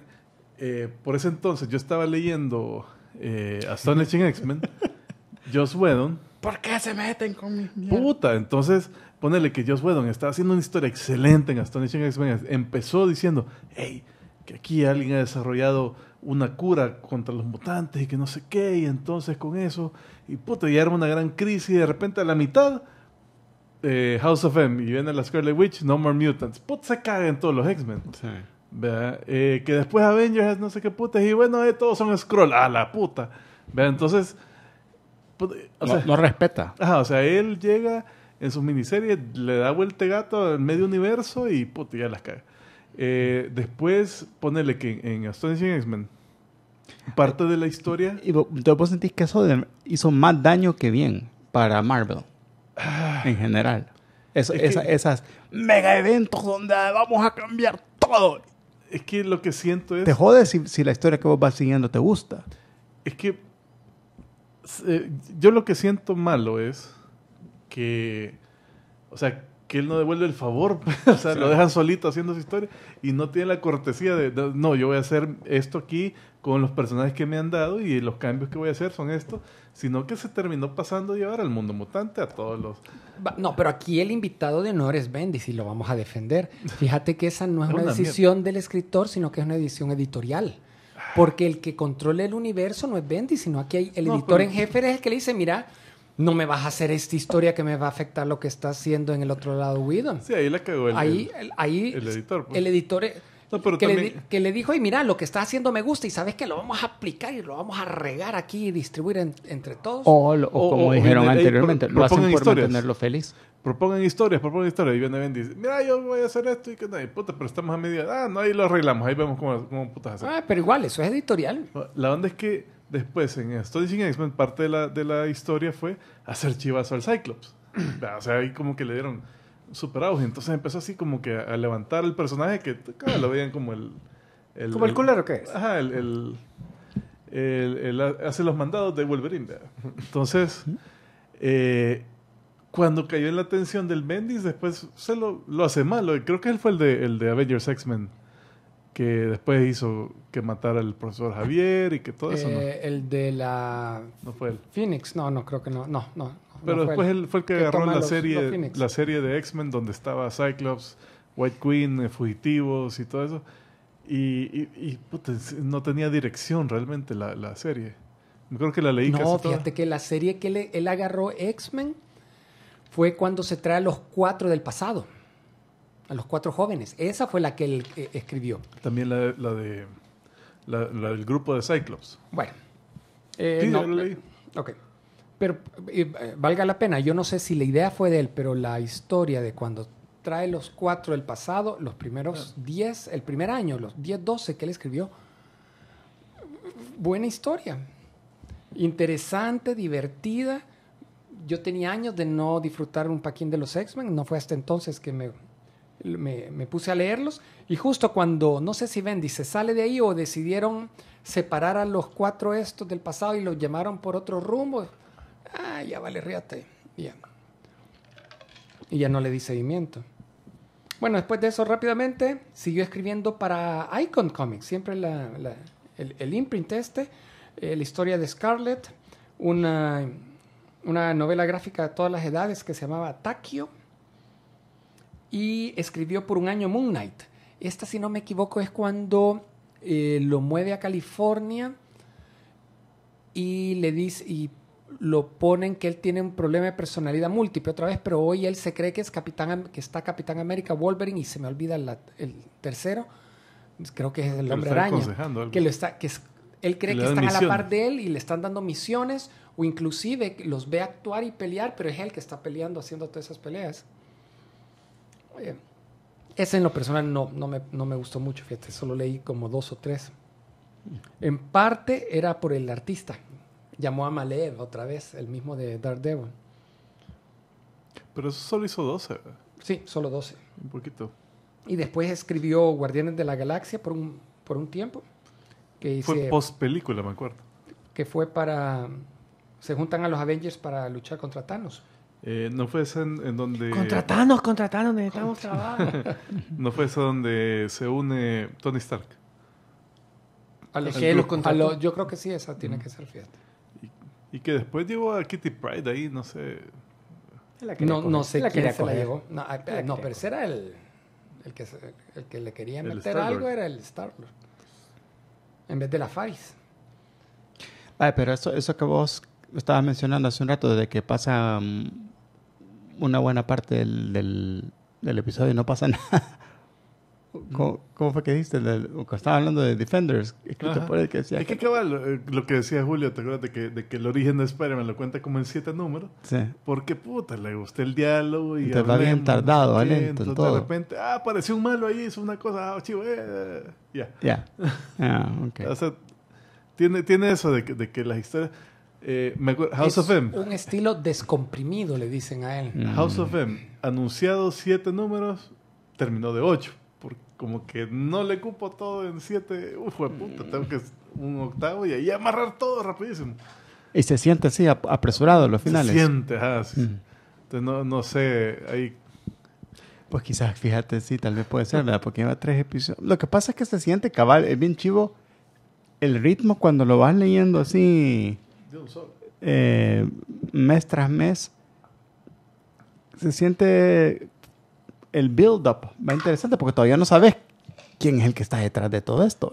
eh, por ese entonces yo estaba leyendo eh, Astonishing X-Men, Joss Whedon. ¿Por qué se meten con mi Puta, entonces ponele que Joss Whedon estaba haciendo una historia excelente en Astonishing X-Men. Empezó diciendo, hey, que aquí alguien ha desarrollado una cura contra los mutantes y que no sé qué, y entonces con eso, y puta, y era una gran crisis, y de repente a la mitad, eh, House of M, y viene la Scarlet Witch, No More Mutants, puta, se cagan todos los X-Men. Eh, que después Avengers, no sé qué putas, y bueno, eh, todos son scroll, a la puta. Entonces, no, respeta. o sea, él llega en sus miniseries, le da vuelta gato al medio universo y puta, ya las caga. Eh, después, ponele que en Astonishing X-Men, parte de la historia. ¿Y vos, sentís que eso hizo más daño que bien para Marvel ah. en general? esas mega eventos donde vamos a cambiar todo. Es que lo que siento es. Te jodes si, si la historia que vos vas siguiendo te gusta. Es que. Eh, yo lo que siento malo es que. O sea, que él no devuelve el favor, o sea, lo dejan solito haciendo su historia y no tiene la cortesía de, no, yo voy a hacer esto aquí con los personajes que me han dado y los cambios que voy a hacer son estos, sino que se terminó pasando a llevar al mundo mutante a todos los... No, pero aquí el invitado de honor es Bendis y lo vamos a defender. Fíjate que esa no es, una, decisión del escritor, sino que es una decisión editorial. Porque el que controla el universo no es Bendis, sino aquí el editor en jefe es el que le dice, mira, no me vas a hacer esta historia que me va a afectar lo que está haciendo en el otro lado Guido. Sí, ahí la cagó el, ahí, el, ahí, el editor. Pues. El editor eh, que, le, dijo, y mira, lo que estás haciendo me gusta y sabes que lo vamos a aplicar y lo vamos a regar aquí y distribuir entre todos. O, como dijeron anteriormente, lo hacen por historias. mantenerlo feliz. Propongan historias, propongan historias. Y viene y dice, mira, yo voy a hacer esto y que nadie, puta, pero estamos a medida. Ah, no, ahí lo arreglamos, ahí vemos cómo, cómo putas hacer. Ah, pero igual, eso es editorial. La onda es que Después, en Astonishing X-Men, parte de la, de la historia fue hacer chivas al Cyclops. o sea, ahí como que le dieron superados auge. Entonces empezó así como que a, levantar el personaje que lo veían como el... ¿Como el, culero que es? Ajá, el, él, hace los mandados de Wolverine. Entonces, eh, cuando cayó en la atención del Bendis, después se lo, lo hace malo. Creo que él fue el de, el de Avengers X-Men que después hizo que matara al profesor Javier y que todo eso, ¿no? Eh, el de la... fue él. Phoenix, no, no, creo que no, no, no. Pero después él. fue el que, agarró la, serie, la serie de X-Men donde estaba Cyclops, White Queen, eh, Fugitivos y todo eso. Y, no tenía dirección realmente la, la serie. Creo que la leí No, fíjate que la serie que él, agarró X-Men fue cuando se trae los cuatro del pasado a los cuatro jóvenes. Esa fue la que él eh, escribió. También la, de la, del grupo de Cyclops. Bueno. Eh, eh Ok. Pero eh, valga la pena, yo no sé si la idea fue de él, pero la historia de cuando trae los cuatro del pasado, los primeros 10, ah. el primer año, los diez doce que él escribió, buena historia. Interesante, divertida. Yo tenía años de no disfrutar un paquín de los X-Men, no fue hasta entonces que me me, puse a leerlos y justo cuando, no sé si ven se sale de ahí o decidieron separar a los cuatro estos del pasado y los llamaron por otro rumbo, ah, ya vale, ríate, Y ya no le di seguimiento. Bueno, después de eso rápidamente siguió escribiendo para Icon Comics, siempre la, el, imprint este, eh, la historia de Scarlett, una, una novela gráfica de todas las edades que se llamaba Takio y escribió por un año Moon Knight. Esta, si no me equivoco, es cuando eh, lo mueve a California y le dice y lo ponen que él tiene un problema de personalidad múltiple otra vez, pero hoy él se cree que es Capitán que está Capitán América Wolverine y se me olvida el tercero, pues creo que es el Hombre Araña, que lo que él cree que está a la par de él y le están dando misiones o inclusive los ve actuar y pelear, pero es él que está peleando haciendo todas esas peleas ese en lo personal no, no, me, gustó mucho, fíjate, solo leí como dos o tres. En parte era por el artista. Llamó a Maled otra vez, el mismo de Devil Pero eso solo hizo 12. Sí, solo 12. Un poquito. Y después escribió Guardianes de la Galaxia por un, por un tiempo. Que fue post película, me acuerdo. Que fue para. Se juntan a los Avengers para luchar contra Thanos. Eh, no fue esa en, donde. Contratanos, contratanos, necesitamos trabajo. no fue esa donde se une Tony Stark. A los, yo creo que sí, esa tiene que ser, fiesta. Y, que después llegó a Kitty Pride ahí, no sé. no, no sé la quién se la llegó. No, ah, ah, pero ese era el, el, que, el que le quería meter algo, era el Star -Lord. En vez de la Faris. Ay, ah, pero eso, eso que vos estabas mencionando hace un rato, de que pasa mm, una buena parte del, del, episodio no pasa nada. ¿Cómo, fue que dijiste? Estaba hablando de Defenders, escrito por él que decía... Es que, eh, lo, que decía Julio, ¿te acuerdas? De que, de que el origen de Spider-Man lo cuenta como en siete números. Sí. Porque, puta, le gustó el diálogo y... Te va bien tardado, todo. De repente, ah, apareció un malo ahí, es una cosa, ah, chivo, eh, Ya. Ya. Ah, o tiene, tiene eso de que, de que las historias... Eh, House of M. Un estilo descomprimido, le dicen a él. Mm. House of M, anunciado siete números, terminó de ocho. Porque como que no le cupo todo en siete. Uf, puta, mm. tengo que un octavo y ahí amarrar todo rapidísimo. Y se siente así, apresurado los finales. Se siente, así. Mm. Entonces, no, no sé, ahí pues quizás, fíjate, sí, tal vez puede ser, ¿verdad? Porque lleva tres episodios. Lo que pasa es que se siente cabal, es bien chivo el ritmo cuando lo vas leyendo así eh, mes tras mes, se siente el build-up. Va interesante porque todavía no sabes quién es el que está detrás de todo esto.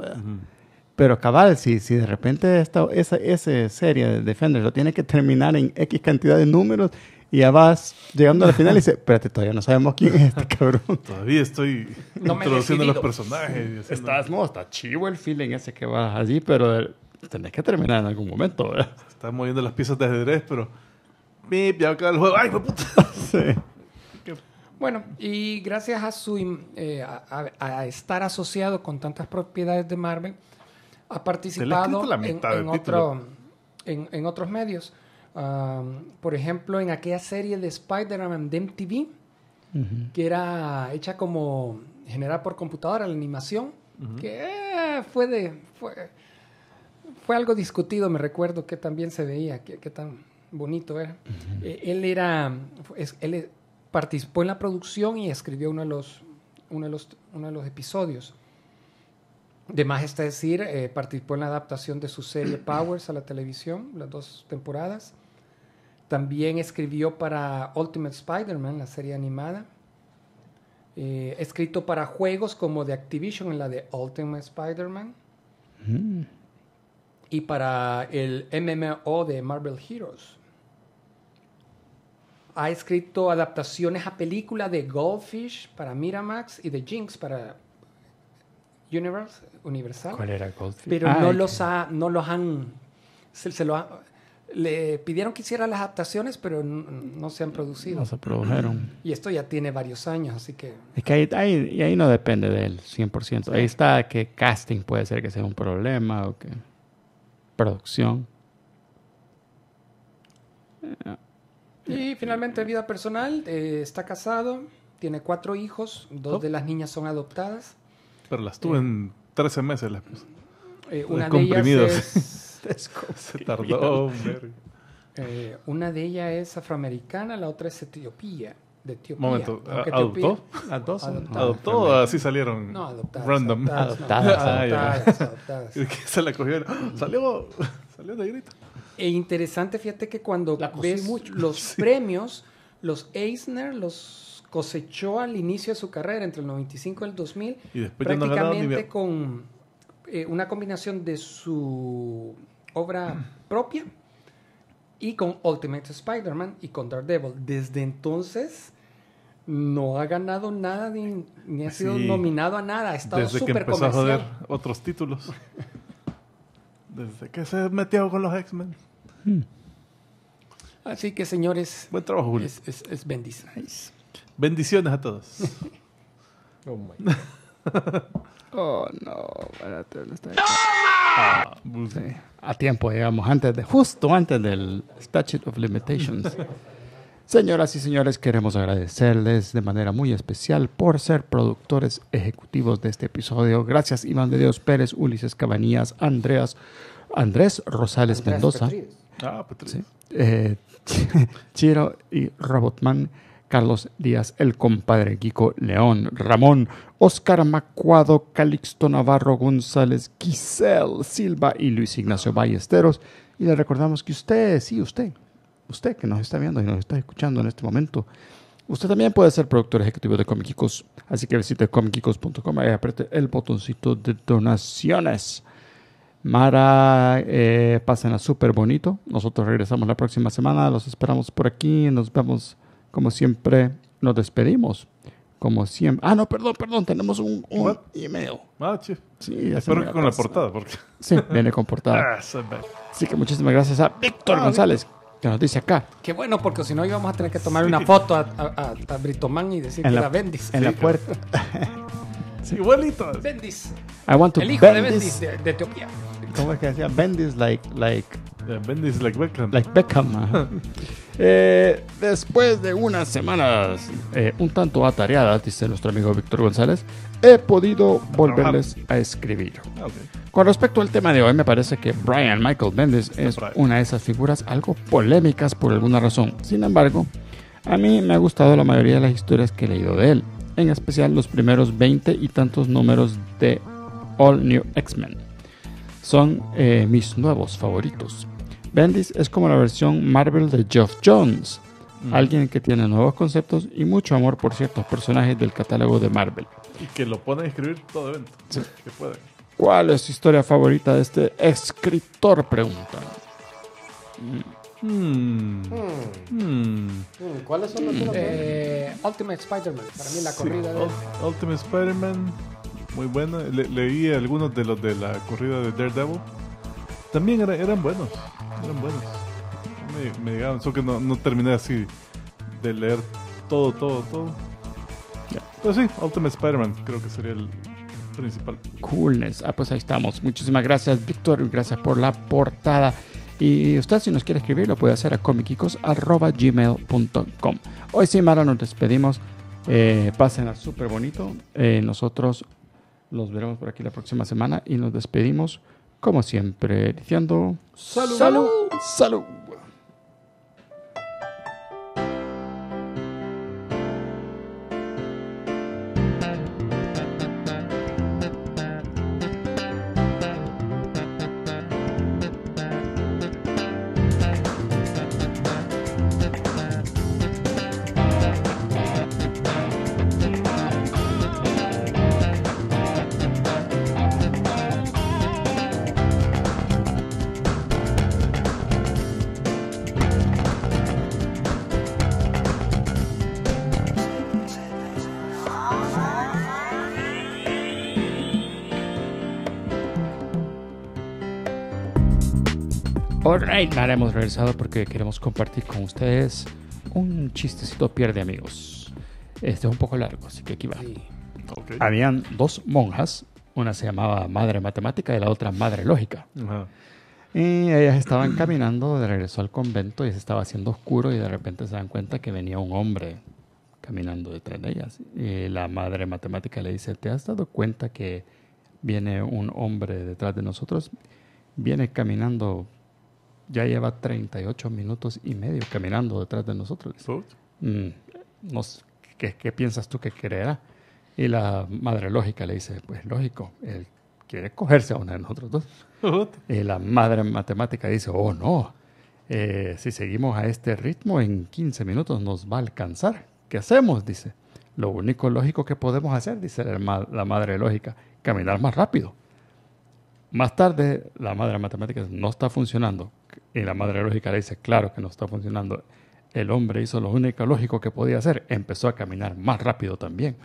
Pero cabal, si, si de repente esta, esa, esa serie de Defenders lo tiene que terminar en X cantidad de números y ya vas llegando a la final y dices, espérate, todavía no sabemos quién es este cabrón. todavía estoy introduciendo los personajes. Estás, está chivo el feeling ese que vas allí, pero tenés que terminar en algún momento, ¿verdad? Estás moviendo las piezas de ajedrez, pero. ¡Bip! Ya acaba el juego. ¡Ay, puta! sí. Bueno, y gracias a su eh, a, estar asociado con tantas propiedades de Marvel, ha participado en, en, en, en, otros medios. por ejemplo, en aquella serie de Spider-Man de MTV, que era hecha como generada por computadora, la animación, que eh, fue de... Fue, fue algo discutido, me recuerdo que también se veía, qué tan bonito era. Eh, él era, él participó en la producción y escribió uno de los, uno de los, uno de los episodios. De más está decir, eh, participó en la adaptación de su serie Powers a la televisión, las dos temporadas. También escribió para Ultimate Spider-Man, la serie animada. Eh, escrito para juegos como de Activision en la de Ultimate Spider-Man. Mm y para el MMO de Marvel Heroes. Ha escrito adaptaciones a películas de Goldfish para Miramax y de Jinx para Universe, Universal. ¿Cuál era Goldfish? Pero no, los ha, no los han. lo le pidieron que hiciera las adaptaciones, pero no, se han producido. No se produjeron. Y esto ya tiene varios años, así que... Es que ahí, ahí no depende de él, 100%. Ahí está que casting puede ser que sea un problema o que producción. Y finalmente, vida personal, eh, está casado, tiene cuatro hijos, dos oh. de las niñas son adoptadas. Pero las tuve eh. en 13 meses, las es... Se tardó, una de ellas eh, es afroamericana, la otra es etiopía de Etiopía. Momento, ¿adoptó? ¿Adoptó? ¿Adoptó o así ah, salieron? No, adoptadas. Random. Adoptadas. adoptadas, ah, se la cogieron. ¡Ah! Salió, de grito. E interesante, fíjate que cuando ves los premios, los Eisner los cosechó al inicio de su carrera, entre el 95 y el 2000. Y prácticamente con eh, una combinación de su obra propia y con Ultimate Spider-Man y con Daredevil. Desde entonces no ha ganado nada ni, ha sido nominado a nada. Ha estado Desde que empezó a joder otros títulos. Desde que se metió con los X-Men. Hmm. Así que, señores. Buen trabajo, Es, es bendiciones. Bendiciones a todos. oh my Oh, no. A tiempo llegamos, antes de, justo antes del Statute of Limitations. Señoras y señores, queremos agradecerles de manera muy especial por ser productores ejecutivos de este episodio. Gracias Iván de Dios Pérez, Ulises Cabanías, Andreas, Andrés Rosales Mendoza, Ah, eh, Chiro y Robotman. Carlos Díaz, el compadre Kiko León, Ramón, Oscar Macuado, Calixto Navarro González, Giselle Silva y Luis Ignacio Ballesteros. Y le recordamos que usted, sí, usted, usted que nos está viendo y nos está escuchando en este momento, Usted también puede ser productor ejecutivo de Comicicos, así que visite comicicos.com y apriete el botoncito de donaciones. Mara, eh, a súper bonito. Nosotros regresamos la próxima semana. Los esperamos por aquí. Nos vemos. Como siempre, nos despedimos. Como siempre. Ah, no, perdón, perdón. Tenemos un, un email. Ah, sí. Espero que con la portada. Porque... Sí, viene con portada. Ah, Así que muchísimas gracias a Víctor ah, González. Que nos dice acá. Qué bueno, porque si no íbamos a tener que tomar una foto a, a, a, Britomán y decir que era Bendis. En la puerta. sí. Igualito. Bendis. I want to El hijo de Bendis de, Etiopía. ¿Cómo es que decía? Bendis like... like Bendis like Beckham. Like Beckham. Eh, después de unas semanas eh, un tanto atareadas, dice nuestro amigo Víctor González, he podido volverles a escribir. Con respecto al tema de hoy, me parece que Brian Michael Bendis es una de esas figuras algo polémicas por alguna razón. Sin embargo, a mí me ha gustado la mayoría de las historias que he leído de él, en especial los primeros 20 y tantos números de All New X-Men. Son eh, mis nuevos favoritos. Bendis es como la versión Marvel de Geoff Jones, alguien que tiene nuevos conceptos y mucho amor por ciertos personajes del catálogo de Marvel. Y que lo a escribir todo evento. Que pueden. ¿Cuál es su historia favorita de este escritor? Pregunta. Hmm. Hmm. Hmm, ¿Cuáles son los eh, Ultimate Spider-Man, para mí la corrida Ultimate Spider-Man, muy buena. leí algunos de los de la corrida de Daredevil. También eran buenos. Eran buenos. Me, me llegaron, solo que no, no, terminé así de leer todo, todo, todo. Yeah. Pues sí, Ultimate Spider-Man creo que sería el principal. Coolness. Ah, pues ahí estamos. Muchísimas gracias, Víctor. Gracias por la portada. Y usted si nos quiere escribir lo puede hacer a comicicos.gmail.com Hoy sí, Mara, nos despedimos. Eh, pasen a súper bonito. Eh, nosotros los veremos por aquí la próxima semana y nos despedimos como siempre, diciendo salud, salud. ¡Salud! Alright, ahora hemos regresado porque queremos compartir con ustedes un chistecito pierde amigos. Este es un poco largo, así que aquí va. Habían dos monjas, una se llamaba Madre Matemática y la otra Madre Lógica. Y ellas estaban caminando de regreso al convento y se estaba haciendo oscuro y de repente se dan cuenta que venía un hombre caminando detrás de ellas. Y la Madre Matemática le dice, ¿te has dado cuenta que viene un hombre detrás de nosotros? Viene caminando ya lleva 38 minutos y medio caminando detrás de nosotros. Mm, ¿qué, piensas tú que creerá? Y la madre lógica le dice, pues lógico, él quiere cogerse a uno de nosotros dos. Y la madre matemática dice, oh no, eh, si seguimos a este ritmo en 15 minutos nos va a alcanzar. ¿Qué hacemos? Dice, lo único lógico que podemos hacer, dice la madre lógica, caminar más rápido. Más tarde, la madre matemática no está funcionando. Y la madre lógica le dice, claro que no está funcionando. El hombre hizo lo único lógico que podía hacer. Empezó a caminar más rápido también.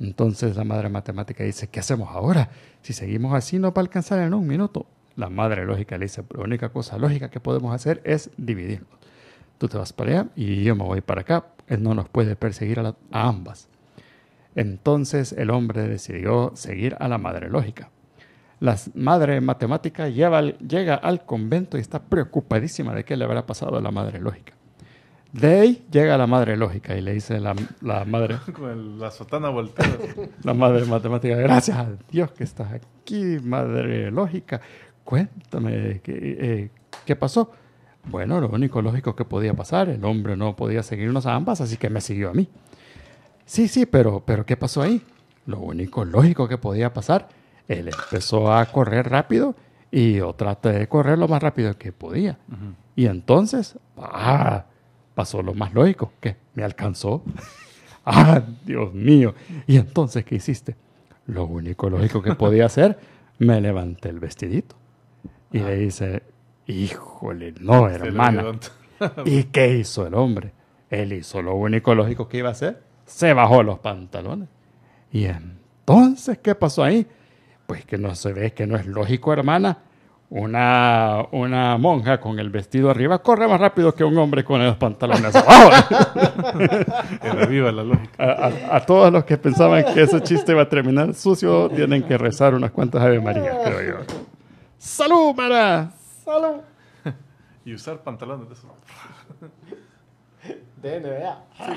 Entonces la madre matemática dice, ¿qué hacemos ahora? Si seguimos así no va a alcanzar en un minuto. La madre lógica le dice, la única cosa lógica que podemos hacer es dividirnos. Tú te vas para allá y yo me voy para acá. Él no nos puede perseguir a ambas. Entonces el hombre decidió seguir a la madre lógica la madre matemática lleva, llega al convento y está preocupadísima de qué le habrá pasado a la madre lógica. De ahí llega la madre lógica y le dice la, la madre... Con la sotana volteada. La madre matemática, gracias a Dios que estás aquí, madre lógica. Cuéntame, ¿qué, eh, qué pasó? Bueno, lo único lógico que podía pasar, el hombre no podía seguirnos a ambas, así que me siguió a mí. Sí, sí, pero, pero ¿qué pasó ahí? Lo único lógico que podía pasar él empezó a correr rápido y yo traté de correr lo más rápido que podía. Y entonces, ah, pasó lo más lógico, que me alcanzó. ah, Dios mío. Y entonces, ¿qué hiciste? Lo único lógico que podía hacer, me levanté el vestidito. Y le ah. hice, híjole, no, hermana. ¿Y qué hizo el hombre? Él hizo lo único lógico que iba a hacer, se bajó los pantalones. Y entonces, ¿qué pasó ahí? pues que no se ve, que no es lógico, hermana. Una, una monja con el vestido arriba corre más rápido que un hombre con los pantalones abajo. viva la lógica. A, todos los que pensaban que ese chiste iba a terminar sucio, tienen que rezar unas cuantas Ave María, creo yo. ¡Salud, Mara! ¡Salud! y usar pantalones de eso. De NBA. Sí,